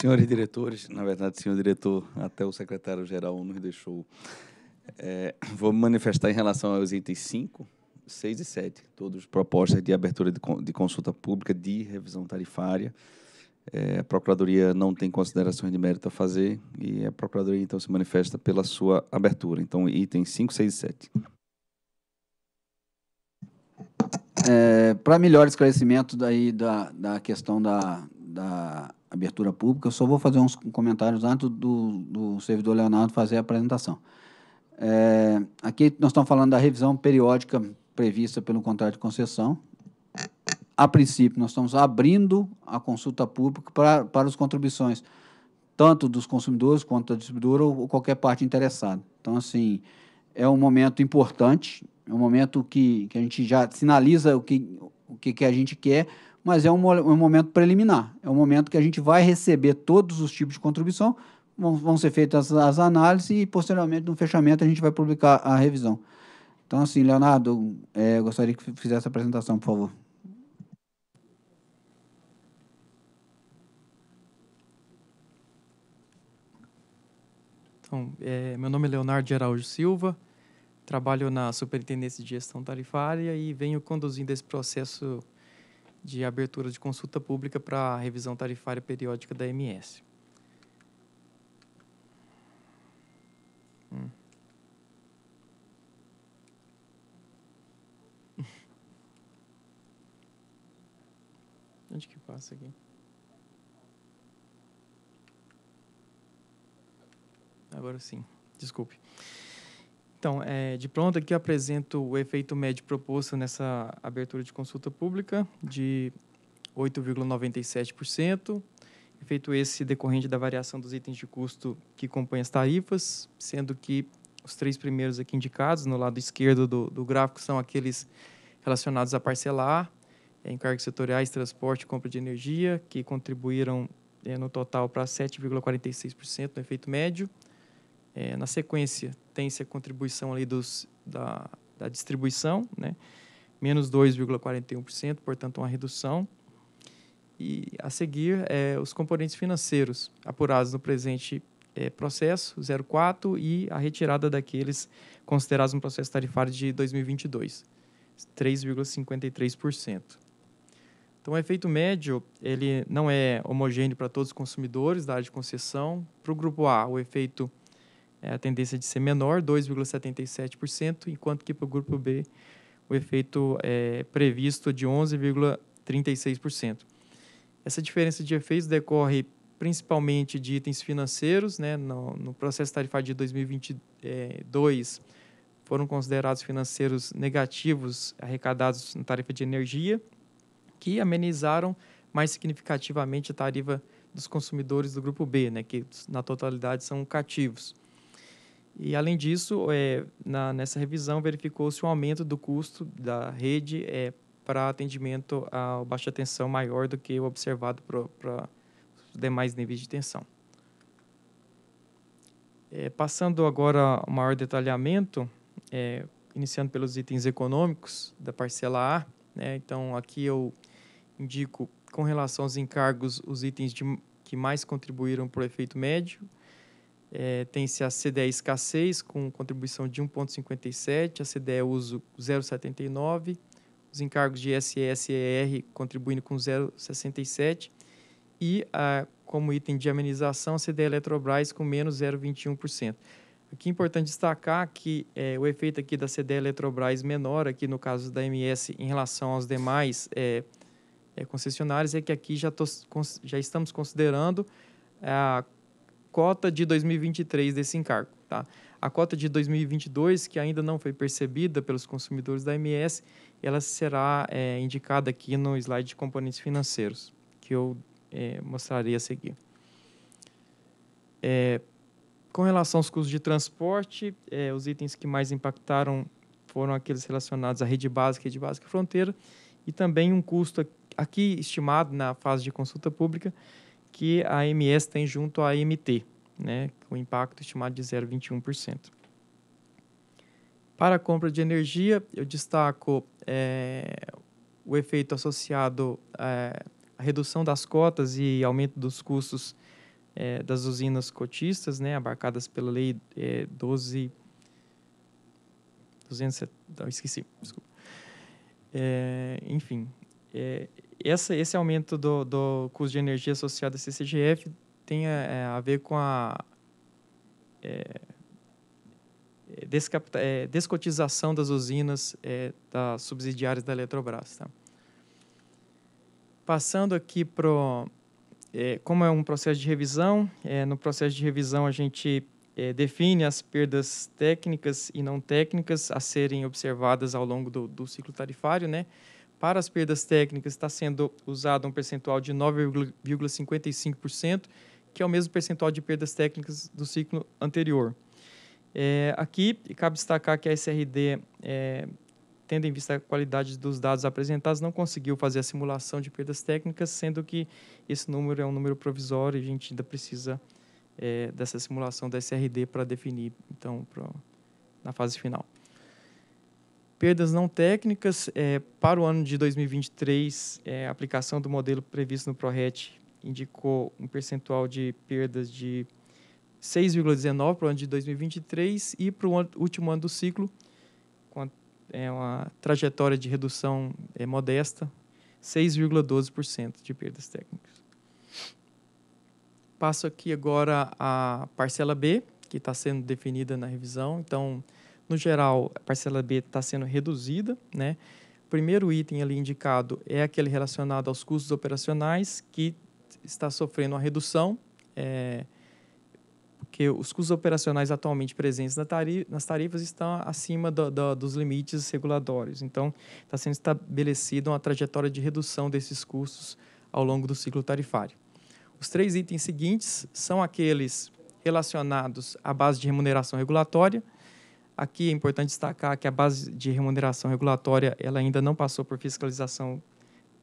Senhores diretores, na verdade, senhor diretor, até o secretário-geral nos deixou. É, vou me manifestar em relação aos itens 5 6 e 7, todas propostas de abertura de, de consulta pública, de revisão tarifária. É, a Procuradoria não tem considerações de mérito a fazer e a Procuradoria, então, se manifesta pela sua abertura. Então, itens 5, 6 e 7. É, Para melhor esclarecimento daí da, da questão da, da abertura pública, eu só vou fazer uns comentários antes do, do servidor Leonardo fazer a apresentação. É, aqui nós estamos falando da revisão periódica prevista pelo contrato de concessão. A princípio, nós estamos abrindo a consulta pública para, para as contribuições, tanto dos consumidores quanto da distribuidora ou, ou qualquer parte interessada. Então, assim, é um momento importante, é um momento que, que a gente já sinaliza o que, o que, que a gente quer, mas é um, é um momento preliminar. É um momento que a gente vai receber todos os tipos de contribuição, vão, vão ser feitas as, as análises e, posteriormente, no fechamento, a gente vai publicar a revisão. Então, assim, Leonardo, é, eu gostaria que fizesse a apresentação, por favor. Então, é, meu nome é Leonardo Araújo Silva, trabalho na Superintendência de Gestão Tarifária e venho conduzindo esse processo de abertura de consulta pública para a revisão tarifária periódica da MS. passa aqui. Agora sim, desculpe. Então, é, de pronto, aqui eu apresento o efeito médio proposto nessa abertura de consulta pública de 8,97%. Efeito esse decorrente da variação dos itens de custo que compõem as tarifas, sendo que os três primeiros aqui indicados, no lado esquerdo do, do gráfico, são aqueles relacionados a parcelar, é, encargos setoriais, transporte, compra de energia, que contribuíram é, no total para 7,46% no efeito médio. É, na sequência, tem-se a contribuição ali dos, da, da distribuição, né? menos 2,41%, portanto, uma redução. E, a seguir, é, os componentes financeiros apurados no presente é, processo, 04, e a retirada daqueles considerados no processo tarifário de 2022, 3,53%. Então, o efeito médio ele não é homogêneo para todos os consumidores da área de concessão. Para o grupo A, o efeito é a tendência é de ser menor, 2,77%, enquanto que para o grupo B, o efeito é previsto de 11,36%. Essa diferença de efeitos decorre principalmente de itens financeiros. Né? No, no processo tarifário de 2022, foram considerados financeiros negativos arrecadados na tarifa de energia, que amenizaram mais significativamente a tarifa dos consumidores do grupo B, né, que na totalidade são cativos. E, além disso, é, na, nessa revisão verificou-se um aumento do custo da rede é, para atendimento a baixa tensão maior do que o observado para os demais níveis de tensão. É, passando agora ao maior detalhamento, é, iniciando pelos itens econômicos da parcela A, né? Então, aqui eu indico, com relação aos encargos, os itens de, que mais contribuíram para o efeito médio. É, Tem-se a CDE escassez, com contribuição de 1,57, a CDE uso 0,79, os encargos de SSER contribuindo com 0,67 e, a, como item de amenização, a CDE Eletrobras com menos 0,21% que é importante destacar é que é, o efeito aqui da CDE Eletrobras menor, aqui no caso da MS, em relação aos demais é, é, concessionários, é que aqui já, tô, já estamos considerando a cota de 2023 desse encargo. Tá? A cota de 2022, que ainda não foi percebida pelos consumidores da MS, ela será é, indicada aqui no slide de componentes financeiros, que eu é, mostrarei a seguir. É, com relação aos custos de transporte, é, os itens que mais impactaram foram aqueles relacionados à rede básica, rede básica fronteira, e também um custo aqui estimado na fase de consulta pública que a MS tem junto à MT, né, com impacto estimado de 0,21%. Para a compra de energia, eu destaco é, o efeito associado é, à redução das cotas e aumento dos custos é, das usinas cotistas, né, abarcadas pela Lei é, 12... não, esqueci, desculpa. É, enfim, é, essa, esse aumento do, do custo de energia associado à CCGF tem a, é, a ver com a é, é, é descotização das usinas é, das subsidiárias da Eletrobras. Tá? Passando aqui para é, como é um processo de revisão, é, no processo de revisão a gente é, define as perdas técnicas e não técnicas a serem observadas ao longo do, do ciclo tarifário, né? Para as perdas técnicas está sendo usado um percentual de 9,55%, que é o mesmo percentual de perdas técnicas do ciclo anterior. É, aqui, cabe destacar que a SRD é, tendo em vista a qualidade dos dados apresentados, não conseguiu fazer a simulação de perdas técnicas, sendo que esse número é um número provisório e a gente ainda precisa é, dessa simulação da SRD para definir, então, pra, na fase final. Perdas não técnicas, é, para o ano de 2023, é, a aplicação do modelo previsto no ProRet indicou um percentual de perdas de 6,19 para o ano de 2023 e para o último ano do ciclo, é uma trajetória de redução é, modesta, 6,12% de perdas técnicas. Passo aqui agora a parcela B, que está sendo definida na revisão. Então, no geral, a parcela B está sendo reduzida. Né? O primeiro item ali indicado é aquele relacionado aos custos operacionais, que está sofrendo uma redução. É, porque os custos operacionais atualmente presentes nas tarifas estão acima do, do, dos limites regulatórios. Então, está sendo estabelecida uma trajetória de redução desses custos ao longo do ciclo tarifário. Os três itens seguintes são aqueles relacionados à base de remuneração regulatória. Aqui é importante destacar que a base de remuneração regulatória ela ainda não passou por fiscalização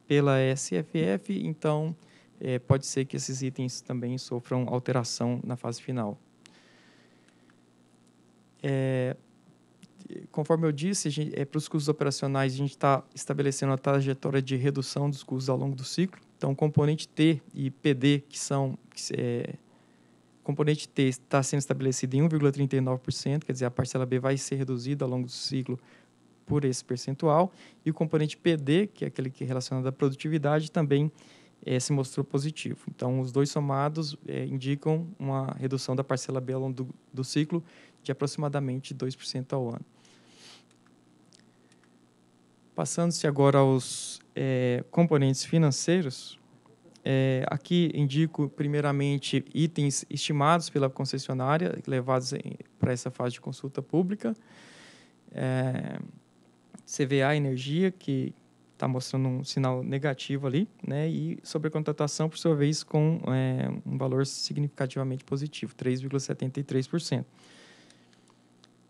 pela SFF, então é, pode ser que esses itens também sofram alteração na fase final. É, conforme eu disse, é, para os custos operacionais, a gente está estabelecendo a trajetória de redução dos custos ao longo do ciclo. Então, componente T e PD, que são. Que, é, componente T está sendo estabelecido em 1,39%, quer dizer, a parcela B vai ser reduzida ao longo do ciclo por esse percentual. E o componente PD, que é aquele que é relacionado à produtividade, também é, se mostrou positivo. Então, os dois somados é, indicam uma redução da parcela B ao longo do, do ciclo de aproximadamente 2% ao ano. Passando-se agora aos é, componentes financeiros, é, aqui indico primeiramente itens estimados pela concessionária, levados para essa fase de consulta pública. É, CVA Energia, que está mostrando um sinal negativo ali, né? E sobrecontratação, por sua vez, com é, um valor significativamente positivo, 3,73%.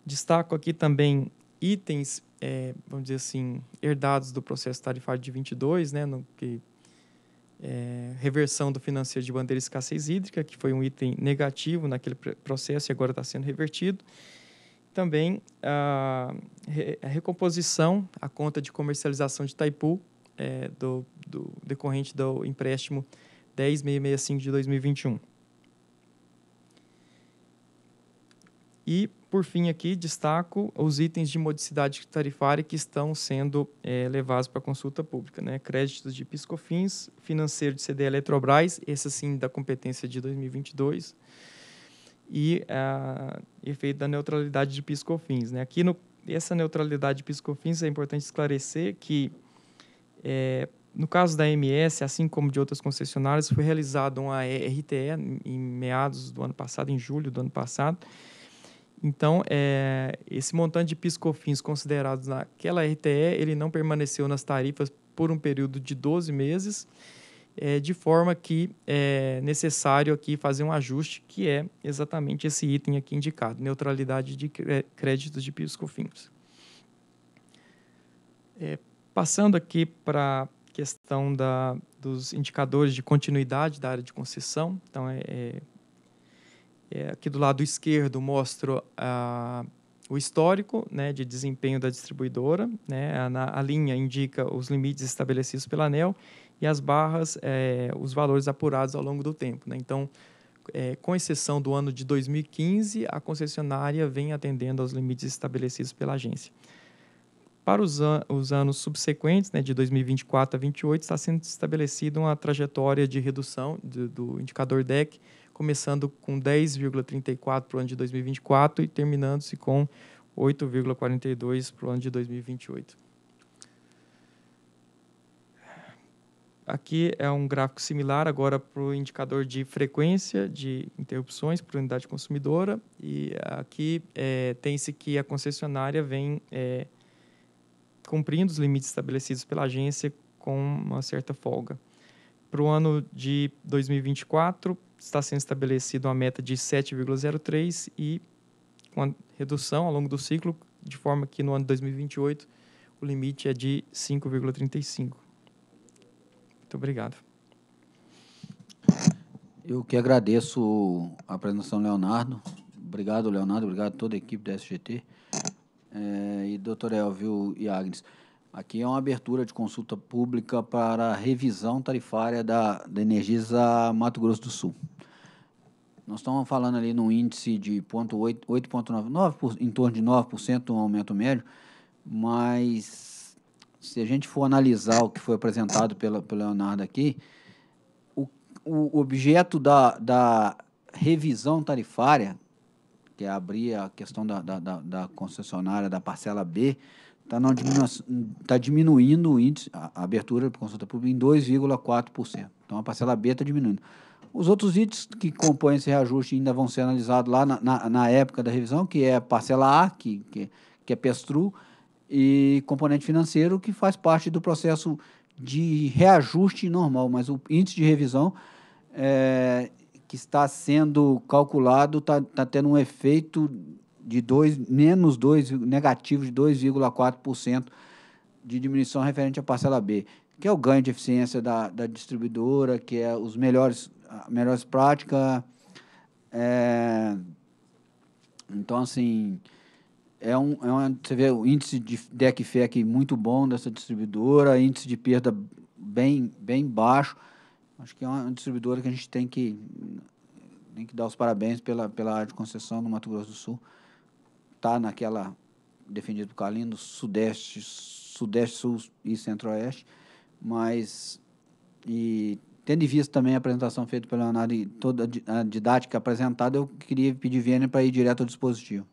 Destaco aqui também itens, é, vamos dizer assim, herdados do processo tarifário de 22, né, no que é, reversão do financeiro de bandeira de escassez hídrica, que foi um item negativo naquele processo e agora está sendo revertido. Também a, a, recomposição, a conta de comercialização de Taipu, é, do, do, decorrente do empréstimo 10665 de 2021. E por fim, aqui destaco os itens de modicidade tarifária que estão sendo é, levados para consulta pública. Né? Créditos de piscofins, financeiro de CD Eletrobras, esse sim da competência de 2022, e a, ah, efeito da neutralidade de piscofins. Né? Aqui, no, essa neutralidade de piscofins é importante esclarecer que, é, no caso da MS, assim como de outras concessionárias, foi realizada uma RTE em meados do ano passado, em julho do ano passado, então, é, esse montante de piscofins considerados naquela RTE, ele não permaneceu nas tarifas por um período de 12 meses, é, de forma que é necessário aqui fazer um ajuste, que é exatamente esse item aqui indicado, neutralidade de créditos de piscofins. É, passando aqui para a questão da, dos indicadores de continuidade da área de concessão, então é, é é, aqui do lado esquerdo mostro a, o histórico né, de desempenho da distribuidora. Né, a, na, a, linha indica os limites estabelecidos pela ANEL e as barras, é, os valores apurados ao longo do tempo. Né? Então, é, com exceção do ano de 2015, a concessionária vem atendendo aos limites estabelecidos pela agência. Para os, an os anos subsequentes, né, de 2024 a 2028, está sendo estabelecida uma trajetória de redução do indicador DEC começando com 10,34 para o ano de 2024 e terminando-se com 8,42 para o ano de 2028. Aqui é um gráfico similar agora para o indicador de frequência de interrupções para unidade consumidora. E aqui é, tem-se que a concessionária vem é, cumprindo os limites estabelecidos pela agência com uma certa folga. Para o ano de 2024, está sendo estabelecida uma meta de 7,03 e com redução ao longo do ciclo, de forma que no ano de 2028 o limite é de 5,35. Muito obrigado. Eu que agradeço a apresentação, Leonardo. Obrigado, Leonardo. Obrigado a toda a equipe da SGT. É, e doutor Elvio e Agnes. Aqui é uma abertura de consulta pública para revisão tarifária da, da Energisa Mato Grosso do Sul. Nós estamos falando ali num índice de 8,9%, em torno de 9%, um aumento médio, mas se a gente for analisar o que foi apresentado pela, pelo Leonardo aqui, o, o objeto da, da revisão tarifária, que é abrir a questão da, da, da concessionária da parcela B, está tá diminuindo o índice, a abertura para consulta pública em 2,4%. Então a parcela B está diminuindo. Os outros índices que compõem esse reajuste ainda vão ser analisados lá na, na, na época da revisão, que é a parcela A, que, que, que é PESTRU, e componente financeiro, que faz parte do processo de reajuste normal, mas o índice de revisão é, que está sendo calculado está tá tendo um efeito de dois, menos 2, negativo de 2,4% de diminuição referente à parcela B, que é o ganho de eficiência da, da distribuidora, que é os melhores, melhores práticas. É, então, assim, é um, é um, você vê o índice de aqui muito bom dessa distribuidora, índice de perda bem, bem baixo. Acho que é uma distribuidora que a gente tem que, tem que dar os parabéns pela, pela área de concessão no Mato Grosso do Sul está naquela, defendido por Calino, sudeste, sudeste, sul e centro-oeste, mas, e tendo em vista também a apresentação feita pelo Leonardo e toda a didática apresentada, eu queria pedir Vênia para ir direto ao dispositivo.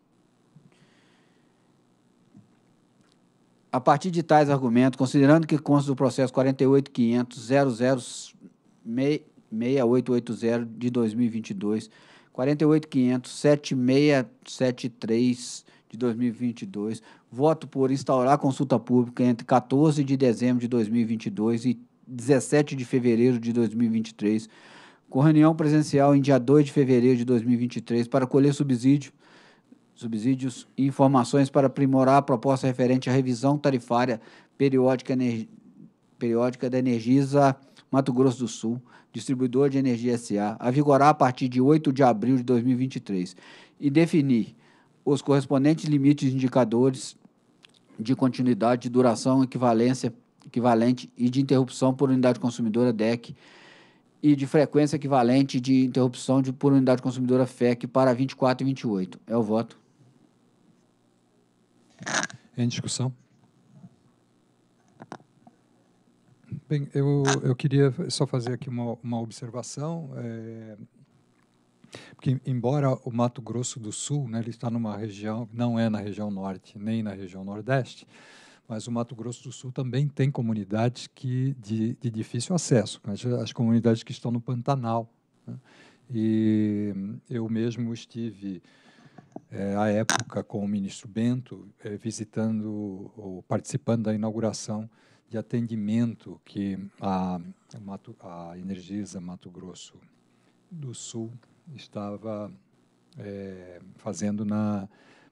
A partir de tais argumentos, considerando que consta do processo 48.500.006.8880 de 2022, 48500 7673 de 2022. Voto por instaurar consulta pública entre 14 de dezembro de 2022 e 17 de fevereiro de 2023, com reunião presencial em dia 2 de fevereiro de 2023 para colher subsídio, subsídios e informações para aprimorar a proposta referente à revisão tarifária periódica, periódica da Energisa Mato Grosso do Sul, distribuidor de energia SA, a vigorar a partir de 8 de abril de 2023 e definir os correspondentes limites indicadores de continuidade, de duração, equivalência, equivalente e de interrupção por unidade consumidora DEC e de frequência equivalente de interrupção de, por unidade consumidora FEC para 24 e 28. É o voto. Em discussão? Bem, eu, eu queria só fazer aqui uma, uma observação. É, porque, embora o Mato Grosso do Sul né, ele está numa região, não é na região norte nem na região nordeste, mas o Mato Grosso do Sul também tem comunidades que de, de difícil acesso, né, as comunidades que estão no Pantanal. Né? E eu mesmo estive é, à época com o ministro Bento é, visitando ou participando da inauguração de atendimento que a, a Energisa Mato Grosso do Sul estava é, fazendo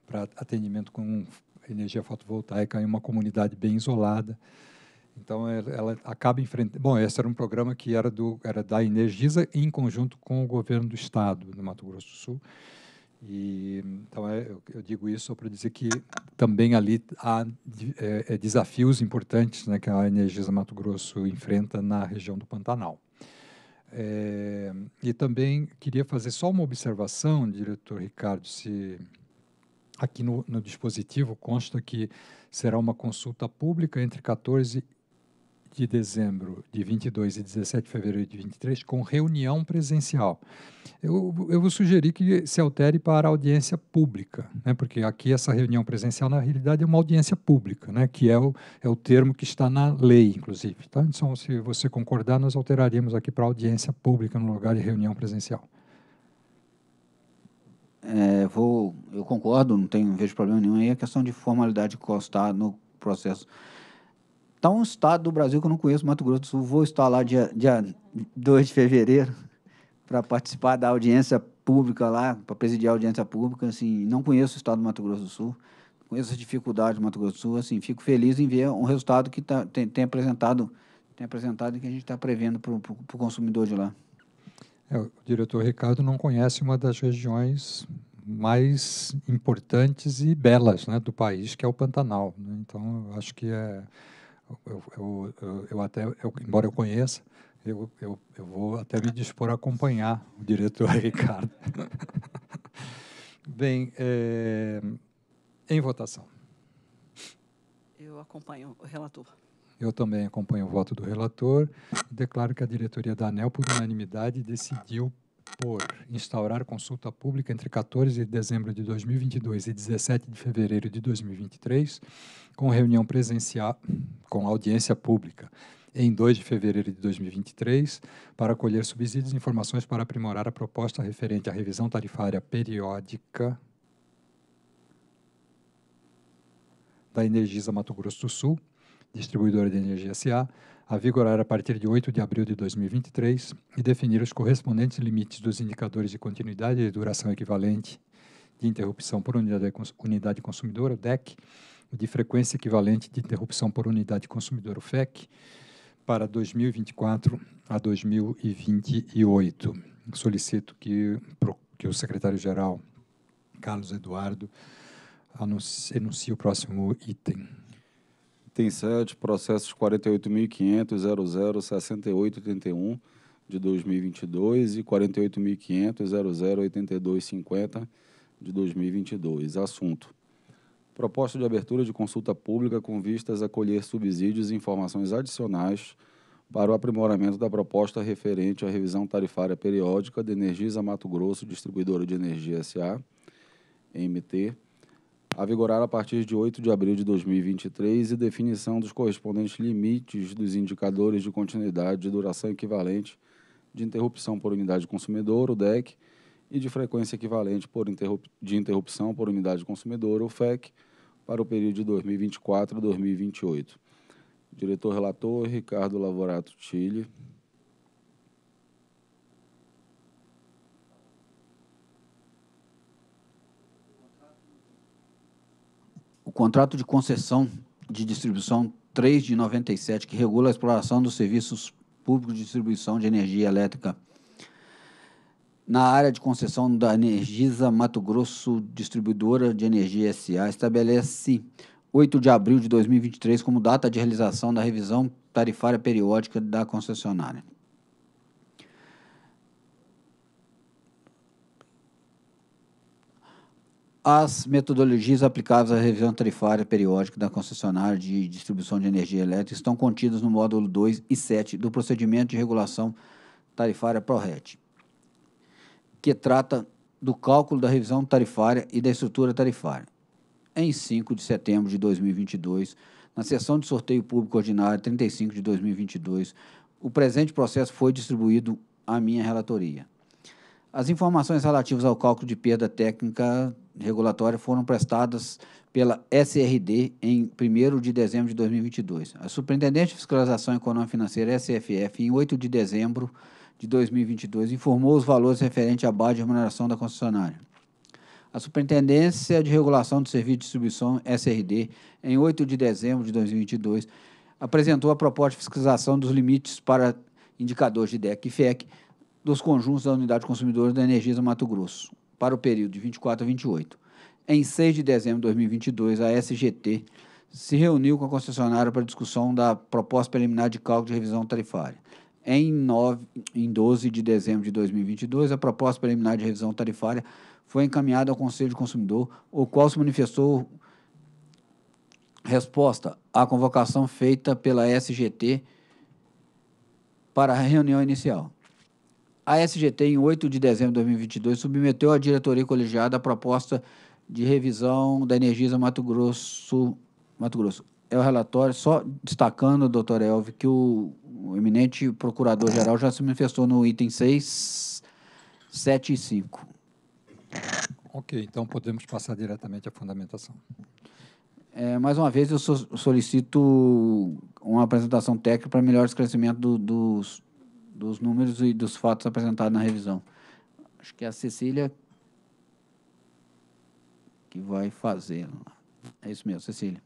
para atendimento com energia fotovoltaica em uma comunidade bem isolada. Então ela acaba enfrentando. Bom, esse era um programa que era do era da Energisa em conjunto com o governo do estado do Mato Grosso do Sul e, então, é, eu, eu digo isso para dizer que também ali há é, é, desafios importantes né, que a Energisa Mato Grosso enfrenta na região do Pantanal. É, e também queria fazer só uma observação, diretor Ricardo, se aqui no, no dispositivo consta que será uma consulta pública entre 14 de dezembro de 22 e 17 de fevereiro de 23 com reunião presencial. Eu, eu vou sugerir que se altere para audiência pública, né? porque aqui essa reunião presencial, na realidade, é uma audiência pública, né? que é o, é o termo que está na lei, inclusive. Tá? Então, se você concordar, nós alteraríamos aqui para audiência pública no lugar de reunião presencial. É, vou, eu concordo, não, tenho, vejo problema nenhum aí. A é questão de formalidade constar no processo Tá um estado do Brasil que eu não conheço, Mato Grosso do Sul. Vou estar lá dia, dia 2 de fevereiro [LAUGHS] para participar da audiência pública lá, para presidir a audiência pública. Assim, não conheço o estado do Mato Grosso do Sul, conheço as dificuldades do Mato Grosso do Sul. Assim, fico feliz em ver um resultado que tá, tem, tem apresentado tem apresentado e que a gente está prevendo para o consumidor de lá. É, o diretor Ricardo não conhece uma das regiões mais importantes e belas né, do país, que é o Pantanal. Né? Então, acho que é eu, eu, eu, eu até, embora eu conheça, eu, eu, eu vou até me dispor a acompanhar o diretor [LAUGHS] Ricardo. Bem, é, em votação. Eu acompanho o relator. Eu também acompanho o voto do relator. Declaro que a diretoria da ANEL, por unanimidade, decidiu por instaurar consulta pública entre 14 de dezembro de 2022 e 17 de fevereiro de 2023 com reunião presencial, com audiência pública, em 2 de fevereiro de 2023, para colher subsídios e informações para aprimorar a proposta referente à revisão tarifária periódica da Energisa Mato Grosso do Sul, distribuidora de energia SA, a vigorar a partir de 8 de abril de 2023 e definir os correspondentes limites dos indicadores de continuidade e duração equivalente de interrupção por unidade, unidade consumidora, DEC, de frequência equivalente de interrupção por unidade consumidora, o FEC, para 2024 a 2028. Solicito que, que o secretário-geral, Carlos Eduardo, anuncie o próximo item. Item 7, processos 48.500.00.68.81 de 2022 e 48.500.008250 de 2022. Assunto proposta de abertura de consulta pública com vistas a colher subsídios e informações adicionais para o aprimoramento da proposta referente à revisão tarifária periódica de Energisa Mato Grosso, distribuidora de energia SA, MT, a vigorar a partir de 8 de abril de 2023 e definição dos correspondentes limites dos indicadores de continuidade de duração equivalente de interrupção por unidade consumidora, o DEC, e de frequência equivalente por interrup de interrupção por unidade consumidora, o FEC, para o período de 2024 a 2028. Diretor relator Ricardo Lavorato Chile. O contrato de concessão de distribuição 3 de 97, que regula a exploração dos serviços públicos de distribuição de energia elétrica na área de concessão da Energisa Mato Grosso Distribuidora de Energia SA estabelece 8 de abril de 2023 como data de realização da revisão tarifária periódica da concessionária. As metodologias aplicáveis à revisão tarifária periódica da concessionária de distribuição de energia elétrica estão contidas no módulo 2 e 7 do procedimento de regulação tarifária PRORET que trata do cálculo da revisão tarifária e da estrutura tarifária. Em 5 de setembro de 2022, na sessão de sorteio público ordinário 35 de 2022, o presente processo foi distribuído à minha relatoria. As informações relativas ao cálculo de perda técnica regulatória foram prestadas pela SRD em 1 de dezembro de 2022. A Superintendente de Fiscalização Econômica e Financeira, SFF, em 8 de dezembro de 2022 informou os valores referentes à base de remuneração da concessionária. A Superintendência de Regulação do Serviço de Distribuição, SRD, em 8 de dezembro de 2022, apresentou a proposta de fiscalização dos limites para indicadores de DEC e FEC dos conjuntos da Unidade Consumidora da Energisa Mato Grosso, para o período de 24 a 28. Em 6 de dezembro de 2022, a SGT se reuniu com a concessionária para discussão da proposta preliminar de cálculo de revisão tarifária. Em, nove em 12 de dezembro de 2022, a proposta preliminar de revisão tarifária foi encaminhada ao Conselho de Consumidor, o qual se manifestou resposta à convocação feita pela SGT para a reunião inicial. A SGT, em 8 de dezembro de 2022, submeteu à diretoria colegiada a proposta de revisão da Energisa Mato Grosso. Mato Grosso. É o relatório, só destacando, doutor Elvio, que o o eminente procurador-geral já se manifestou no item 6, 7 e 5. Ok, então podemos passar diretamente à fundamentação. É, mais uma vez, eu so solicito uma apresentação técnica para melhor esclarecimento do, dos, dos números e dos fatos apresentados na revisão. Acho que é a Cecília que vai fazer. É isso mesmo, Cecília.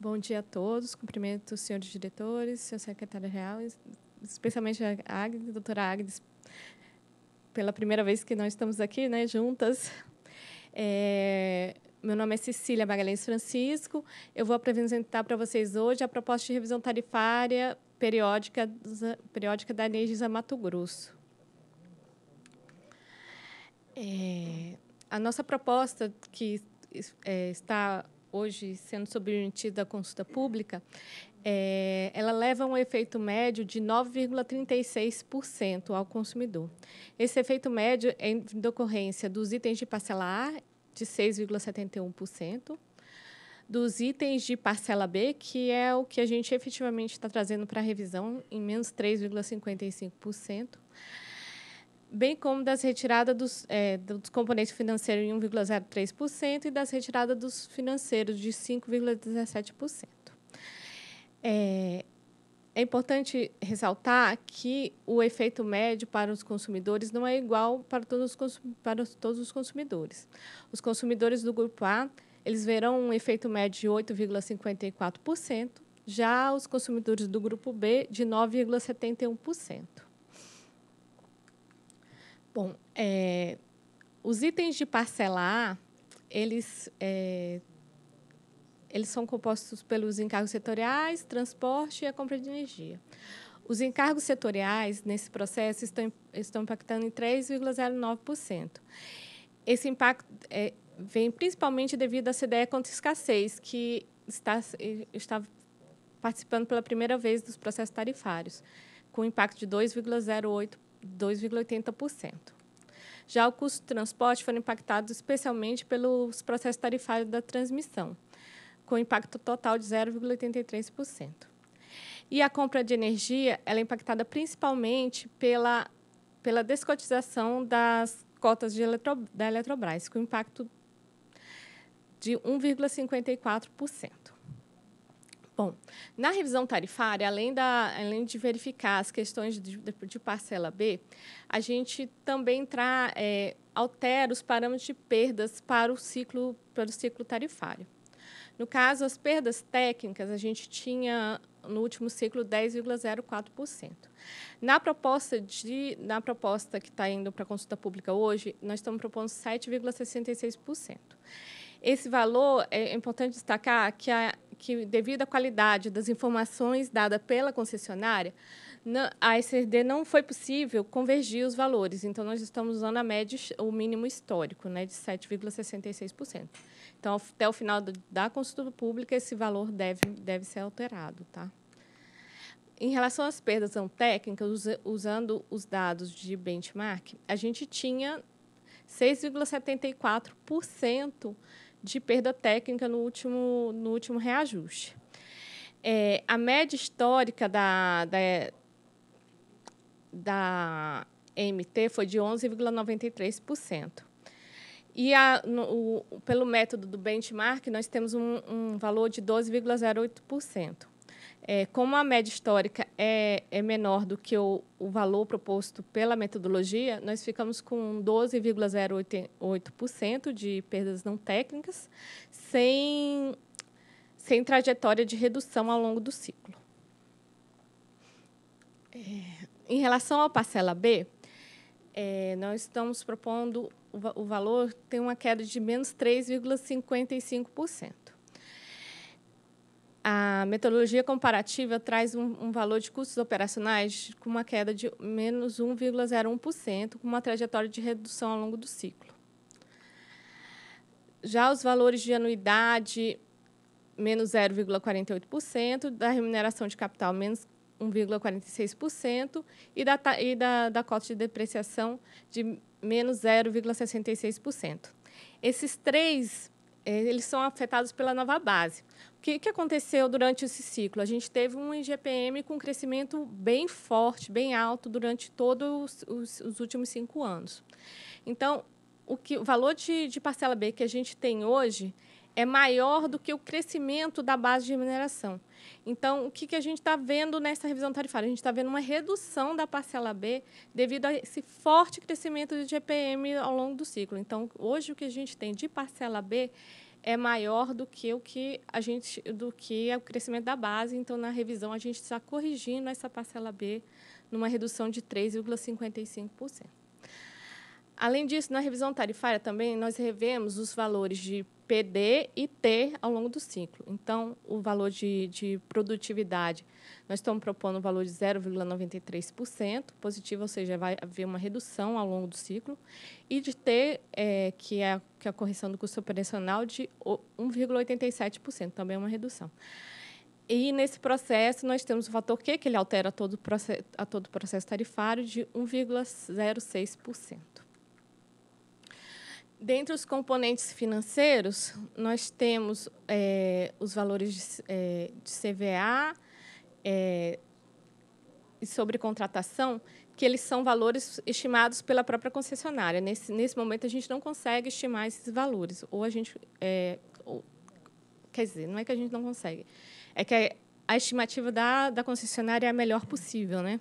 Bom dia a todos. Cumprimento os senhores diretores, seu secretário real, especialmente a Agnes, doutora Agnes, pela primeira vez que nós estamos aqui, né, juntas. É, meu nome é Cecília Magalhães Francisco. Eu vou apresentar para vocês hoje a proposta de revisão tarifária periódica, periódica da Energisa Mato Grosso. É, a nossa proposta que é, está hoje sendo submetida à consulta pública, é, ela leva um efeito médio de 9,36% ao consumidor. Esse efeito médio é em decorrência dos itens de parcela A, de 6,71%, dos itens de parcela B, que é o que a gente efetivamente está trazendo para a revisão, em menos 3,55% bem como das retiradas dos, é, dos componentes financeiros em 1,03% e das retiradas dos financeiros de 5,17%. É, é importante ressaltar que o efeito médio para os consumidores não é igual para todos os, para todos os consumidores. Os consumidores do grupo A eles verão um efeito médio de 8,54%, já os consumidores do grupo B de 9,71%. Bom, é, os itens de parcelar, eles, é, eles são compostos pelos encargos setoriais, transporte e a compra de energia. Os encargos setoriais, nesse processo, estão, estão impactando em 3,09%. Esse impacto é, vem principalmente devido à CDE contra escassez, que está, está participando pela primeira vez dos processos tarifários, com impacto de 2,08%. 2,80%. Já o custo de transporte foi impactado especialmente pelos processos tarifários da transmissão, com impacto total de 0,83%. E a compra de energia ela é impactada principalmente pela, pela descotização das cotas de eletro, da Eletrobras, com impacto de 1,54%. Bom, na revisão tarifária, além, da, além de verificar as questões de, de parcela B, a gente também tra, é, altera os parâmetros de perdas para o, ciclo, para o ciclo tarifário. No caso, as perdas técnicas, a gente tinha no último ciclo 10,04%. Na proposta de na proposta que está indo para consulta pública hoje, nós estamos propondo 7,66%. Esse valor é, é importante destacar que a, que, devido à qualidade das informações dadas pela concessionária, a SRD não foi possível convergir os valores. Então, nós estamos usando a média, o mínimo histórico, né, de 7,66%. Então, até o final da consulta pública, esse valor deve, deve ser alterado. Tá? Em relação às perdas não técnicas, usando os dados de benchmark, a gente tinha 6,74% de perda técnica no último, no último reajuste. É, a média histórica da, da, da MT foi de 11,93%. E a, no, o, pelo método do benchmark, nós temos um, um valor de 12,08%. É, como a média histórica é, é menor do que o, o valor proposto pela metodologia, nós ficamos com 12,08% de perdas não técnicas, sem, sem trajetória de redução ao longo do ciclo. É, em relação à parcela B, é, nós estamos propondo o, o valor tem uma queda de menos 3,55%. A metodologia comparativa traz um, um, valor de custos operacionais com uma queda de menos 1,01%, com uma trajetória de redução ao longo do ciclo. Já os valores de anuidade, menos 0,48%, da remuneração de capital, menos 1,46%, e, da, e da, da cota de depreciação, de menos 0,66%. Esses três, eh, eles são afetados pela nova base o que, que aconteceu durante esse ciclo? A gente teve um IGPM com um crescimento bem forte, bem alto durante todos os, os últimos cinco anos. Então, o, que, o valor de, de parcela B que a gente tem hoje é maior do que o crescimento da base de remuneração. Então, o que, que a gente está vendo nessa revisão tarifária? A gente está vendo uma redução da parcela B devido a esse forte crescimento de GPM ao longo do ciclo. Então, hoje o que a gente tem de parcela B é maior do que o que a gente do que é o crescimento da base. Então, na revisão, a gente está corrigindo essa parcela B numa redução de 3,55%. Além disso, na revisão tarifária também nós revemos os valores de PD e T ao longo do ciclo. Então, o valor de, de produtividade, nós estamos propondo um valor de 0,93% positivo, ou seja, vai haver uma redução ao longo do ciclo. E de T, é, que, é, que é a correção do custo operacional, de 1,87%, também é uma redução. E nesse processo nós temos o fator Q, que ele altera todo o processo, a todo o processo tarifário de 1,06%. Dentre os componentes financeiros, nós temos é, os valores de, é, de CVA é, e sobre contratação, que eles são valores estimados pela própria concessionária. Nesse, nesse momento, a gente não consegue estimar esses valores. Ou a gente. É, ou, quer dizer, não é que a gente não consegue. É que a, estimativa da, da concessionária é a melhor possível. Né?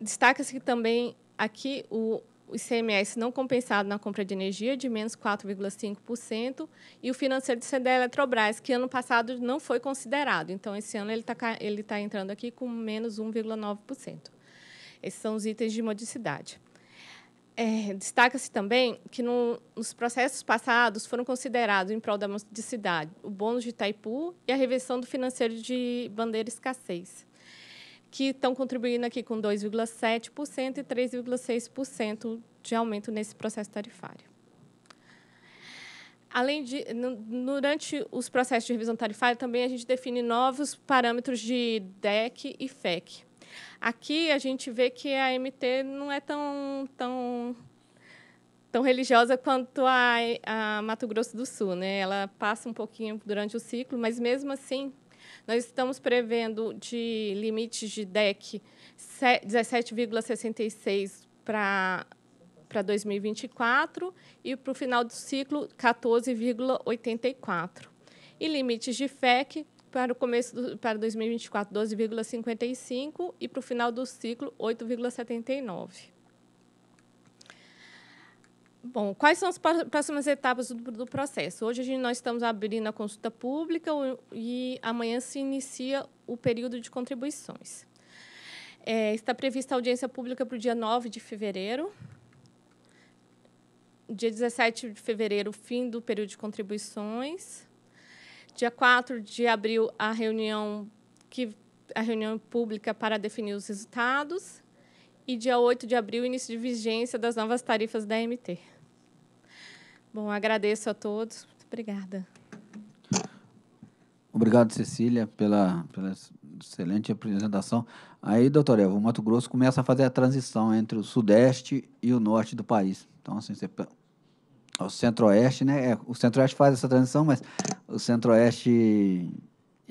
Destaca-se também aqui o, o ICMS não compensado na compra de energia, de menos 4,5%, e o financeiro de CDE Eletrobras, que ano passado não foi considerado. Então, esse ano ele está ele tá entrando aqui com menos 1,9%. Esses são os itens de modicidade. É, Destaca-se também que no, nos processos passados foram considerados em prol da modicidade o bônus de Itaipu e a reversão do financeiro de bandeira escassez que estão contribuindo aqui com 2,7% e 3,6% de aumento nesse processo tarifário. Além de, durante os processos de revisão tarifária, também a gente define novos parâmetros de DEC e FEC. Aqui a gente vê que a MT não é tão, tão, tão religiosa quanto a, a Mato Grosso do Sul. Né? Ela passa um pouquinho durante o ciclo, mas mesmo assim nós estamos prevendo de limites de DEC 17,66 para para 2024 e para o final do ciclo 14,84 e limites de FEC para o começo do, para 2024 12,55 e para o final do ciclo 8,79. Bom, quais são as próximas etapas do, do processo? Hoje a gente, nós estamos abrindo a consulta pública e amanhã se inicia o período de contribuições. É, está prevista a audiência pública para o dia 9 de fevereiro. Dia 17 de fevereiro, fim do período de contribuições. Dia 4 de abril, a reunião, que, a reunião pública para definir os resultados e dia 8 de abril, início de vigência das novas tarifas da MT. Bom, agradeço a todos. Muito obrigada. Obrigado, Cecília, pela, pela excelente apresentação. Aí, doutor Eva, o Mato Grosso começa a fazer a transição entre o sudeste e o norte do país. Então, assim, você, o centro-oeste, né? É, o centro-oeste faz essa transição, mas o centro-oeste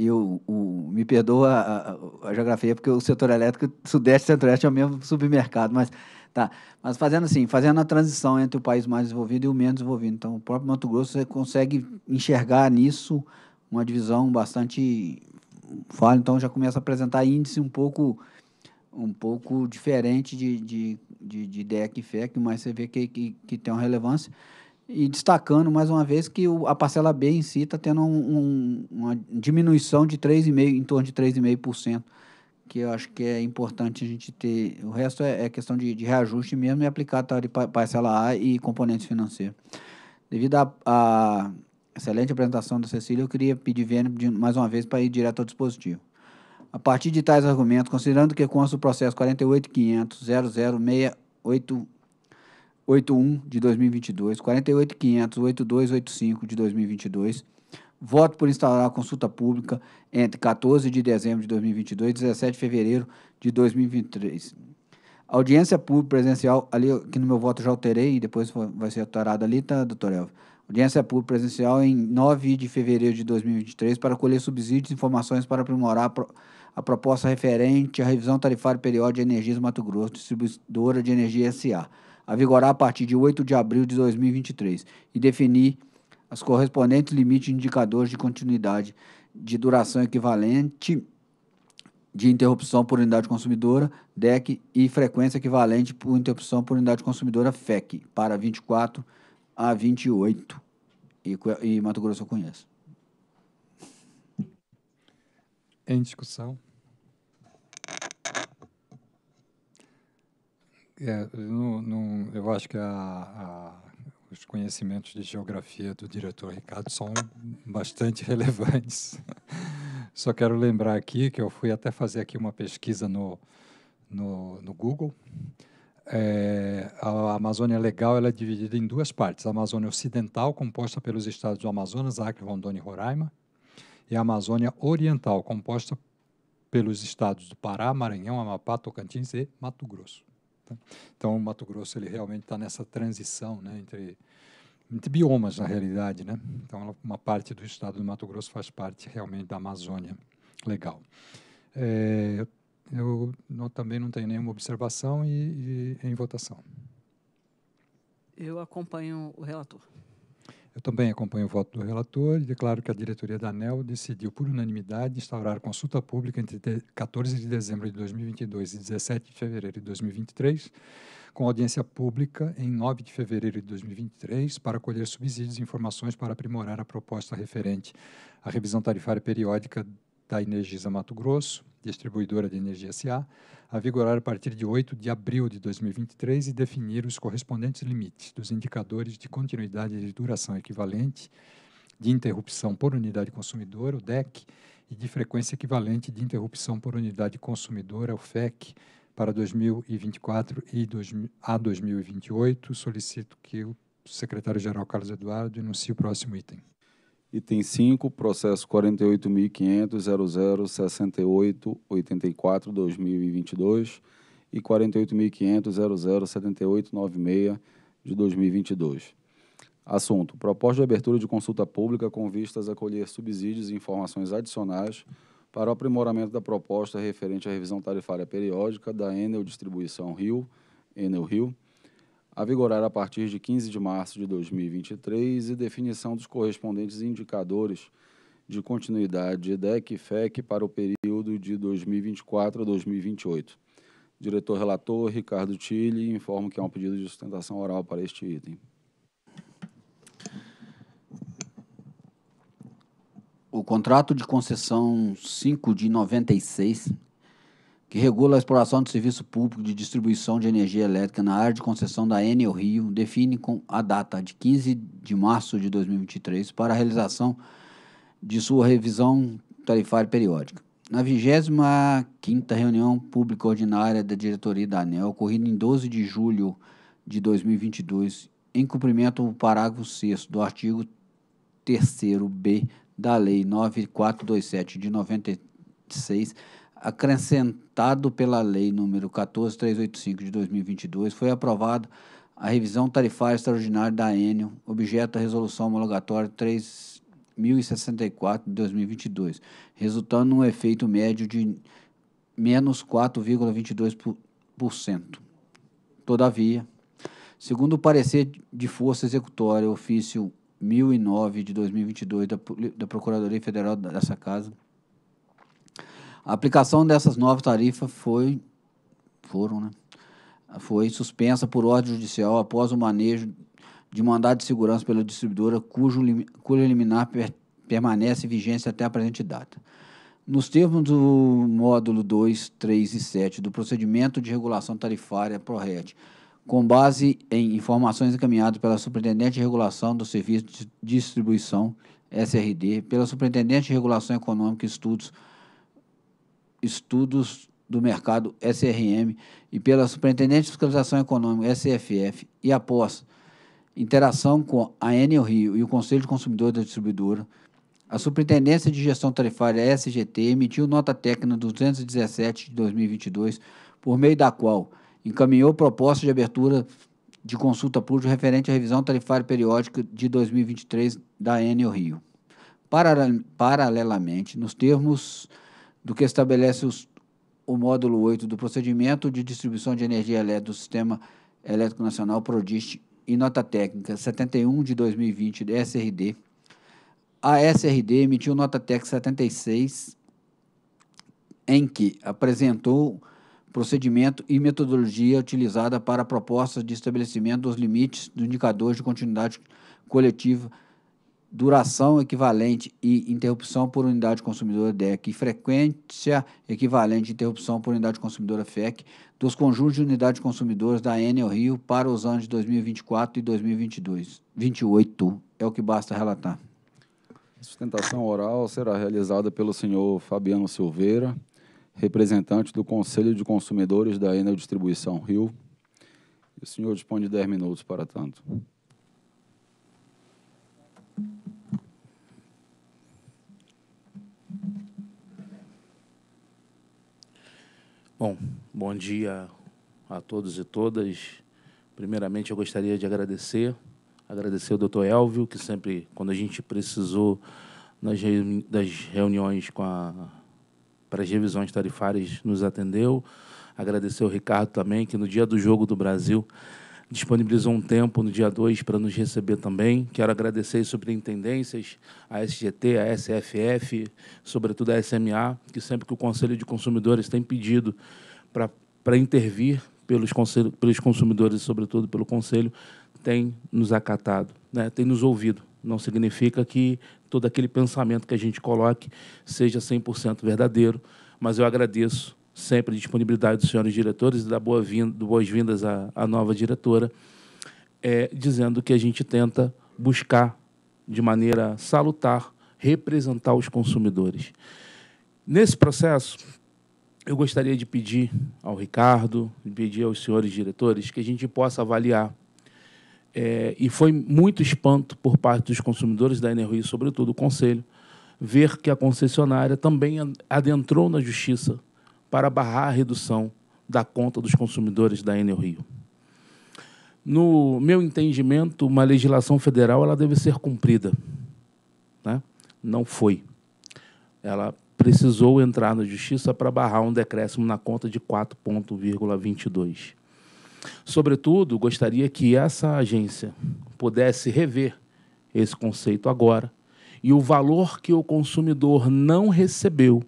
e o, o, me perdoa a, a, a, geografia, porque o setor elétrico, Sudeste e Centro-Oeste é o mesmo submercado, mas tá. Mas fazendo assim, fazendo a transição entre o país mais desenvolvido e o menos desenvolvido. Então, o próprio Mato Grosso você consegue enxergar nisso uma divisão bastante fala, então já começa a apresentar índice um pouco um pouco diferente de, de, de, de DEC e FEC, mas você vê que, que, que tem uma relevância. E destacando mais uma vez que o, a parcela B em si está tendo um, um, uma diminuição de 3,5%, em torno de 3,5%, que eu acho que é importante a gente ter. O resto é, é questão de, de, reajuste mesmo e aplicar a de parcela A e componentes financeiros Devido à excelente apresentação da Cecília, eu queria pedir Vênia mais uma vez para ir direto ao dispositivo. A partir de tais argumentos, considerando que consta o processo 48.500.006.8 81 de 2022, 48500, 8285 de 2022. Voto por instaurar a consulta pública entre 14 de dezembro de 2022 e 17 de fevereiro de 2023. Audiência pública presencial, ali que no meu voto já alterei e depois vai ser alterado ali, tá, doutor Elvio? Audiência pública presencial em 9 de fevereiro de 2023 para colher subsídios e informações para aprimorar a, pro, a proposta referente à revisão tarifária periódica de energias Mato Grosso, distribuidora de energia SA a vigorar a partir de 8 de abril de 2023 e definir as correspondentes limites de indicadores de continuidade de duração equivalente de interrupção por unidade consumidora, DEC, e frequência equivalente por interrupção por unidade consumidora, FEC, para 24 a 28. E, e Mato Grosso eu conheço. Em discussão. É, eu acho que a, a, os conhecimentos de geografia do diretor Ricardo são bastante [LAUGHS] relevantes. Só quero lembrar aqui que eu fui até fazer aqui uma pesquisa no, no, no Google. É, a Amazônia é Legal ela é dividida em duas partes. A Amazônia Ocidental, composta pelos estados do Amazonas, Acre, Rondônia e Roraima, e a Amazônia Oriental, composta pelos estados do Pará, Maranhão, Amapá, Tocantins e Mato Grosso. Então, o Mato Grosso ele realmente está nessa transição né, entre, entre biomas, na realidade. Né? Então, uma parte do estado do Mato Grosso faz parte realmente da Amazônia. Legal. É, eu não, também não tenho nenhuma observação e, e em votação. Eu acompanho o relator. Eu também acompanho o voto do relator e declaro que a diretoria da ANEL decidiu, por unanimidade, instaurar consulta pública entre 14 de dezembro de 2022 e 17 de fevereiro de 2023, com audiência pública em 9 de fevereiro de 2023, para colher subsídios e informações para aprimorar a proposta referente à revisão tarifária periódica da Energisa Mato Grosso, distribuidora de energia SA, a vigorar a partir de 8 de abril de 2023 e definir os correspondentes limites dos indicadores de continuidade de duração equivalente de interrupção por unidade consumidora, o DEC, e de frequência equivalente de interrupção por unidade consumidora, o FEC, para 2024 e dois, a 2028. Solicito que o secretário-geral Carlos Eduardo enuncie o próximo item. Item 5, processo 48.500.0068.84.2022 e 48.500.0078.96 de 2022. Assunto: Proposta de abertura de consulta pública com vistas a colher subsídios e informações adicionais para o aprimoramento da proposta referente à revisão tarifária periódica da Enel Distribuição Rio, Enel Rio, a vigorar a partir de 15 de março de 2023 e definição dos correspondentes indicadores de continuidade DEC e FEC para o período de 2024 a 2028. Diretor relator Ricardo Tille, informo que há um pedido de sustentação oral para este item. O contrato de concessão 5 de 96 que regula a exploração do serviço público de distribuição de energia elétrica na área de concessão da Enel Rio, define com a data de 15 de março de 2023 para a realização de sua revisão tarifária periódica. Na 25ª reunião pública ordinária da diretoria da ANEL, ocorrida em 12 de julho de 2022, em cumprimento do parágrafo 6 do artigo 3º B da Lei 9427 de 96, acrescentado pela Lei número 14385 de 2022, foi aprovada a revisão tarifária extraordinária da Enio, objeto da resolução homologatória 3064 de 2022, resultando num efeito médio de menos 4,22%. Todavia, segundo o parecer de força executória, ofício 1009 de 2022 da, da Procuradoria Federal dessa Casa, a aplicação dessas novas tarifas foi, foram, né, foi suspensa por ordem judicial após o manejo de mandado de segurança pela distribuidora, cujo, cujo liminar per, permanece vigência até a presente data. Nos termos do módulo 2, 3 e 7 do procedimento de regulação tarifária prored, com base em informações encaminhadas pela Superintendente de Regulação do Serviço de Distribuição, SRD, pela Superintendente de Regulação Econômica e Estudos estudos do mercado SRM e pela Superintendente de Fiscalização Econômica, SFF, e após interação com a Enel Rio e o Conselho de Consumidores da Distribuidora, a Superintendência de Gestão Tarifária, SGT, emitiu nota técnica 217 de 2022, por meio da qual encaminhou proposta de abertura de consulta pública referente à revisão tarifária periódica de 2023 da Enel Rio. Paralelamente, nos termos do que estabelece os, o módulo 8 do procedimento de distribuição de energia elétrica do Sistema Elétrico Nacional Prodist e nota técnica 71 de 2020 da SRD. A SRD emitiu nota técnica 76 em que apresentou procedimento e metodologia utilizada para propostas de estabelecimento dos limites do indicador de continuidade coletiva duração equivalente e interrupção por unidade consumidora DEC e frequência equivalente e interrupção por unidade consumidora FEC dos conjuntos de unidades consumidoras da Enel Rio para os anos de 2024 e 2022. 28 é o que basta relatar. A sustentação oral será realizada pelo senhor Fabiano Silveira, representante do Conselho de Consumidores da Enel Distribuição Rio. O senhor dispõe de 10 minutos para tanto. Bom, bom dia a todos e todas. Primeiramente, eu gostaria de agradecer, agradecer ao doutor Elvio, que sempre, quando a gente precisou nas reuni das reuniões com a, para as revisões tarifárias, nos atendeu. Agradecer ao Ricardo também, que no dia do Jogo do Brasil disponibilizou um tempo no dia 2 para nos receber também. Quero agradecer as superintendências, a SGT, a SFF, sobretudo a SMA, que sempre que o Conselho de Consumidores tem pedido para intervir pelos, conselho, pelos consumidores, sobretudo pelo Conselho, tem nos acatado, né? tem nos ouvido. Não significa que todo aquele pensamento que a gente coloque seja 100% verdadeiro, mas eu agradeço sempre disponibilidade dos senhores diretores e da boas-vindas boas à, à nova diretora, é, dizendo que a gente tenta buscar de maneira salutar representar os consumidores. Nesse processo, eu gostaria de pedir ao Ricardo, pedir aos senhores diretores que a gente possa avaliar. É, e foi muito espanto por parte dos consumidores da e sobretudo o Conselho, ver que a concessionária também adentrou na justiça para barrar a redução da conta dos consumidores da Enel Rio. No meu entendimento, uma legislação federal ela deve ser cumprida. Né? Não foi. Ela precisou entrar na justiça para barrar um decréscimo na conta de 4,22. Sobretudo, gostaria que essa agência pudesse rever esse conceito agora e o valor que o consumidor não recebeu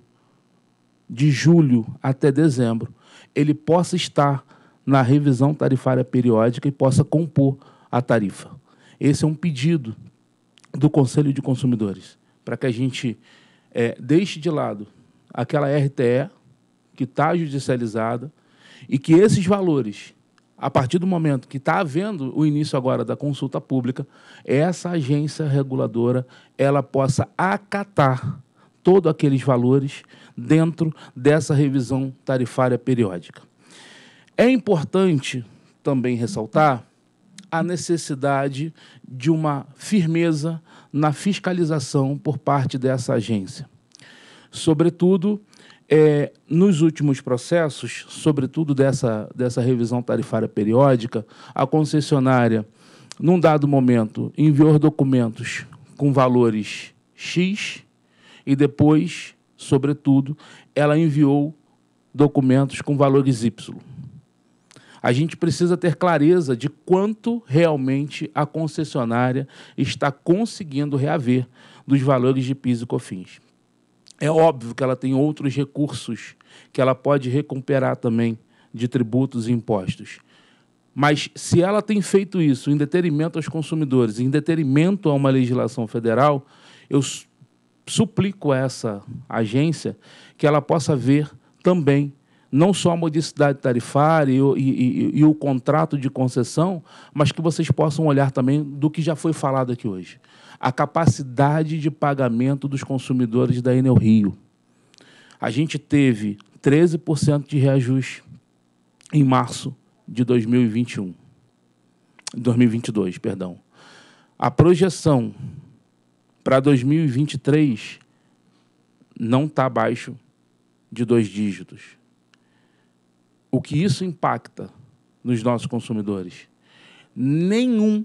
de julho até dezembro, ele possa estar na revisão tarifária periódica e possa compor a tarifa. Esse é um pedido do Conselho de Consumidores, para que a gente é, deixe de lado aquela RTE que está judicializada e que esses valores, a partir do momento que está havendo o início agora da consulta pública, essa agência reguladora ela possa acatar todos aqueles valores dentro dessa revisão tarifária periódica. É importante também ressaltar a necessidade de uma firmeza na fiscalização por parte dessa agência. Sobretudo, é, nos últimos processos, sobretudo dessa, dessa revisão tarifária periódica, a concessionária, num dado momento, enviou documentos com valores X e depois sobretudo, ela enviou documentos com valores Y. A gente precisa ter clareza de quanto realmente a concessionária está conseguindo reaver dos valores de PIS e COFINS. É óbvio que ela tem outros recursos que ela pode recuperar também de tributos e impostos. Mas se ela tem feito isso em detrimento aos consumidores, em detrimento a uma legislação federal, eu suplico a essa agência que ela possa ver também não só a modicidade tarifária e, e, e, e, o contrato de concessão, mas que vocês possam olhar também do que já foi falado aqui hoje. A capacidade de pagamento dos consumidores da Enel Rio. A gente teve 13% de reajuste em março de 2021. 2022, perdão. A projeção para 2023, não está abaixo de dois dígitos. O que isso impacta nos nossos consumidores? Nenhum,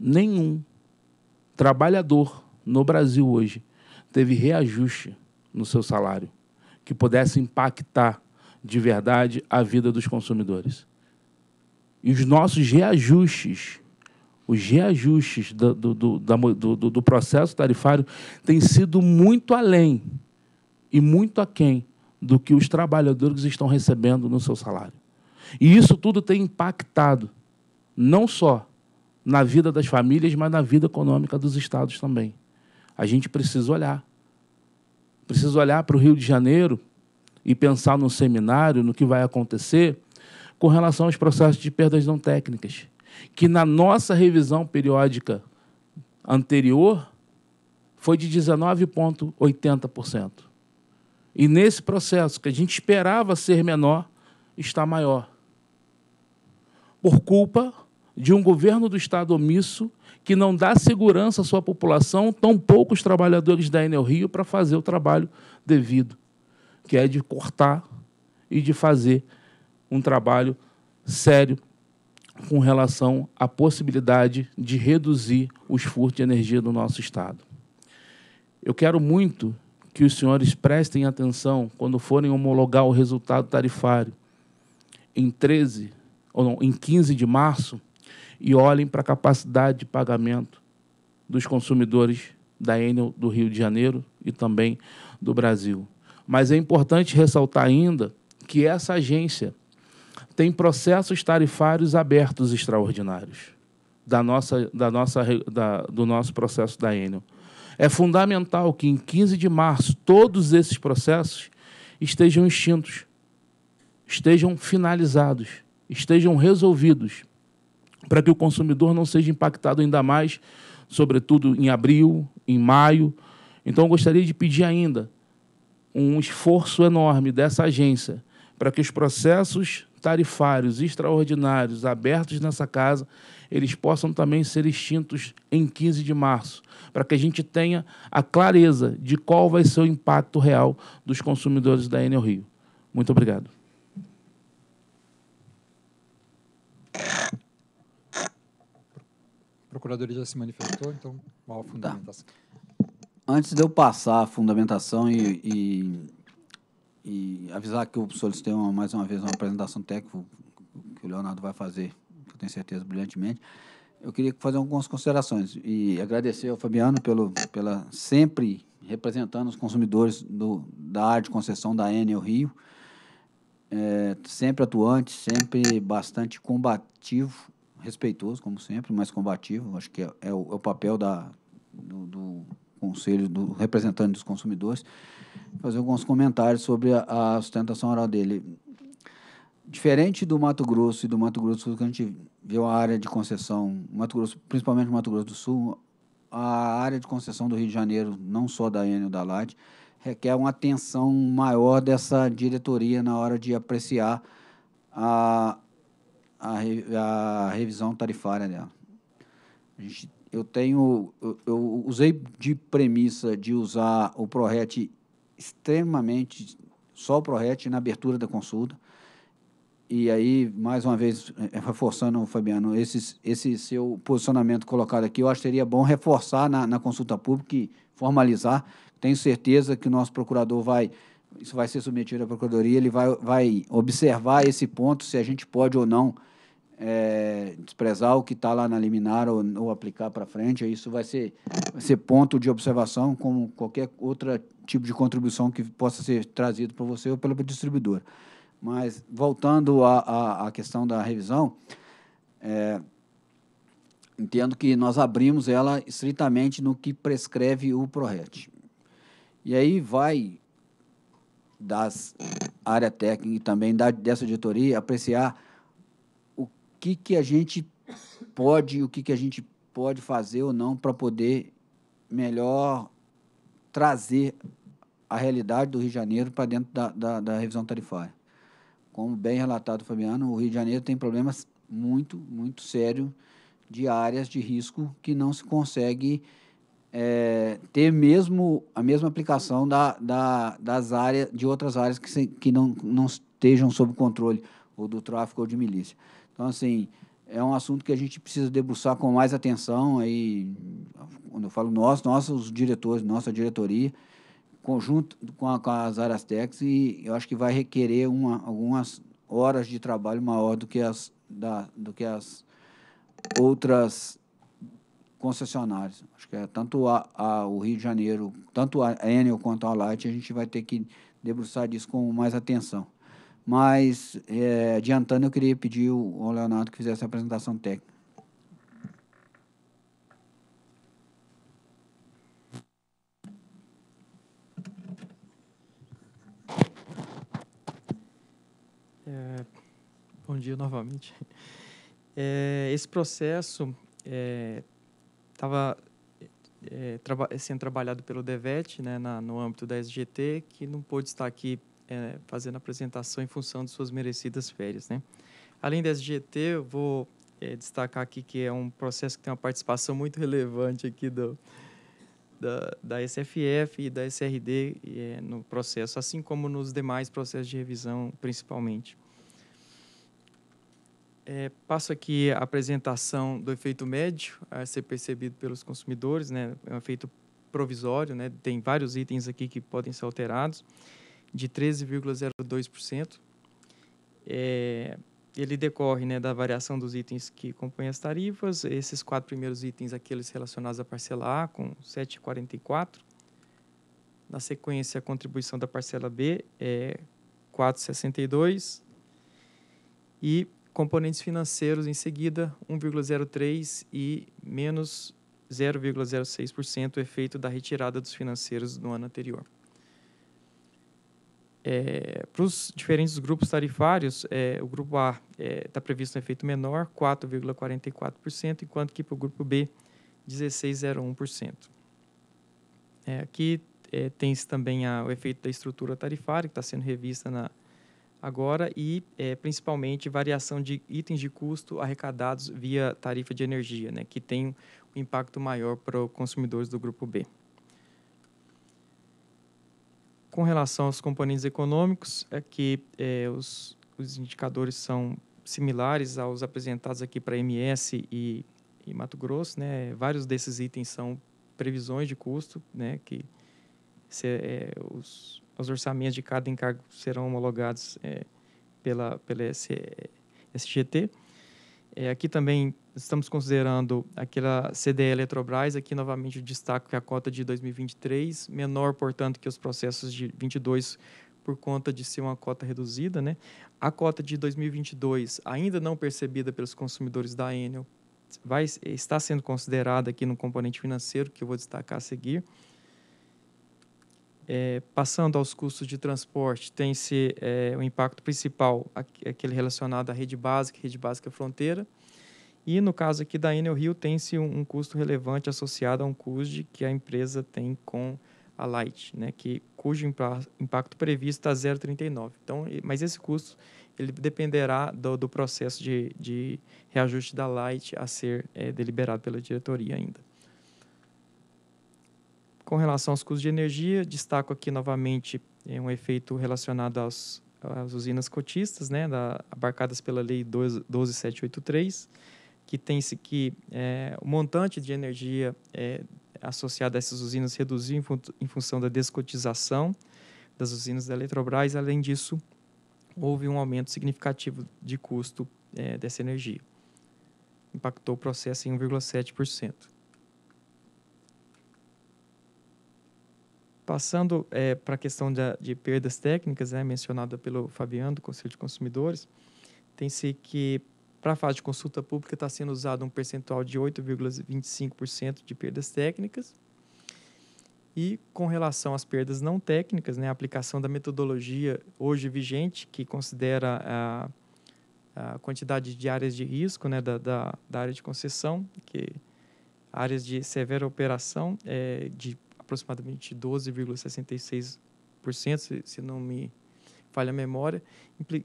nenhum trabalhador no Brasil hoje teve reajuste no seu salário que pudesse impactar de verdade a vida dos consumidores. E os nossos reajustes os reajustes do, do, do, do, processo tarifário têm sido muito além e muito aquém do que os trabalhadores estão recebendo no seu salário. E isso tudo tem impactado não só na vida das famílias, mas na vida econômica dos estados também. A gente precisa olhar. Precisa olhar para o Rio de Janeiro e pensar no seminário, no que vai acontecer com relação aos processos de perdas não técnicas que na nossa revisão periódica anterior foi de 19,80%. E nesse processo, que a gente esperava ser menor, está maior. Por culpa de um governo do Estado omisso que não dá segurança à sua população, tão poucos trabalhadores da Enel Rio para fazer o trabalho devido, que é de cortar e de fazer um trabalho sério com relação à possibilidade de reduzir os furtos de energia do nosso Estado. Eu quero muito que os senhores prestem atenção quando forem homologar o resultado tarifário em 13 ou não, em 15 de março e olhem para a capacidade de pagamento dos consumidores da Enel do Rio de Janeiro e também do Brasil. Mas é importante ressaltar ainda que essa agência tem processos tarifários abertos extraordinários da nossa, da nossa, da, do nosso processo da Enel. É fundamental que, em 15 de março, todos esses processos estejam extintos, estejam finalizados, estejam resolvidos, para que o consumidor não seja impactado ainda mais, sobretudo em abril, em maio. Então, gostaria de pedir ainda um esforço enorme dessa agência para que os processos tarifários extraordinários abertos nessa casa, eles possam também ser extintos em 15 de março, para que a gente tenha a clareza de qual vai ser o impacto real dos consumidores da Enel Rio. Muito obrigado. A procuradoria já se manifestou, então, qual a fundamentação? Tá. Antes de eu passar a fundamentação e, e e avisar que o solicitei uma, mais uma vez uma apresentação técnica que o Leonardo vai fazer, que eu tenho certeza, brilhantemente. Eu queria fazer algumas considerações e agradecer ao Fabiano pelo, pela sempre representando os consumidores do, da área de concessão da Enel Rio, é, sempre atuante, sempre bastante combativo, respeitoso, como sempre, mas combativo, acho que é, é, o, é o, papel da, do, do conselho, do representante dos consumidores fazer alguns comentários sobre a, a sustentação oral dele. Diferente do Mato Grosso e do Mato Grosso do Sul, que a gente viu a área de concessão, Mato Grosso, principalmente Mato Grosso do Sul, a área de concessão do Rio de Janeiro, não só da Enel da Light, requer uma atenção maior dessa diretoria na hora de apreciar a, a, a revisão tarifária dela. A gente, eu tenho, eu, eu usei de premissa de usar o ProRet extremamente só o ProRet na abertura da consulta. E aí, mais uma vez, eh, reforçando, Fabiano, esses, esse seu posicionamento colocado aqui, eu acho que seria bom reforçar na, na consulta pública e formalizar. Tenho certeza que o nosso procurador vai, isso vai ser submetido à procuradoria, ele vai, vai observar esse ponto, se a gente pode ou não é, desprezar o que está lá na liminar ou, ou aplicar para frente, isso vai ser, vai ser ponto de observação, como qualquer outro tipo de contribuição que possa ser trazido para você ou pelo distribuidor. Mas, voltando à questão da revisão, é, entendo que nós abrimos ela estritamente no que prescreve o PRORET. E aí vai das área técnica e também da, dessa diretoria apreciar que, que a gente pode, o que, que a gente pode fazer ou não para poder melhor trazer a realidade do Rio de Janeiro para dentro da, da, da, revisão tarifária. Como bem relatado Fabiano, o Rio de Janeiro tem problemas muito, muito sérios de áreas de risco que não se consegue é, ter mesmo a mesma aplicação da, da, das áreas de outras áreas que, se, que não, não estejam sob controle ou do tráfico ou de milícia. Então, assim, é um assunto que a gente precisa debruçar com mais atenção. Aí, quando eu falo nós, nossos diretores, nossa diretoria, conjunto com, a, com as áreas técnicas, e eu acho que vai requerer uma, algumas horas de trabalho maior do que as, da, do que as outras concessionárias. Acho que é tanto a, a, o Rio de Janeiro, tanto a Enel quanto a Light, a gente vai ter que debruçar disso com mais atenção. Mas, é, adiantando, eu queria pedir ao Leonardo que fizesse a apresentação técnica. É, bom dia novamente. É, esse processo estava é, é, traba sendo trabalhado pelo DEVET né, na, no âmbito da SGT, que não pôde estar aqui é, fazendo apresentação em função de suas merecidas férias. Né? Além da SGT, eu vou é, destacar aqui que é um processo que tem uma participação muito relevante aqui do, da, da SFF e da SRD é, no processo, assim como nos demais processos de revisão, principalmente. É, passo aqui a apresentação do efeito médio a ser percebido pelos consumidores, né? É um efeito provisório, né? Tem vários itens aqui que podem ser alterados de 13,02%. É, ele decorre né, da variação dos itens que compõem as tarifas, esses quatro primeiros itens, aqueles relacionados à parcela A, com 7,44%. Na sequência, a contribuição da parcela B é 4,62%. E componentes financeiros em seguida, 1,03% e menos 0,06% efeito da retirada dos financeiros no ano anterior. É, para os diferentes grupos tarifários, é, o grupo A está é, tá previsto um efeito menor, 4,44%, enquanto que para o grupo B, 16,01%. É, aqui é, tem-se também a, o efeito da estrutura tarifária, que está sendo revista na, agora, e é, principalmente variação de itens de custo arrecadados via tarifa de energia, né, que tem um impacto maior para os consumidores do grupo B. Com relação aos componentes econômicos, aqui é, é, os, os indicadores são similares aos apresentados aqui para MS e, e Mato Grosso. Né? Vários desses itens são previsões de custo, né? que se, é, os, os orçamentos de cada encargo serão homologados é, pela, pela SGT. É, aqui também estamos considerando aquela CDE Eletrobras, aqui novamente destaco que a cota de 2023, menor, portanto, que os processos de 22 por conta de ser uma cota reduzida, né? A cota de 2022, ainda não percebida pelos consumidores da Enel, vai, está sendo considerada aqui no componente financeiro, que eu vou destacar a seguir é, passando aos custos de transporte, tem-se é, o impacto principal, aquele relacionado à rede básica, rede básica fronteira. E no caso aqui da Enel Rio, tem-se um, um, custo relevante associado a um CUSD que a empresa tem com a Light, né, que, cujo impacto previsto é tá 0,39. Então, mas esse custo ele dependerá do, do processo de, de, reajuste da Light a ser é, deliberado pela diretoria ainda. Com relação aos custos de energia, destaco aqui novamente é, um efeito relacionado aos, às usinas cotistas, né, da, abarcadas pela Lei 12783, que tem-se que é, o montante de energia é, associado a essas usinas reduziu em, fun em função da descotização das usinas da Eletrobras. Além disso, houve um aumento significativo de custo é, dessa energia. Impactou o processo em 1,7%. Passando é, para a questão de, de perdas técnicas, né, mencionada pelo Fabiano, do Conselho de Consumidores, tem-se que para a fase de consulta pública está sendo usado um percentual de 8,25% de perdas técnicas. E com relação às perdas não técnicas, né, a aplicação da metodologia hoje vigente, que considera a, a quantidade de áreas de risco né, da, da, da, área de concessão, que áreas de severa operação, é, de aproximadamente 12,66%, se, se não me falha a memória,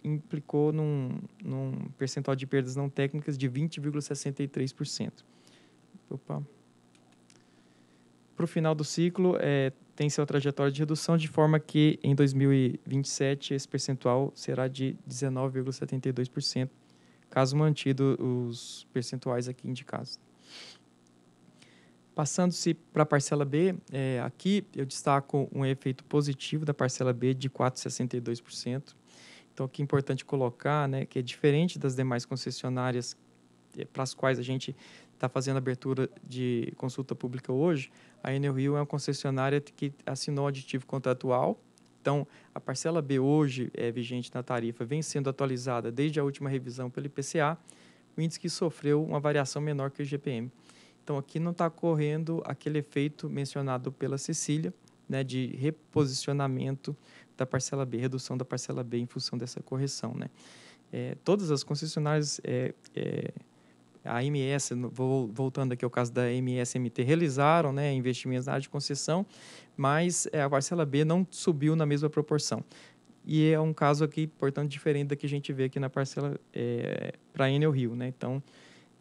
implicou num, num percentual de perdas não técnicas de 20,63%. Opa. Para o final do ciclo, é, tem seu trajetória de redução, de forma que em 2027 esse percentual será de 19,72%, caso mantido os percentuais aqui indicados. Passando-se para a parcela B, é, aqui eu destaco um efeito positivo da parcela B de 4,62%. Então, que é importante colocar, né, que é diferente das demais concessionárias é, para as quais a gente está fazendo abertura de consulta pública hoje, a Enel Rio é uma concessionária que assinou aditivo contratual. Então, a parcela B hoje é vigente na tarifa, vem sendo atualizada desde a última revisão pelo IPCA, o índice que sofreu uma variação menor que o IGPM. Então, aqui não está ocorrendo aquele efeito mencionado pela Cecília, né, de reposicionamento da parcela B, redução da parcela B em função dessa correção. Né? É, todas as concessionárias, é, é, a MS, voltando aqui ao caso da MSMT, realizaram né, investimentos na área de concessão, mas é, a parcela B não subiu na mesma proporção. E é um caso aqui, portanto, diferente da que a gente vê aqui na parcela é, para Enel Rio. Né? Então,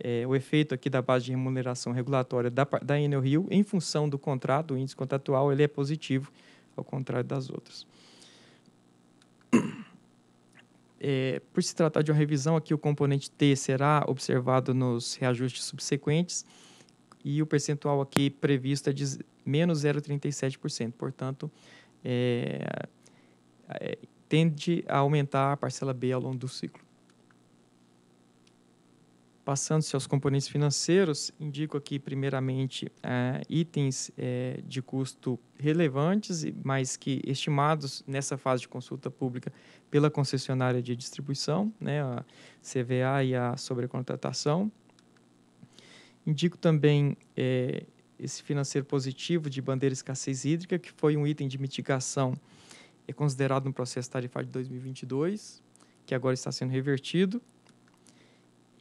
é, o efeito aqui da base de remuneração regulatória da, da Enel Rio, em função do contrato, o índice contratual, ele é positivo, ao contrário das outras. [CLEARS THROAT] É, por se tratar de uma revisão, aqui o componente T será observado nos reajustes subsequentes e o percentual aqui previsto é de menos 0,37%. Portanto, é, é, tende a aumentar a parcela B ao longo do ciclo. Passando se aos componentes financeiros, indico aqui primeiramente é, itens é, de custo relevantes, mas que estimados nessa fase de consulta pública pela concessionária de distribuição, né, a CVA e a sobrecontratação. Indico também é, esse financeiro positivo de bandeira escassez hídrica, que foi um item de mitigação é considerado no processo tarifário de 2022, que agora está sendo revertido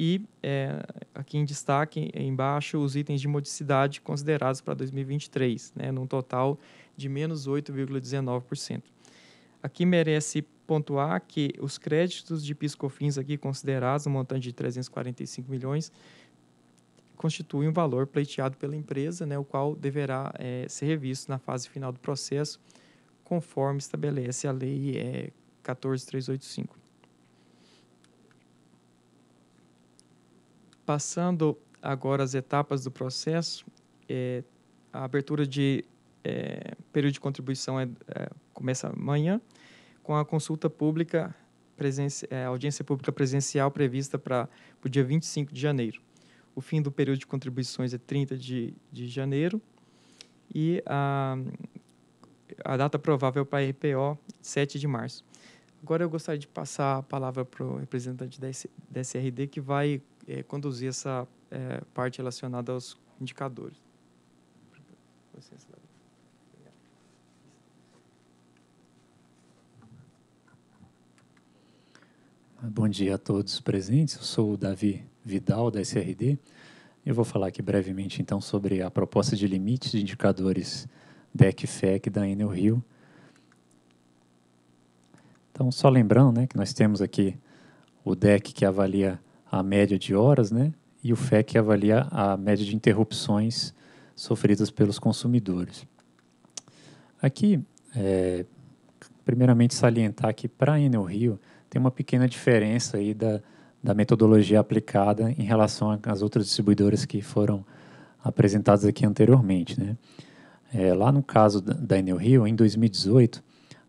e é, aqui em destaque, embaixo, os itens de modicidade considerados para 2023, né, num total de menos 8,19%. Aqui merece pontuar que os créditos de PiscoFins aqui considerados, um montante de 345 milhões, constituem um valor pleiteado pela empresa, né, o qual deverá é, ser revisto na fase final do processo, conforme estabelece a Lei é, 14385. Passando agora as etapas do processo, é, a abertura de é, período de contribuição é, é começa amanhã, com a consulta pública, presenci, é, audiência pública presencial prevista para o dia 25 de janeiro. O fim do período de contribuições é 30 de, de janeiro e a, a data provável para a RPO, 7 de março. Agora eu gostaria de passar a palavra para o representante da SRD, que vai é, conduzir essa é, parte relacionada aos indicadores. Ah, bom dia a todos presentes. Eu sou o Davi Vidal, da SRD. Eu vou falar aqui brevemente, então, sobre a proposta de limites de indicadores DEC-FEC da Enel Rio. Então, só lembrando né, que nós temos aqui o DEC que avalia a média de horas, né? E o FEC avalia a média de interrupções sofridas pelos consumidores. Aqui, é, primeiramente salientar que para a Enel Rio tem uma pequena diferença aí da, da metodologia aplicada em relação às outras distribuidoras que foram apresentadas aqui anteriormente, né? É, lá no caso da, Enel Rio, em 2018,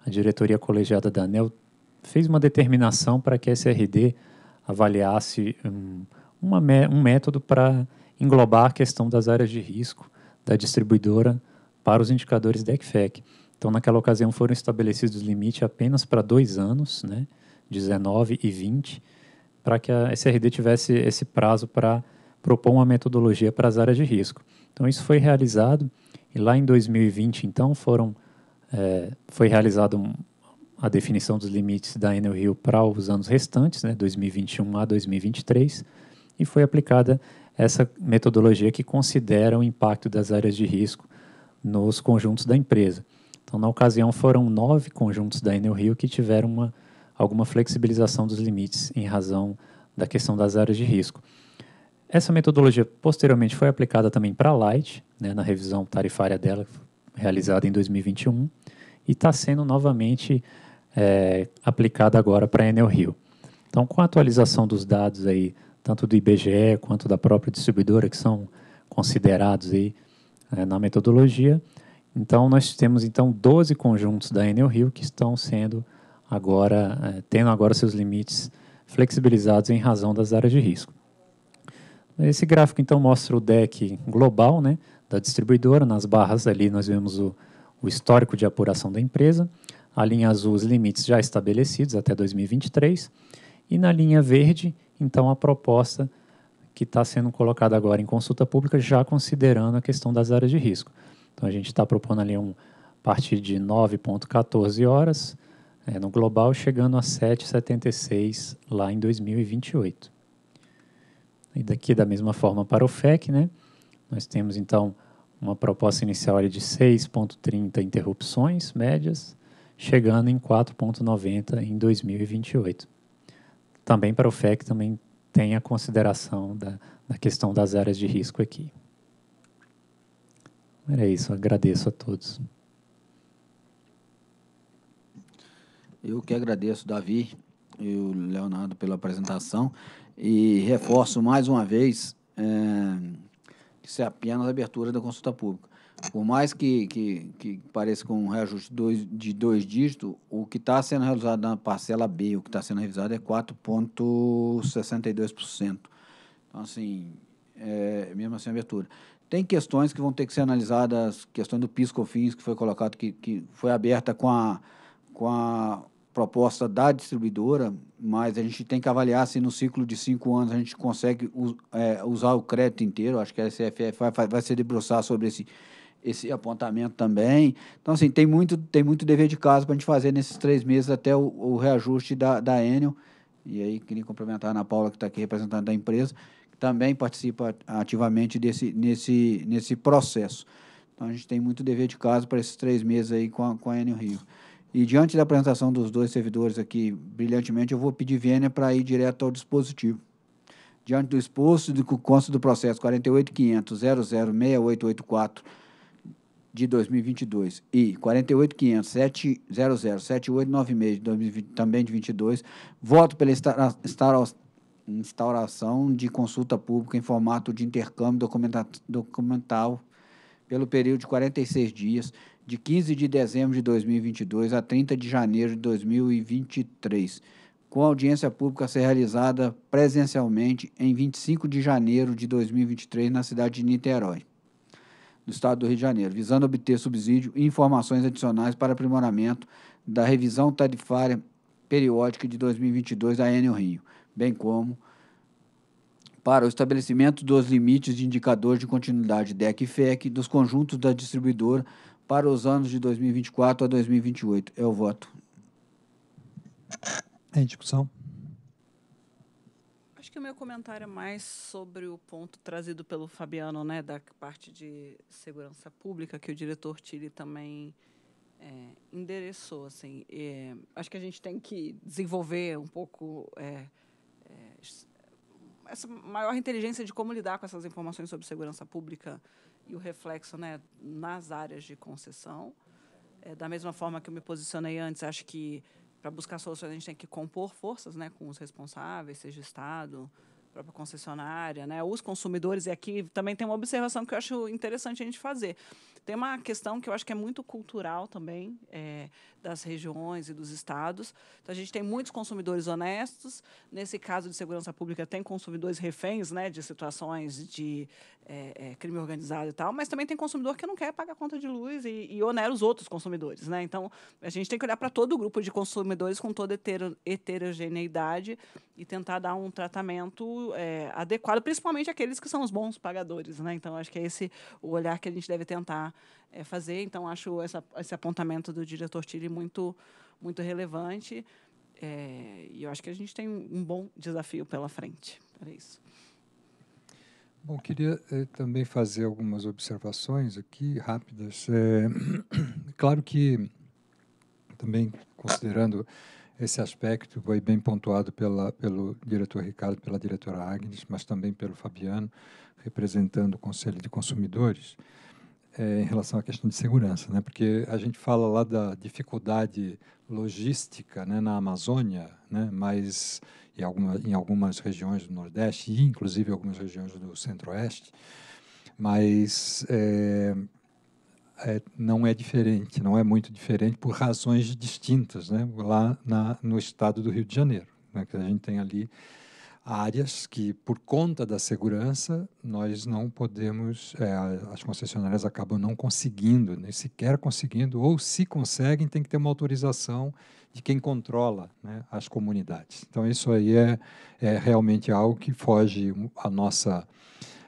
a diretoria colegiada da ANEL fez uma determinação para que a SRD avaliasse um, uma, um método para englobar a questão das áreas de risco da distribuidora para os indicadores DECFEC. Então, naquela ocasião, foram estabelecidos limites apenas para dois anos, né, 19 e 20, para que a SRD tivesse esse prazo para propor uma metodologia para as áreas de risco. Então, isso foi realizado e lá em 2020, então, foram, é, foi realizado um, a definição dos limites da Enel Rio para os anos restantes, né, 2021 a 2023, e foi aplicada essa metodologia que considera o impacto das áreas de risco nos conjuntos da empresa. Então, na ocasião, foram nove conjuntos da Enel Rio que tiveram uma, alguma flexibilização dos limites em razão da questão das áreas de risco. Essa metodologia posteriormente foi aplicada também para a Light, né, na revisão tarifária dela, realizada em 2021, e está sendo novamente é, aplicada agora para Enel Rio. Então, com a atualização dos dados aí, tanto do IBGE quanto da própria distribuidora, que são considerados aí é, na metodologia, então nós temos então 12 conjuntos da Enel Rio que estão sendo agora, é, tendo agora seus limites flexibilizados em razão das áreas de risco. Esse gráfico então mostra o deck global né, da distribuidora, nas barras ali nós vemos o, o histórico de apuração da empresa, a linha azul, os limites já estabelecidos até 2023. E na linha verde, então, a proposta que está sendo colocada agora em consulta pública, já considerando a questão das áreas de risco. Então, a gente está propondo ali um partir de 9,14 horas é, no global, chegando a 7,76 lá em 2028. E daqui, da mesma forma, para o FEC, né, nós temos então uma proposta inicial de 6,30 interrupções médias, chegando em 4,90 em 2028. Também para o FEC também tem a consideração da, da questão das áreas de risco aqui. Era isso, agradeço a todos. Eu que agradeço, Davi e o Leonardo, pela apresentação e reforço mais uma vez é, que isso é apenas a abertura da consulta pública. Por mais que, que, que pareça com um reajuste dois, de dois dígitos, o que está sendo realizado na parcela B, o que está sendo revisado é 4,62%. Então, assim, é, mesmo assim, abertura. Tem questões que vão ter que ser analisadas, questões do Pisco cofins que foi colocado, que, que foi aberta com a, com a proposta da distribuidora, mas a gente tem que avaliar se no ciclo de cinco anos a gente consegue é, usar o crédito inteiro. Acho que a SFF vai, vai se debruçar sobre esse esse apontamento também. Então, assim, tem muito, tem muito dever de casa para a gente fazer nesses três meses até o, o, reajuste da, da Enel. E aí, queria complementar a Ana Paula, que está aqui representando da empresa, que também participa ativamente desse, nesse, nesse processo. Então, a gente tem muito dever de casa para esses três meses aí com a, com a Enel Rio. E diante da apresentação dos dois servidores aqui, brilhantemente, eu vou pedir Vênia para ir direto ao dispositivo. Diante do exposto do consta do processo 48500 de 2022 e 48.500.700.7896 de 2020, também de 22, voto pela instauração de consulta pública em formato de intercâmbio documental pelo período de 46 dias, de 15 de dezembro de 2022 a 30 de janeiro de 2023, com audiência pública a ser realizada presencialmente em 25 de janeiro de 2023 na cidade de Niterói do Estado do Rio de Janeiro, visando obter subsídio e informações adicionais para aprimoramento da revisão tarifária periódica de 2022 da Enel Rio, bem como para o estabelecimento dos limites de indicadores de continuidade DEC e FEC dos conjuntos da distribuidora para os anos de 2024 a 2028. É o voto. Em discussão o meu comentário é mais sobre o ponto trazido pelo Fabiano, né, da parte de segurança pública, que o diretor Tiri também é, endereçou. Assim, é, acho que a gente tem que desenvolver um pouco é, é, essa maior inteligência de como lidar com essas informações sobre segurança pública e o reflexo né, nas áreas de concessão. É, da mesma forma que eu me posicionei antes, acho que para buscar soluções, a gente tem que compor forças né, com os responsáveis, seja Estado, própria concessionária, né, os consumidores, e aqui também tem uma observação que eu acho interessante a gente fazer. Tem uma questão que eu acho que é muito cultural também, é, das regiões e dos estados. Então, a gente tem muitos consumidores honestos. Nesse caso de segurança pública, tem consumidores reféns né, de situações de é, é, crime organizado e tal, mas também tem consumidor que não quer pagar conta de luz e, e onera os outros consumidores. Né? Então, a gente tem que olhar para todo o grupo de consumidores com toda heterogeneidade e tentar dar um tratamento é, adequado, principalmente aqueles que são os bons pagadores. Né? Então, acho que é esse o olhar que a gente deve tentar é, fazer. Então, acho essa, esse apontamento do diretor Tilly muito, muito relevante. É, e eu acho que a gente tem um bom desafio pela frente. Era isso. Bom, queria eh, também fazer algumas observações aqui, rápidas. É, [CLEARS THROAT] claro que, também considerando esse aspecto foi bem pontuado pela, pelo diretor Ricardo, pela diretora Agnes, mas também pelo Fabiano, representando o Conselho de Consumidores, é, em relação à questão de segurança, né? Porque a gente fala lá da dificuldade logística, né, na Amazônia, né? Mas em, alguma, em algumas regiões do Nordeste e inclusive algumas regiões do Centro-Oeste, mas é, é, não é diferente, não é muito diferente por razões distintas, né? Lá na, no estado do Rio de Janeiro, né? que a gente tem ali áreas que, por conta da segurança, nós não podemos, é, as concessionárias acabam não conseguindo, nem sequer conseguindo, ou se conseguem, tem que ter uma autorização de quem controla né, as comunidades. Então, isso aí é, é realmente algo que foge à nossa,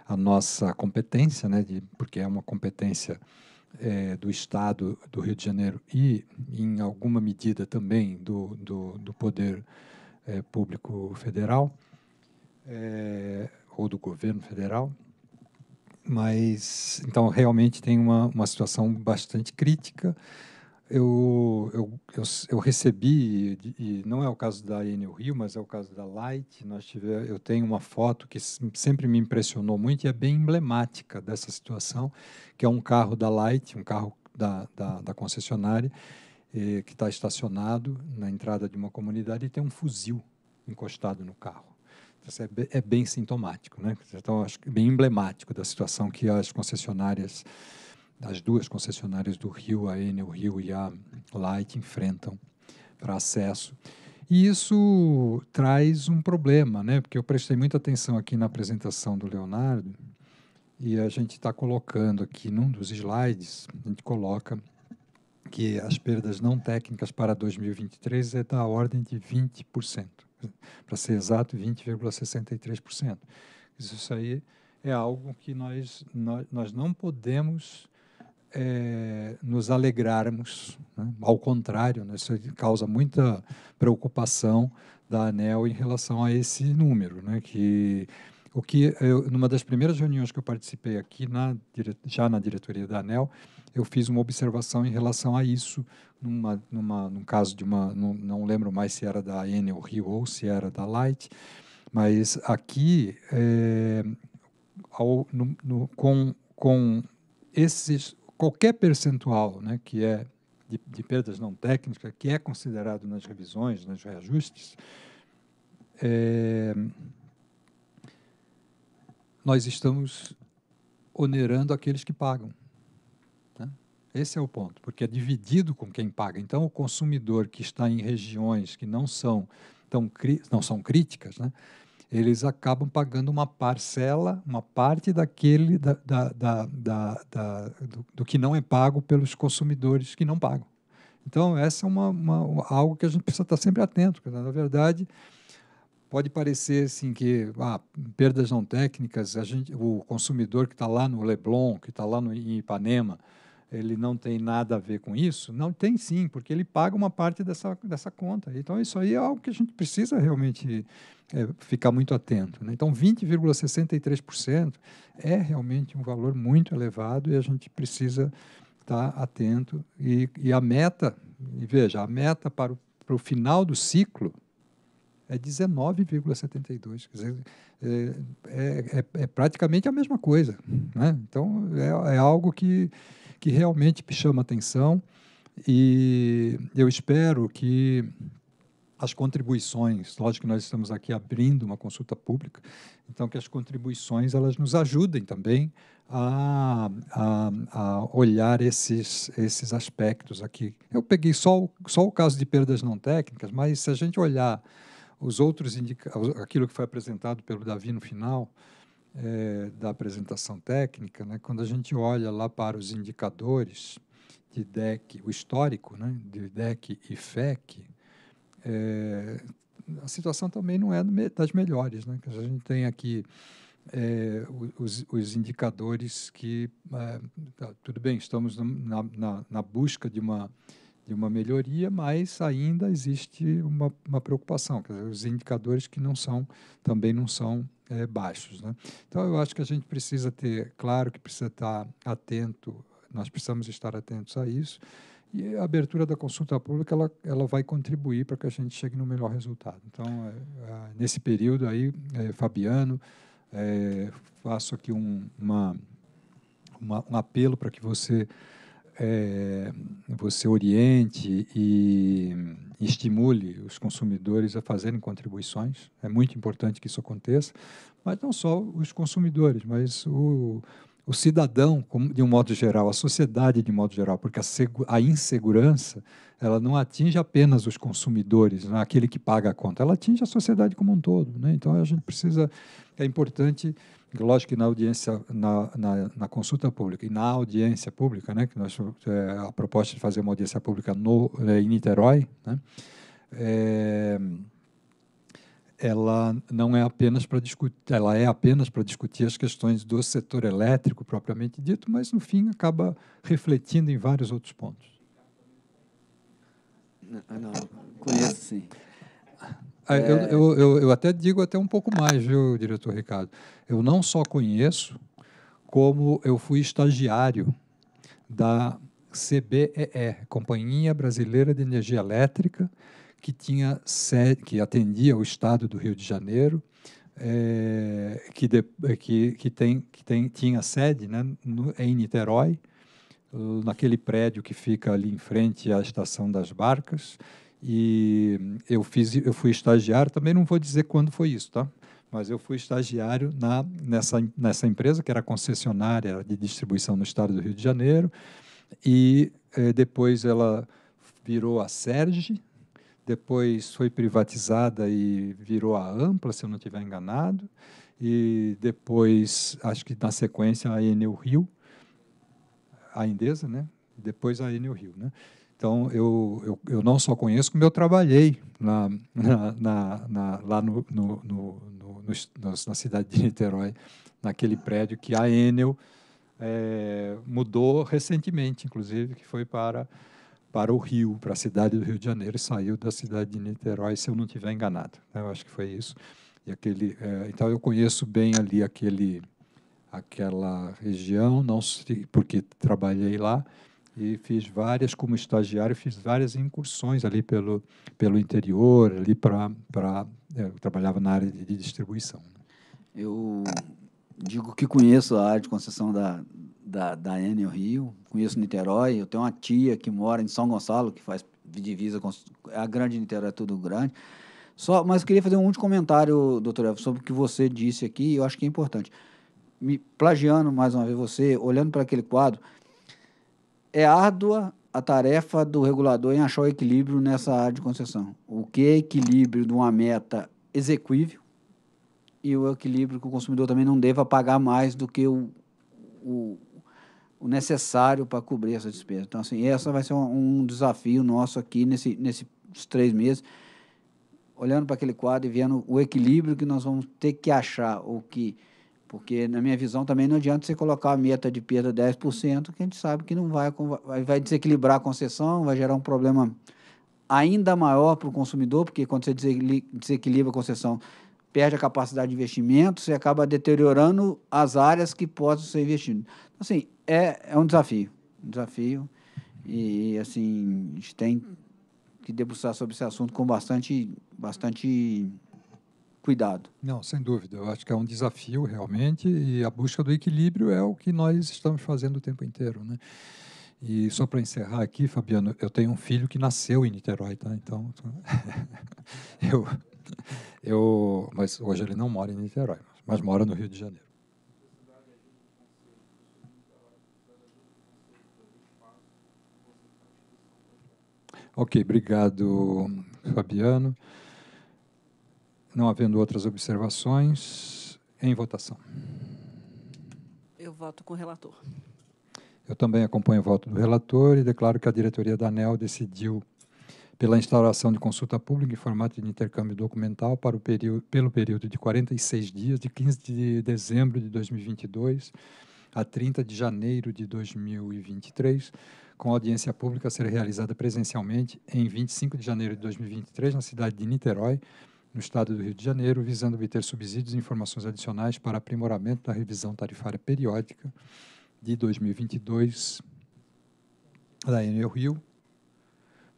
a nossa competência, né, de, porque é uma competência é, do Estado do Rio de Janeiro e, em alguma medida, também do, do, do Poder é, Público Federal, é, ou do governo federal. Mas, então, realmente tem uma, uma situação bastante crítica eu, eu, eu, eu recebi, e, e não é o caso da Enel Rio, mas é o caso da Light, nós tive, eu tenho uma foto que sempre me impressionou muito e é bem emblemática dessa situação, que é um carro da Light, um carro da, da, da concessionária, eh, que está estacionado na entrada de uma comunidade e tem um fuzil encostado no carro. Isso é, é bem sintomático, né? Então, acho que bem emblemático da situação que as concessionárias as duas concessionárias do Rio, a Enel Rio e a Light, enfrentam para acesso. E isso traz um problema, né? porque eu prestei muita atenção aqui na apresentação do Leonardo e a gente está colocando aqui num dos slides, a gente coloca que as perdas não técnicas para 2023 é da ordem de 20%, para ser exato, 20,63%. Isso aí é algo que nós, nós, nós não podemos é, nos alegrarmos. Né? Ao contrário, né? isso causa muita preocupação da ANEL em relação a esse número, né? que o que eu, numa das primeiras reuniões que eu participei aqui na, já na diretoria da ANEL, eu fiz uma observação em relação a isso numa, numa num caso de uma não lembro mais se era da Enel Rio ou se era da Light, mas aqui é, ao, no, no, com com esses qualquer percentual né, que é de, de perdas não técnicas, que é considerado nas revisões, nos reajustes, é, nós estamos onerando aqueles que pagam. Né? Esse é o ponto, porque é dividido com quem paga. Então, o consumidor que está em regiões que não são, tão, não são críticas, né? eles acabam pagando uma parcela, uma parte daquele da, da, da, da do, do, que não é pago pelos consumidores que não pagam. Então, essa é uma, uma algo que a gente precisa estar sempre atento. Porque, na verdade, pode parecer assim que ah, perdas não técnicas, a gente, o consumidor que está lá no Leblon, que está lá no, em Ipanema, ele não tem nada a ver com isso? Não tem sim, porque ele paga uma parte dessa, dessa conta. Então, isso aí é algo que a gente precisa realmente é, ficar muito atento. Né? Então, 20,63% é realmente um valor muito elevado e a gente precisa estar atento. E, e a meta, e veja, a meta para o, para o final do ciclo é 19,72. Quer dizer, é, é, é, é, praticamente a mesma coisa. Né? Então, é, é algo que que realmente me chama atenção e eu espero que as contribuições, lógico que nós estamos aqui abrindo uma consulta pública, então que as contribuições elas nos ajudem também a, a, a, olhar esses, esses aspectos aqui. Eu peguei só o, só o caso de perdas não técnicas, mas se a gente olhar os outros aquilo que foi apresentado pelo Davi no final, é, da apresentação técnica, né, quando a gente olha lá para os indicadores de DEC, o histórico né, de DEC e FEC, é, eh, a situação também não é das melhores. Né? A gente tem aqui é, os, os, indicadores que, tá, tudo bem, estamos na, na, na busca de uma, de uma melhoria, mas ainda existe uma, uma preocupação, quer dizer, os indicadores que não são, também não são é, baixos. Né? Então, eu acho que a gente precisa ter, claro que precisa estar atento, nós precisamos estar atentos a isso, e a abertura da consulta pública ela, ela vai contribuir para que a gente chegue no melhor resultado. Então, é, nesse período aí, eh, Fabiano, faço aqui um, uma, uma, um apelo para que você é, você oriente e estimule os consumidores a fazerem contribuições. É muito importante que isso aconteça, mas não só os consumidores, mas o, o cidadão de um modo geral, a sociedade de um modo geral, porque a, insegurança ela não atinge apenas os consumidores, né, aquele que paga a conta, ela atinge a sociedade como um todo. Né? Então a gente precisa, é importante lógico que na audiência, na, na, na, consulta pública e na audiência pública, né, que nós é, a proposta de fazer uma audiência pública no é, em Niterói, né, é, ela não é apenas para discutir, ela é apenas para discutir as questões do setor elétrico propriamente dito, mas no fim acaba refletindo em vários outros pontos. Não, não conheço sim. Ah, eu, é. eu, eu, eu até digo até um pouco mais, viu, diretor Ricardo? Eu não só conheço, como eu fui estagiário da CBEE, Companhia Brasileira de Energia Elétrica, que tinha sede, que atendia o Estado do Rio de Janeiro, é, que, de, que, que, tem, que tem, tinha sede né, no, em Niterói, naquele prédio que fica ali em frente à Estação das Barcas, e eu fiz, eu fui estagiário, também não vou dizer quando foi isso, tá? Mas eu fui estagiário na, nessa, nessa empresa, que era concessionária de distribuição no estado do Rio de Janeiro. E eh, depois ela virou a Serge, depois foi privatizada e virou a Ampla, se eu não estiver enganado. E depois, acho que na sequência, a Enel Rio, a Endesa, né? Depois a Enel Rio, né? Então, eu, eu, eu não só conheço, como eu trabalhei na, na, na, na lá no, no, no, no, na cidade de Niterói, naquele prédio que a Enel é, mudou recentemente, inclusive, que foi para, para o Rio, para a cidade do Rio de Janeiro, e saiu da cidade de Niterói, se eu não estiver enganado. Né? Eu acho que foi isso. E aquele, é, então, eu conheço bem ali aquele, aquela região, não sei, porque trabalhei lá, e fiz várias, como estagiário, fiz várias incursões ali pelo, pelo interior, ali para. É, eu trabalhava na área de distribuição. Eu digo que conheço a área de concessão da, da, da Enel Rio, conheço Niterói, eu tenho uma tia que mora em São Gonçalo, que faz divisa com a grande Niterói, é tudo grande. Só, mas eu queria fazer um último comentário, doutor Elvio, sobre o que você disse aqui, eu acho que é importante. Me plagiando mais uma vez você, olhando para aquele quadro, é árdua a tarefa do regulador em achar o equilíbrio nessa área de concessão. O que é equilíbrio de uma meta execuível e o equilíbrio que o consumidor também não deva pagar mais do que o, o, o necessário para cobrir essa despesa. Então, assim, essa vai ser um, um desafio nosso aqui nesse, nesses três meses, olhando para aquele quadro e vendo o equilíbrio que nós vamos ter que achar, o que porque, na minha visão, também não adianta você colocar a meta de perda 10%, que a gente sabe que não vai, vai desequilibrar a concessão, vai gerar um problema ainda maior para o consumidor, porque quando você desequilibra a concessão, perde a capacidade de investimento, você acaba deteriorando as áreas que possam ser investidas. Então, assim, é, é um desafio. Um desafio. E, assim, a gente tem que debruçar sobre esse assunto com bastante, bastante cuidado. Não, sem dúvida. Eu acho que é um desafio realmente e a busca do equilíbrio é o que nós estamos fazendo o tempo inteiro, né? E só para encerrar aqui, Fabiano, eu tenho um filho que nasceu em Niterói, tá? Então, [LAUGHS] eu, eu, mas hoje ele não mora em Niterói, mas mora no Rio de Janeiro. Ok, obrigado, Fabiano. Não havendo outras observações, em votação. Eu voto com o relator. Eu também acompanho o voto do relator e declaro que a diretoria da ANEL decidiu pela instauração de consulta pública em formato de intercâmbio documental para o período, pelo período de 46 dias, de 15 de dezembro de 2022 a 30 de janeiro de 2023, com audiência pública a ser realizada presencialmente em 25 de janeiro de 2023 na cidade de Niterói, no estado do Rio de Janeiro, visando obter subsídios e informações adicionais para aprimoramento da revisão tarifária periódica de 2022 da Enel Rio,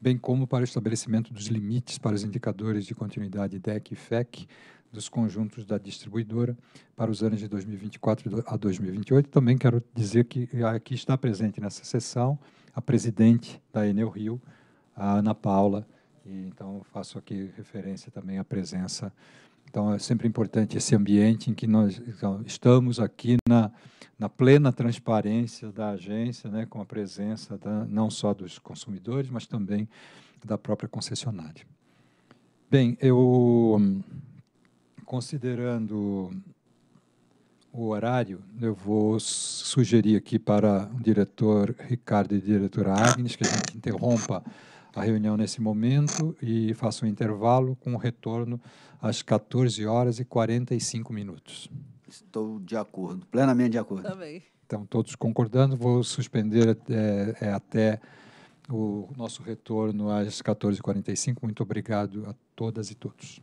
bem como para o estabelecimento dos limites para os indicadores de continuidade DEC e FEC dos conjuntos da distribuidora para os anos de 2024 a 2028. Também quero dizer que aqui está presente nessa sessão a presidente da Enel Rio, a Ana Paula e, então, faço aqui referência também à presença. Então, é sempre importante esse ambiente em que nós então, estamos aqui na, na plena transparência da agência, né, com a presença da, não só dos consumidores, mas também da própria concessionária. Bem, eu considerando o horário, eu vou sugerir aqui para o diretor Ricardo e a diretora Agnes que a gente interrompa a reunião nesse momento e faço um intervalo com o retorno às 14 horas e 45 minutos. Estou de acordo, plenamente de acordo. Também. Tá então, todos concordando, vou suspender é, é até o nosso retorno às 14h45. Muito obrigado a todas e todos.